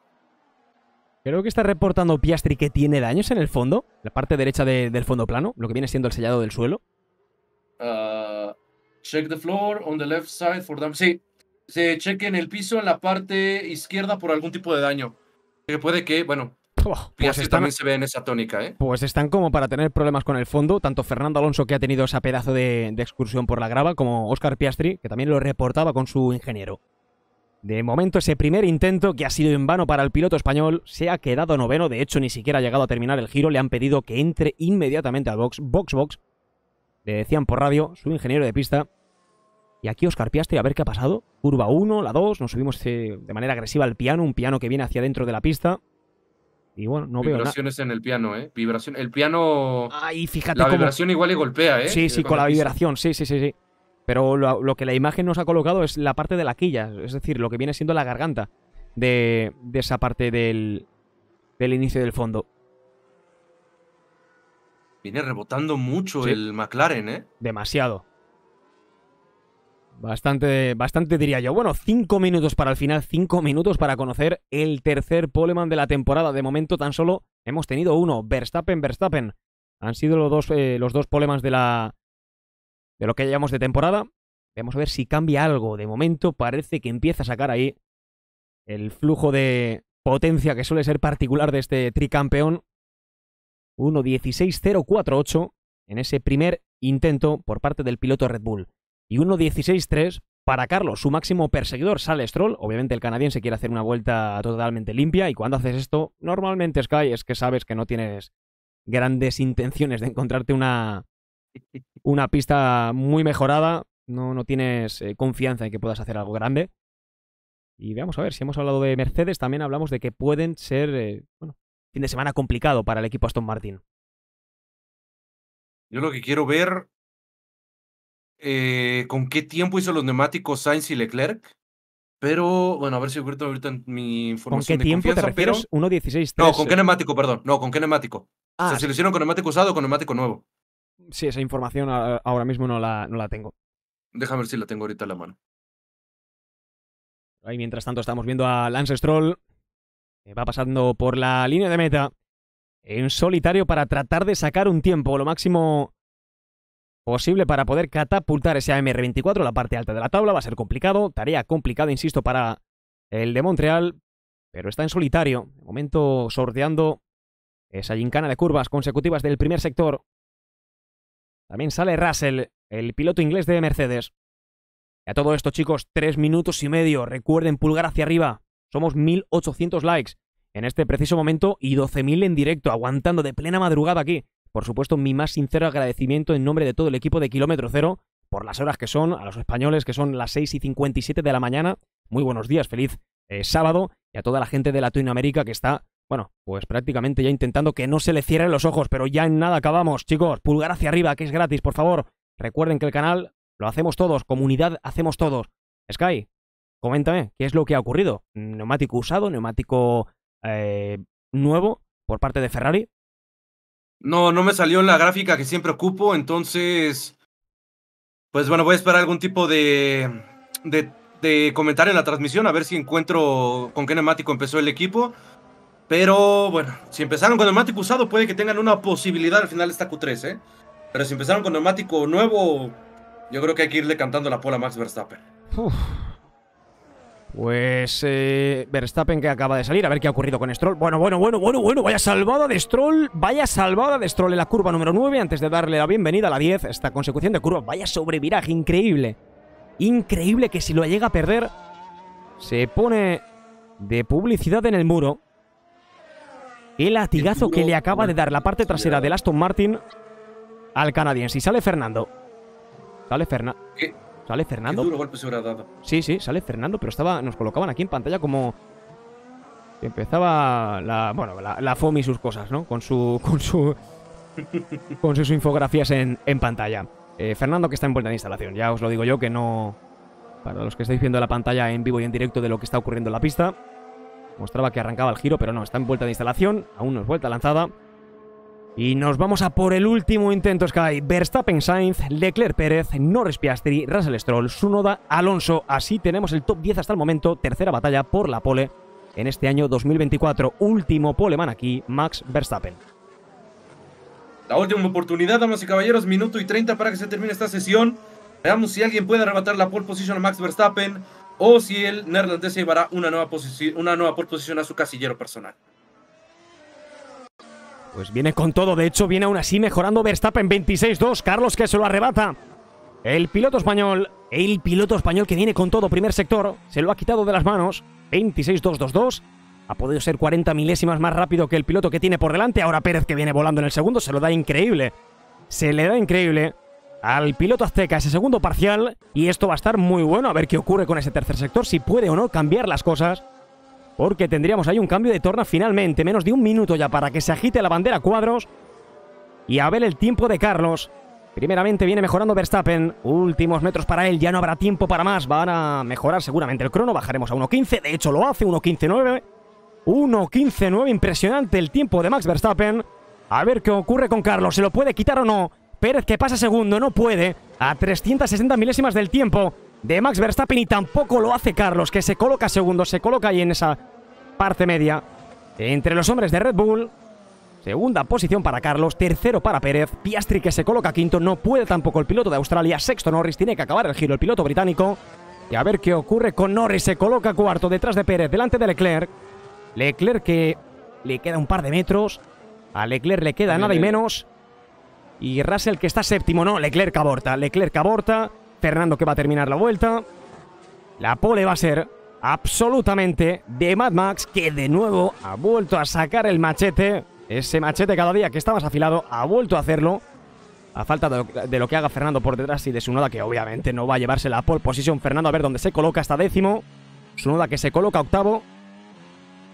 Creo que está reportando Piastri que tiene daños en el fondo, la parte derecha del fondo plano, lo que viene siendo el sellado del suelo. Ah, check the floor on the left side Sí, se cheque en el piso en la parte izquierda por algún tipo de daño. Que puede que, bueno, oh, pues Piastri también se ve en esa tónica, ¿eh? Pues están como para tener problemas con el fondo, tanto Fernando Alonso, que ha tenido esa pedazo de, de, excursión por la grava, como Oscar Piastri, que también lo reportaba con su ingeniero. De momento, ese primer intento, que ha sido en vano para el piloto español, se ha quedado noveno. De hecho, ni siquiera ha llegado a terminar el giro. Le han pedido que entre inmediatamente al box, box, box, le decían por radio, su ingeniero de pista. Y aquí Oscar y a ver qué ha pasado. Curva 1, la 2, nos subimos eh, de manera agresiva al piano, un piano que viene hacia dentro de la pista. Y bueno, no Vibraciones en el piano, ¿eh? Vibración. El piano. ahí fíjate. La vibración igual y golpea, ¿eh? Sí, sí, con, la, vibración, sí, sí, sí, sí. Pero lo, que la imagen nos ha colocado es la parte de la quilla, es decir, lo que viene siendo la garganta de, de esa parte del, del inicio del fondo. Viene rebotando mucho el McLaren, ¿eh? Demasiado. Bastante, bastante diría yo. Bueno, cinco minutos para el final, cinco minutos para conocer el tercer poleman de la temporada. De momento tan solo hemos tenido uno, Verstappen, Verstappen. Han sido los dos, eh, los dos polemans de la de lo que llevamos de temporada. Vamos a ver si cambia algo. De momento parece que empieza a sacar ahí el flujo de potencia que suele ser particular de este tricampeón. 1.16.048 en ese primer intento por parte del piloto Red Bull y 1.16.3 para Carlos, su máximo perseguidor, sale Stroll. Obviamente el canadiense quiere hacer una vuelta totalmente limpia y cuando haces esto, normalmente Sky es que sabes que no tienes grandes intenciones de encontrarte una, una pista muy mejorada, no, no tienes eh, confianza en que puedas hacer algo grande. Y veamos a ver, si hemos hablado de Mercedes, también hablamos de que pueden ser eh, bueno, fin de semana complicado para el equipo Aston Martin. Yo lo que quiero ver eh, con qué tiempo hizo los neumáticos Sainz y Leclerc. Pero, bueno, a ver si ahorita, ahorita mi información. ¿Con qué tiempo te refieres? 1.16. No, ¿con qué eh. neumático, perdón? No, ¿con qué neumático? Ah, ¿Se o si hicieron con neumático usado o con neumático nuevo. Sí, esa información ah, ah, ahora mismo no la, no la tengo. Déjame ver si la tengo ahorita en la mano. Ahí mientras tanto estamos viendo a Lance Stroll eh, va pasando por la línea de meta en solitario para tratar de sacar un tiempo lo máximo posible para poder catapultar ese AMR24 a la parte alta de la tabla. Va a ser complicado, tarea complicada, insisto, para el de Montreal, pero está en solitario. De momento sorteando esa gincana de curvas consecutivas del primer sector. También sale Russell, el piloto inglés de Mercedes. Y a todo esto, chicos, tres minutos y medio. Recuerden pulgar hacia arriba somos 1.800 likes en este preciso momento y 12.000 en directo, aguantando de plena madrugada aquí. Por supuesto, mi más sincero agradecimiento en nombre de todo el equipo de Kilómetro Cero por las horas que son, a los españoles que son las 6 y 57 de la mañana. Muy buenos días, feliz eh, sábado y a toda la gente de Latinoamérica que está, bueno, pues prácticamente ya intentando que no se le cierren los ojos, pero ya en nada acabamos, chicos. Pulgar hacia arriba, que es gratis, por favor. Recuerden que el canal lo hacemos todos, comunidad hacemos todos. Sky, coméntame, ¿qué es lo que ha ocurrido? ¿Neumático usado? ¿Neumático eh, nuevo por parte de Ferrari? No, no me salió en la gráfica que siempre ocupo, entonces, pues bueno, voy a esperar algún tipo de, de, comentario en la transmisión, a ver si encuentro con qué neumático empezó el equipo. Pero bueno, si empezaron con neumático usado, puede que tengan una posibilidad al final de esta Q3, ¿eh? Pero si empezaron con neumático nuevo, yo creo que hay que irle cantando la pola a Max Verstappen. Pues eh, Verstappen que acaba de salir, a ver qué ha ocurrido con Stroll. Bueno, bueno, bueno, bueno, bueno, vaya salvada de Stroll, vaya salvada de Stroll en la curva número 9 antes de darle la bienvenida a la 10, esta consecución de curva, vaya sobreviraje, increíble. Increíble que si lo llega a perder, se pone de publicidad en el muro. El latigazo que le acaba de dar la parte trasera del Aston Martin al canadiense. Y sale Fernando. Sale Fernando. Sale Fernando. Sí, sí, sale Fernando, pero estaba, nos colocaban aquí en pantalla como. Empezaba la. Bueno, la, y sus cosas, ¿no? Con su. Con su. con sus infografías en, en pantalla. Eh, Fernando que está en vuelta de instalación, ya os lo digo yo que no. Para los que estáis viendo la pantalla en vivo y en directo de lo que está ocurriendo en la pista, mostraba que arrancaba el giro, pero no, está en vuelta de instalación, aún no es vuelta lanzada. Y nos vamos a por el último intento Sky. Verstappen Sainz, Leclerc Pérez, Norris Piastri, Russell Stroll, Sunoda, Alonso. Así tenemos el top 10 hasta el momento. Tercera batalla por la pole en este año 2024. Último poleman aquí, Max Verstappen. La última oportunidad, damas y caballeros, minuto y 30 para que se termine esta sesión. Veamos si alguien puede arrebatar la pole position a Max Verstappen o si el neerlandés se llevará una nueva, una nueva pole position a su casillero personal. Pues viene con todo, de hecho viene aún así mejorando Verstappen 26-2, Carlos que se lo arrebata. El piloto español, el piloto español que viene con todo, primer sector, se lo ha quitado de las manos, 26 2 2 Ha podido ser 40 milésimas más rápido que el piloto que tiene por delante. Ahora Pérez que viene volando en el segundo, se lo da increíble. Se le da increíble al piloto azteca ese segundo parcial y esto va a estar muy bueno a ver qué ocurre con ese tercer sector, si puede o no cambiar las cosas porque tendríamos ahí un cambio de torna finalmente, menos de un minuto ya para que se agite la bandera cuadros y a ver el tiempo de Carlos. Primeramente viene mejorando Verstappen, últimos metros para él, ya no habrá tiempo para más, van a mejorar seguramente el crono, bajaremos a 1.15, de hecho lo hace, 1.15.9, 1.15.9, impresionante el tiempo de Max Verstappen. A ver qué ocurre con Carlos, ¿se lo puede quitar o no? Pérez que pasa segundo, no puede, a 360 milésimas del tiempo, de Max Verstappen y tampoco lo hace Carlos, que se coloca segundo, se coloca ahí en esa parte media entre los hombres de Red Bull. Segunda posición para Carlos, tercero para Pérez, Piastri que se coloca quinto, no puede tampoco el piloto de Australia, sexto Norris, tiene que acabar el giro el piloto británico. Y a ver qué ocurre con Norris, se coloca cuarto detrás de Pérez, delante de Leclerc. Leclerc que le queda un par de metros, a Leclerc le queda nada y menos. Y Russell que está séptimo, no, Leclerc aborta, Leclerc aborta. Fernando que va a terminar la vuelta. La pole va a ser absolutamente de Mad Max, que de nuevo ha vuelto a sacar el machete. Ese machete cada día que está más afilado ha vuelto a hacerlo. A falta de lo que haga Fernando por detrás y de Sunoda, que obviamente no va a llevarse la pole position. Fernando a ver dónde se coloca hasta décimo. Sunoda que se coloca octavo.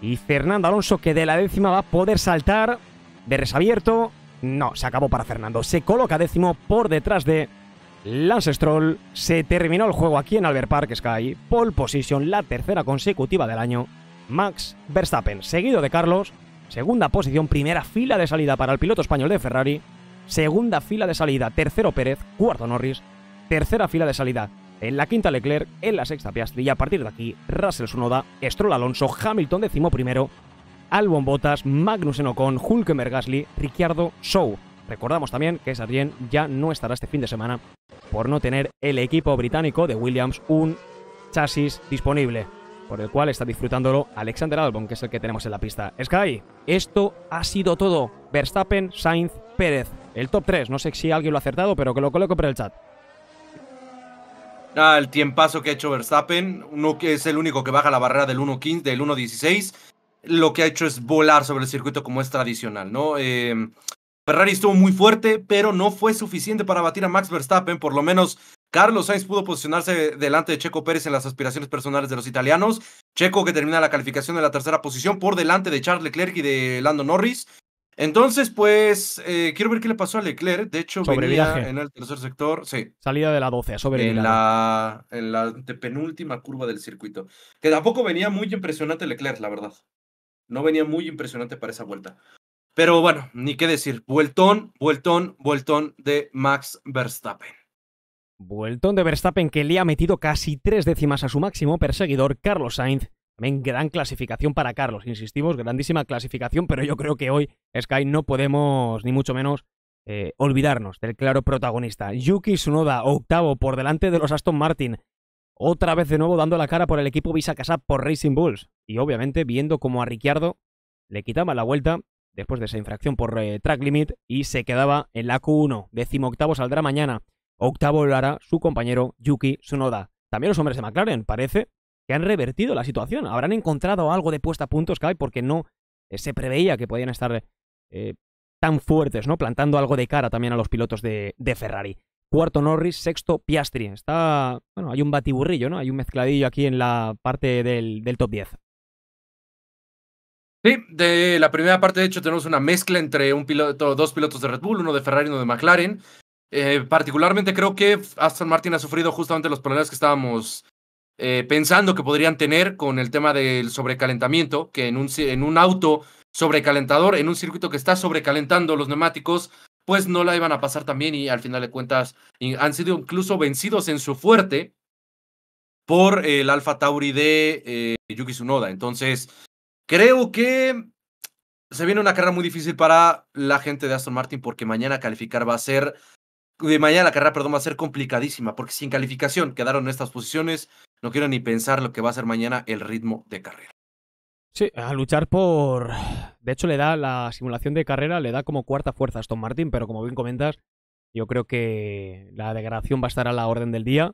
Y Fernando Alonso que de la décima va a poder saltar de resabierto. No, se acabó para Fernando. Se coloca décimo por detrás de Lance Stroll, se terminó el juego aquí en Albert Park Sky, pole position, la tercera consecutiva del año, Max Verstappen, seguido de Carlos, segunda posición, primera fila de salida para el piloto español de Ferrari, segunda fila de salida, tercero Pérez, cuarto Norris, tercera fila de salida, en la quinta Leclerc, en la sexta Piastri y a partir de aquí Russell Sunoda, Stroll Alonso, Hamilton décimo primero, Albon Bottas, Magnussen Ocon, Hulkenberg Gasly, Ricciardo Show. Recordamos también que Sargent ya no estará este fin de semana por no tener el equipo británico de Williams un chasis disponible, por el cual está disfrutándolo Alexander Albon, que es el que tenemos en la pista. Sky, esto ha sido todo. Verstappen, Sainz, Pérez. El top 3, no sé si alguien lo ha acertado, pero que lo coloco por el chat. Ah, el tiempazo que ha hecho Verstappen, uno que es el único que baja la barrera del 1.15, del 1.16, lo que ha hecho es volar sobre el circuito como es tradicional, ¿no? Eh, Ferrari estuvo muy fuerte, pero no fue suficiente para batir a Max Verstappen. Por lo menos Carlos Sainz pudo posicionarse delante de Checo Pérez en las aspiraciones personales de los italianos. Checo que termina la calificación de la tercera posición por delante de Charles Leclerc y de Lando Norris. Entonces, pues, eh, quiero ver qué le pasó a Leclerc. De hecho, venía en el tercer sector. Sí. Salida de la 12, sobre la, en la penúltima curva del circuito. Que tampoco venía muy impresionante Leclerc, la verdad. No venía muy impresionante para esa vuelta. Pero bueno, ni qué decir. Vueltón, vueltón, vueltón de Max Verstappen. Vueltón de Verstappen que le ha metido casi tres décimas a su máximo perseguidor, Carlos Sainz. También gran clasificación para Carlos, insistimos, grandísima clasificación, pero yo creo que hoy, Sky, no podemos ni mucho menos eh, olvidarnos del claro protagonista. Yuki Tsunoda, octavo por delante de los Aston Martin. Otra vez de nuevo dando la cara por el equipo Visa casa por Racing Bulls. Y obviamente viendo como a Ricciardo le quitaba la vuelta después de esa infracción por eh, track limit y se quedaba en la Q1. Décimo octavo saldrá mañana. Octavo lo hará su compañero Yuki Tsunoda. También los hombres de McLaren, parece que han revertido la situación. Habrán encontrado algo de puesta a puntos, hay porque no eh, se preveía que podían estar eh, tan fuertes, ¿no? Plantando algo de cara también a los pilotos de, Ferrari. Cuarto Norris, sexto Piastri. Está. Bueno, hay un batiburrillo, ¿no? Hay un mezcladillo aquí en la parte del, del top 10. Sí, de la primera parte, de hecho, tenemos una mezcla entre un piloto, dos pilotos de Red Bull, uno de Ferrari y uno de McLaren. Eh, particularmente creo que Aston Martin ha sufrido justamente los problemas que estábamos eh, pensando que podrían tener con el tema del sobrecalentamiento, que en un, auto sobrecalentador, en un circuito que está sobrecalentando los neumáticos, pues no la iban a pasar también y al final de cuentas han sido incluso vencidos en su fuerte por el Alfa Tauri de eh, Yuki Tsunoda. Entonces, Creo que se viene una carrera muy difícil para la gente de Aston Martin porque mañana calificar va a ser de mañana la carrera, perdón, va a ser complicadísima porque sin calificación quedaron en estas posiciones. No quiero ni pensar lo que va a ser mañana el ritmo de carrera. Sí, a luchar por. De hecho, le da la simulación de carrera, le da como cuarta fuerza a Aston Martin, pero como bien comentas, yo creo que la degradación va a estar a la orden del día.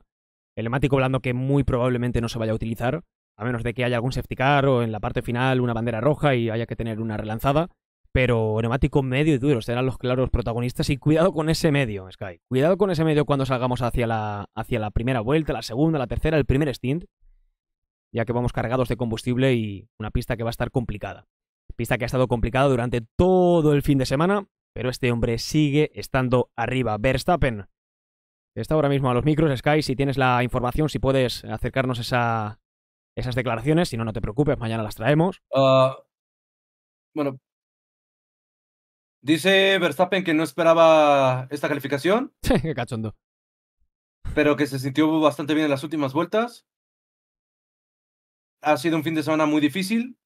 El neumático blando que muy probablemente no se vaya a utilizar a menos de que haya algún safety car o en la parte final una bandera roja y haya que tener una relanzada. Pero neumático medio y duro serán los claros protagonistas y cuidado con ese medio, Sky. Cuidado con ese medio cuando salgamos hacia la, hacia la primera vuelta, la segunda, la tercera, el primer stint, ya que vamos cargados de combustible y una pista que va a estar complicada. Pista que ha estado complicada durante todo el fin de semana, pero este hombre sigue estando arriba. Verstappen está ahora mismo a los micros, Sky. Si tienes la información, si puedes acercarnos esa, esas declaraciones, si no, no te preocupes, mañana las traemos. Ah, bueno, dice Verstappen que no esperaba esta calificación. Qué cachondo. Pero que se sintió bastante bien en las últimas vueltas. Ha sido un fin de semana muy difícil.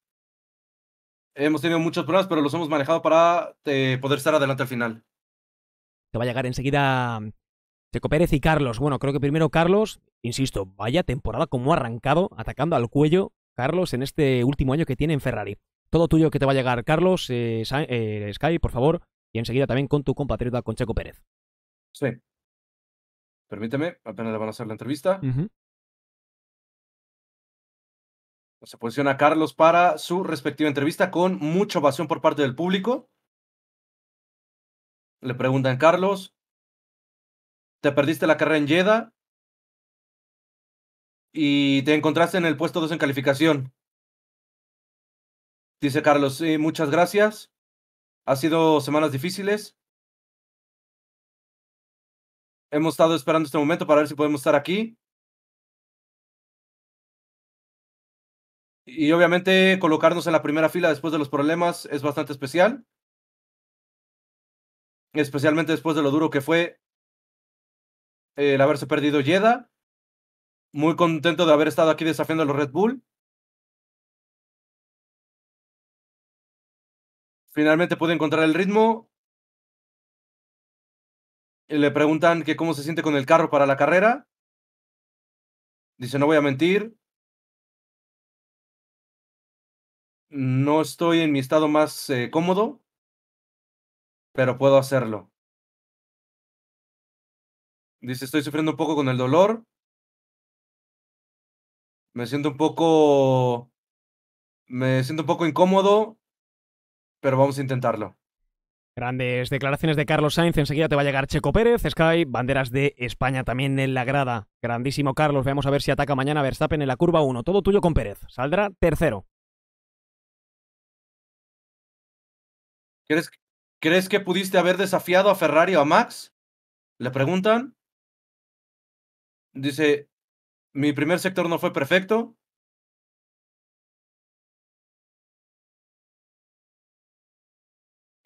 Hemos tenido muchos problemas, pero los hemos manejado para eh, poder estar adelante al final. Te va a llegar enseguida mm, Checo Pérez y Carlos. Bueno, creo que primero Carlos Insisto, vaya temporada como ha arrancado atacando al cuello Carlos en este último año que tiene en Ferrari. Todo tuyo que te va a llegar, Carlos, eh, eh, Sky, por favor, y enseguida también con tu compatriota Concheco Pérez. Sí. Permíteme, apenas le van a hacer la entrevista. Se posiciona Carlos para su respectiva entrevista con mucha ovación por parte del público. Le preguntan, Carlos, ¿te perdiste la carrera en Jeddah? y te encontraste en el puesto 2 en calificación. Dice Carlos, muchas gracias. Ha sido semanas difíciles. Hemos estado esperando este momento para ver si podemos estar aquí. Y obviamente colocarnos en la primera fila después de los problemas es bastante especial. Especialmente después de lo duro que fue el haberse perdido Yeda muy contento de haber estado aquí desafiando a los Red Bull. Finalmente pude encontrar el ritmo. le preguntan que cómo se siente con el carro para la carrera. Dice, no voy a mentir. No estoy en mi estado más eh, cómodo, pero puedo hacerlo. Dice, estoy sufriendo un poco con el dolor, me siento un poco. Me siento un poco incómodo, pero vamos a intentarlo. Grandes declaraciones de Carlos Sainz. Enseguida te va a llegar Checo Pérez, Sky, banderas de España también en la grada. Grandísimo Carlos. Veamos a ver si ataca mañana Verstappen en la curva 1. Todo tuyo con Pérez. Saldrá tercero. ¿Crees, ¿Crees que pudiste haber desafiado a Ferrari o a Max? Le preguntan. Dice, mi primer sector no fue perfecto.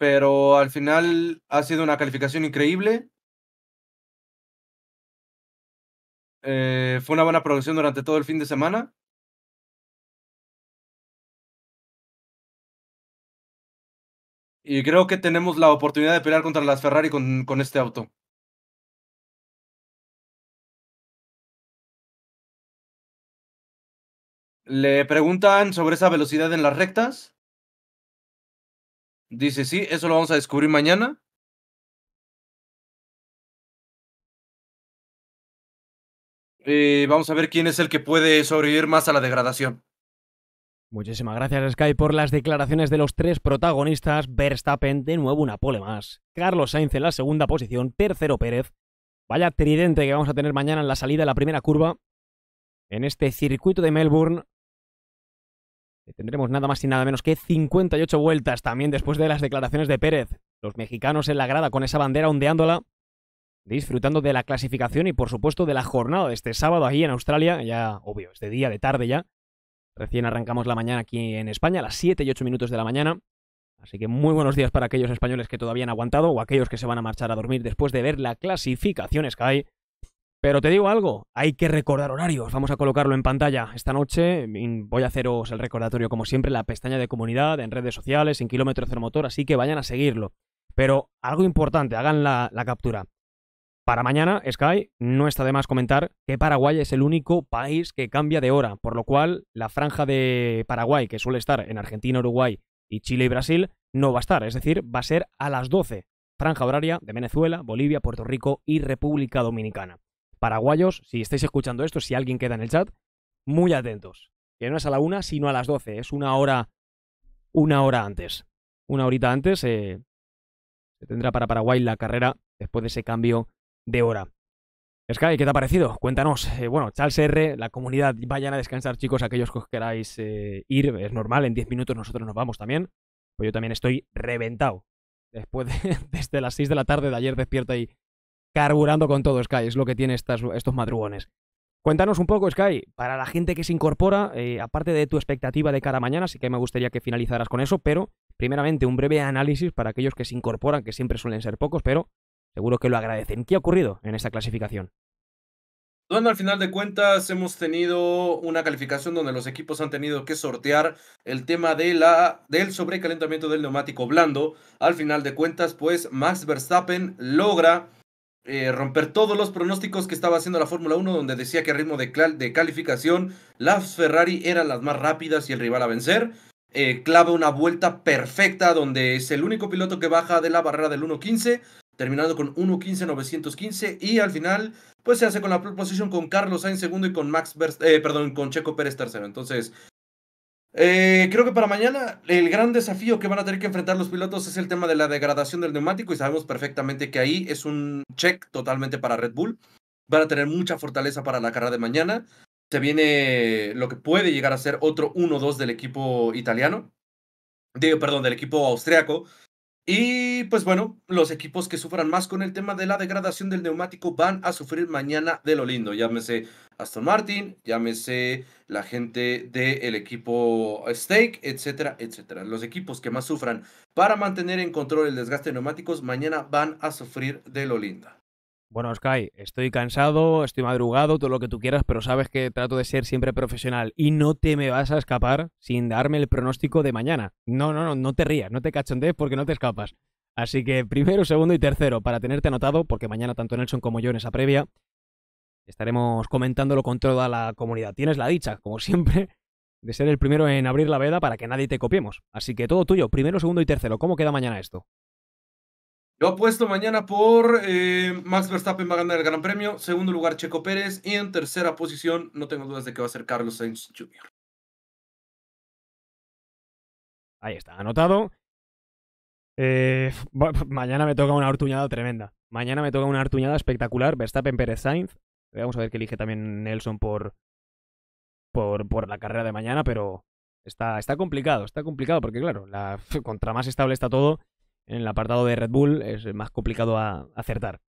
Pero al final ha sido una calificación increíble. Eh, fue una buena producción durante todo el fin de semana. Y creo que tenemos la oportunidad de pelear contra las Ferrari con, con este auto. Le preguntan sobre esa velocidad en las rectas. Dice, sí, eso lo vamos a descubrir mañana. Eh, vamos a ver quién es el que puede sobrevivir más a la degradación. Muchísimas gracias Sky por las declaraciones de los tres protagonistas. Verstappen de nuevo una pole más. Carlos Sainz en la segunda posición. Tercero Pérez. Vaya tridente que vamos a tener mañana en la salida de la primera curva en este circuito de Melbourne tendremos nada más y nada menos que 58 vueltas también después de las declaraciones de Pérez. Los mexicanos en la grada con esa bandera ondeándola, disfrutando de la clasificación y por supuesto de la jornada de este sábado aquí en Australia, ya obvio, este día de tarde ya. Recién arrancamos la mañana aquí en España, a las 7 y 8 minutos de la mañana. Así que muy buenos días para aquellos españoles que todavía han aguantado o aquellos que se van a marchar a dormir después de ver la clasificación Sky pero te digo algo, hay que recordar horarios. Vamos a colocarlo en pantalla. Esta noche voy a haceros el recordatorio, como siempre, en la pestaña de comunidad, en redes sociales, en Kilómetro Cero Motor, así que vayan a seguirlo. Pero algo importante, hagan la, la captura. Para mañana, Sky, no está de más comentar que Paraguay es el único país que cambia de hora, por lo cual la franja de Paraguay, que suele estar en Argentina, Uruguay y Chile y Brasil, no va a estar, es decir, va a ser a las 12, franja horaria de Venezuela, Bolivia, Puerto Rico y República Dominicana paraguayos, si estáis escuchando esto, si alguien queda en el chat, muy atentos. Que no es a la una, sino a las doce, Es una hora, una hora antes. Una horita antes eh, se tendrá para Paraguay la carrera después de ese cambio de hora. Sky, ¿qué te ha parecido? Cuéntanos. Eh, bueno, Charles R, la comunidad, vayan a descansar, chicos, aquellos que os queráis eh, ir. Es normal, en diez minutos nosotros nos vamos también. Pues yo también estoy reventado. Después de, desde las seis de la tarde de ayer despierto y carburando con todo Sky, es lo que tiene estas, estos madrugones. Cuéntanos un poco, Sky, para la gente que se incorpora, eh, aparte de tu expectativa de cara mañana, sí que me gustaría que finalizaras con eso, pero primeramente un breve análisis para aquellos que se incorporan, que siempre suelen ser pocos, pero seguro que lo agradecen. ¿Qué ha ocurrido en esta clasificación? Bueno, al final de cuentas hemos tenido una calificación donde los equipos han tenido que sortear el tema de la, del sobrecalentamiento del neumático blando. Al final de cuentas, pues Max Verstappen logra eh, romper todos los pronósticos que estaba haciendo la Fórmula 1, donde decía que a ritmo de, calificación las Ferrari eran las más rápidas y el rival a vencer. Eh, clava una vuelta perfecta donde es el único piloto que baja de la barrera del 1.15, terminando con 1.15-915 y al final pues se hace con la pole con Carlos Sainz segundo y con Max eh, perdón, con Checo Pérez tercero. Entonces eh, creo que para mañana el gran desafío que van a tener que enfrentar los pilotos es el tema de la degradación del neumático y sabemos perfectamente que ahí es un check totalmente para Red Bull. Van a tener mucha fortaleza para la carrera de mañana. Se viene lo que puede llegar a ser otro 1-2 del equipo italiano, perdón, del equipo austriaco. Y pues bueno, los equipos que sufran más con el tema de la degradación del neumático van a sufrir mañana de lo lindo. Llámese Aston Martin, llámese la gente del equipo Stake, etcétera, etcétera. Los equipos que más sufran para mantener en control el desgaste de neumáticos mañana van a sufrir de lo linda. Bueno, Sky, estoy cansado, estoy madrugado, todo lo que tú quieras, pero sabes que trato de ser siempre profesional y no te me vas a escapar sin darme el pronóstico de mañana. No, no, no, no te rías, no te cachondees porque no te escapas. Así que primero, segundo y tercero para tenerte anotado, porque mañana tanto Nelson como yo en esa previa Estaremos comentándolo con toda la comunidad. Tienes la dicha, como siempre, de ser el primero en abrir la veda para que nadie te copiemos. Así que todo tuyo, primero, segundo y tercero. ¿Cómo queda mañana esto? Yo apuesto mañana por eh, Max Verstappen va a ganar el Gran Premio, segundo lugar Checo Pérez y en tercera posición no tengo dudas de que va a ser Carlos Sainz Jr. Ahí está, anotado. Eh, mañana me toca una ortuñada tremenda. Mañana me toca una ortuñada espectacular. Verstappen Pérez Sainz. Vamos a ver qué elige también Nelson por, por, la carrera de mañana, pero está, está complicado, está complicado, porque claro, la, contra más estable está todo, en el apartado de Red Bull es más complicado a, acertar.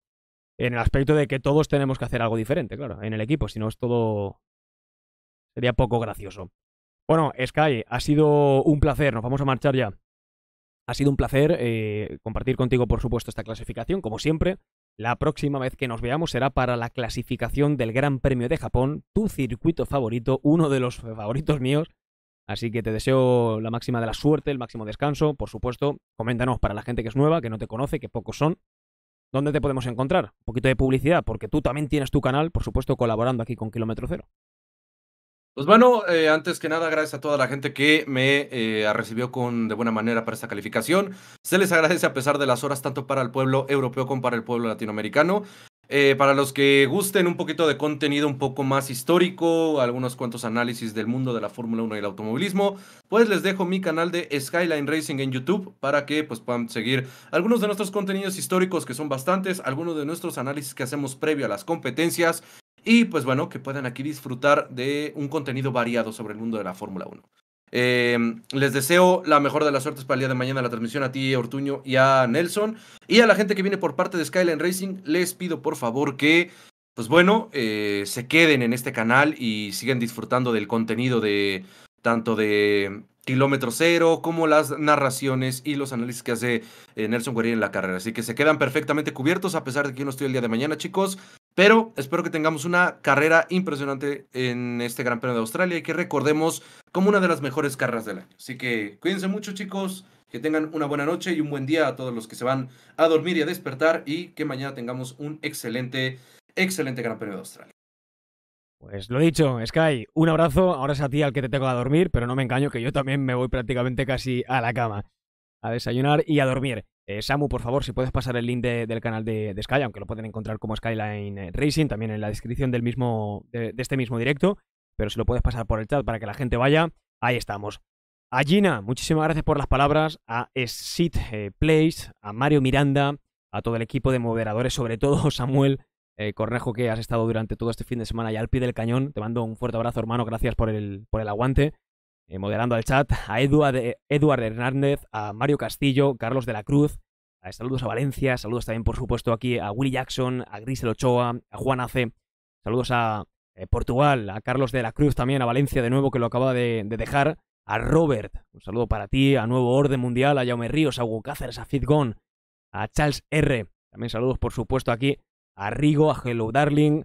En el aspecto de que todos tenemos que hacer algo diferente, claro, en el equipo, si no es todo... sería poco gracioso. Bueno, Sky, ha sido un placer, nos vamos a marchar ya. Ha sido un placer eh, compartir contigo, por supuesto, esta clasificación, como siempre. La próxima vez que nos veamos será para la clasificación del Gran Premio de Japón, tu circuito favorito, uno de los favoritos míos. Así que te deseo la máxima de la suerte, el máximo descanso. Por supuesto, coméntanos para la gente que es nueva, que no te conoce, que pocos son, ¿dónde te podemos encontrar? Un poquito de publicidad, porque tú también tienes tu canal, por supuesto, colaborando aquí con Kilómetro Cero. Pues bueno, eh, antes que nada, gracias a toda la gente que me eh, recibió con, de buena manera para esta calificación. Se les agradece a pesar de las horas tanto para el pueblo europeo como para el pueblo latinoamericano. Eh, para los que gusten un poquito de contenido un poco más histórico, algunos cuantos análisis del mundo de la Fórmula 1 y el automovilismo, pues les dejo mi canal de Skyline Racing en YouTube para que pues, puedan seguir algunos de nuestros contenidos históricos que son bastantes, algunos de nuestros análisis que hacemos previo a las competencias y pues bueno, que puedan aquí disfrutar de un contenido variado sobre el mundo de la Fórmula 1. Em, les deseo la mejor de las suertes para el día de mañana la transmisión a ti, Ortuño, y a Nelson. Y a la gente que viene por parte de Skyline Racing, les pido por favor que, pues bueno, eh, se queden en este canal y sigan disfrutando del contenido de tanto de kilómetro cero, como las narraciones y los análisis que hace eh, Nelson Guerrero en la carrera. Así que se quedan perfectamente cubiertos, a pesar de que yo no estoy el día de mañana, chicos. Pero espero que tengamos una carrera impresionante en este Gran Premio de Australia y que recordemos como una de las mejores carreras del año. Así que cuídense mucho, chicos. Que tengan una buena noche y un buen día a todos los que se van a dormir y a despertar y que mañana tengamos un excelente, excelente Gran Premio de Australia. Pues lo dicho, Sky, un abrazo. Ahora es a ti al que te tengo a dormir, pero no me engaño que yo también me voy prácticamente casi a la cama a desayunar y a dormir. Eh, Samu, por favor, si puedes pasar el link del canal de, Sky, aunque lo pueden encontrar como Skyline eh, Racing, también en la descripción del mismo, de, este mismo directo, pero si lo puedes pasar por el chat para que la gente vaya, ahí estamos. A Gina, muchísimas gracias por las palabras, a Sid eh, Place, a Mario Miranda, a todo el equipo de moderadores, sobre todo Samuel eh, Cornejo, que has estado durante todo este fin de semana y al pie del cañón. Te mando un fuerte abrazo, hermano, gracias por el, por el aguante. Eh, moderando al chat, a eh, Eduard, Hernández, a Mario Castillo, Carlos de la Cruz, saludos a Valencia, saludos también, por supuesto, aquí a Willy Jackson, a Grisel Ochoa, a Juan Ace, saludos a eh, Portugal, a Carlos de la Cruz también, a Valencia de nuevo, que lo acaba de, dejar, a Robert, un saludo para ti, a Nuevo Orden Mundial, a Jaume Ríos, a Hugo Cáceres, a Fitgon, a Charles R., también saludos, por supuesto, aquí a Rigo, a Hello Darling,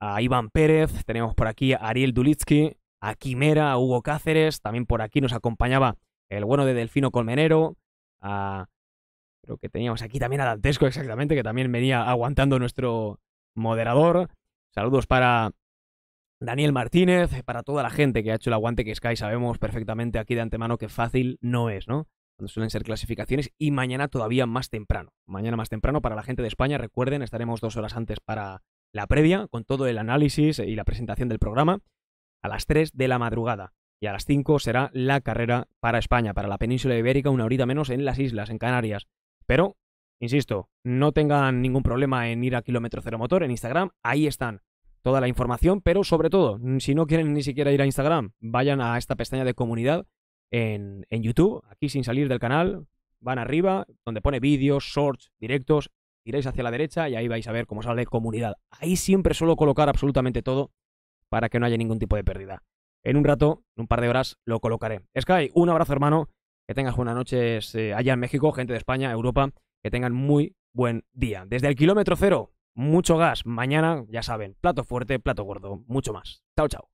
a Iván Pérez, tenemos por aquí a Ariel Dulitsky, a Quimera, a Hugo Cáceres, también por aquí nos acompañaba el bueno de Delfino Colmenero, creo que teníamos aquí también a Dantesco exactamente, que también venía aguantando nuestro moderador. Saludos para Daniel Martínez, para toda la gente que ha hecho el aguante que Sky sabemos perfectamente aquí de antemano que fácil no es, ¿no? Cuando suelen ser clasificaciones y mañana todavía más temprano. Mañana más temprano para la gente de España, recuerden, estaremos dos horas antes para la previa con todo el análisis y la presentación del programa a las 3 de la madrugada. Y a las 5 será la carrera para España, para la península ibérica, una horita menos en las islas, en Canarias. Pero, insisto, no tengan ningún problema en ir a Kilómetro Cero Motor en Instagram, ahí están toda la información, pero sobre todo, si no quieren ni siquiera ir a Instagram, vayan a esta pestaña de comunidad en, en YouTube, aquí sin salir del canal, van arriba, donde pone vídeos, shorts, directos, iréis hacia la derecha y ahí vais a ver cómo sale comunidad. Ahí siempre suelo colocar absolutamente todo para que no haya ningún tipo de pérdida. En un rato, en un par de horas, lo colocaré. Sky, un abrazo hermano, que tengas buenas noches eh, allá en México, gente de España, Europa, que tengan muy buen día. Desde el kilómetro cero, mucho gas. Mañana, ya saben, plato fuerte, plato gordo, mucho más. Chao, chao.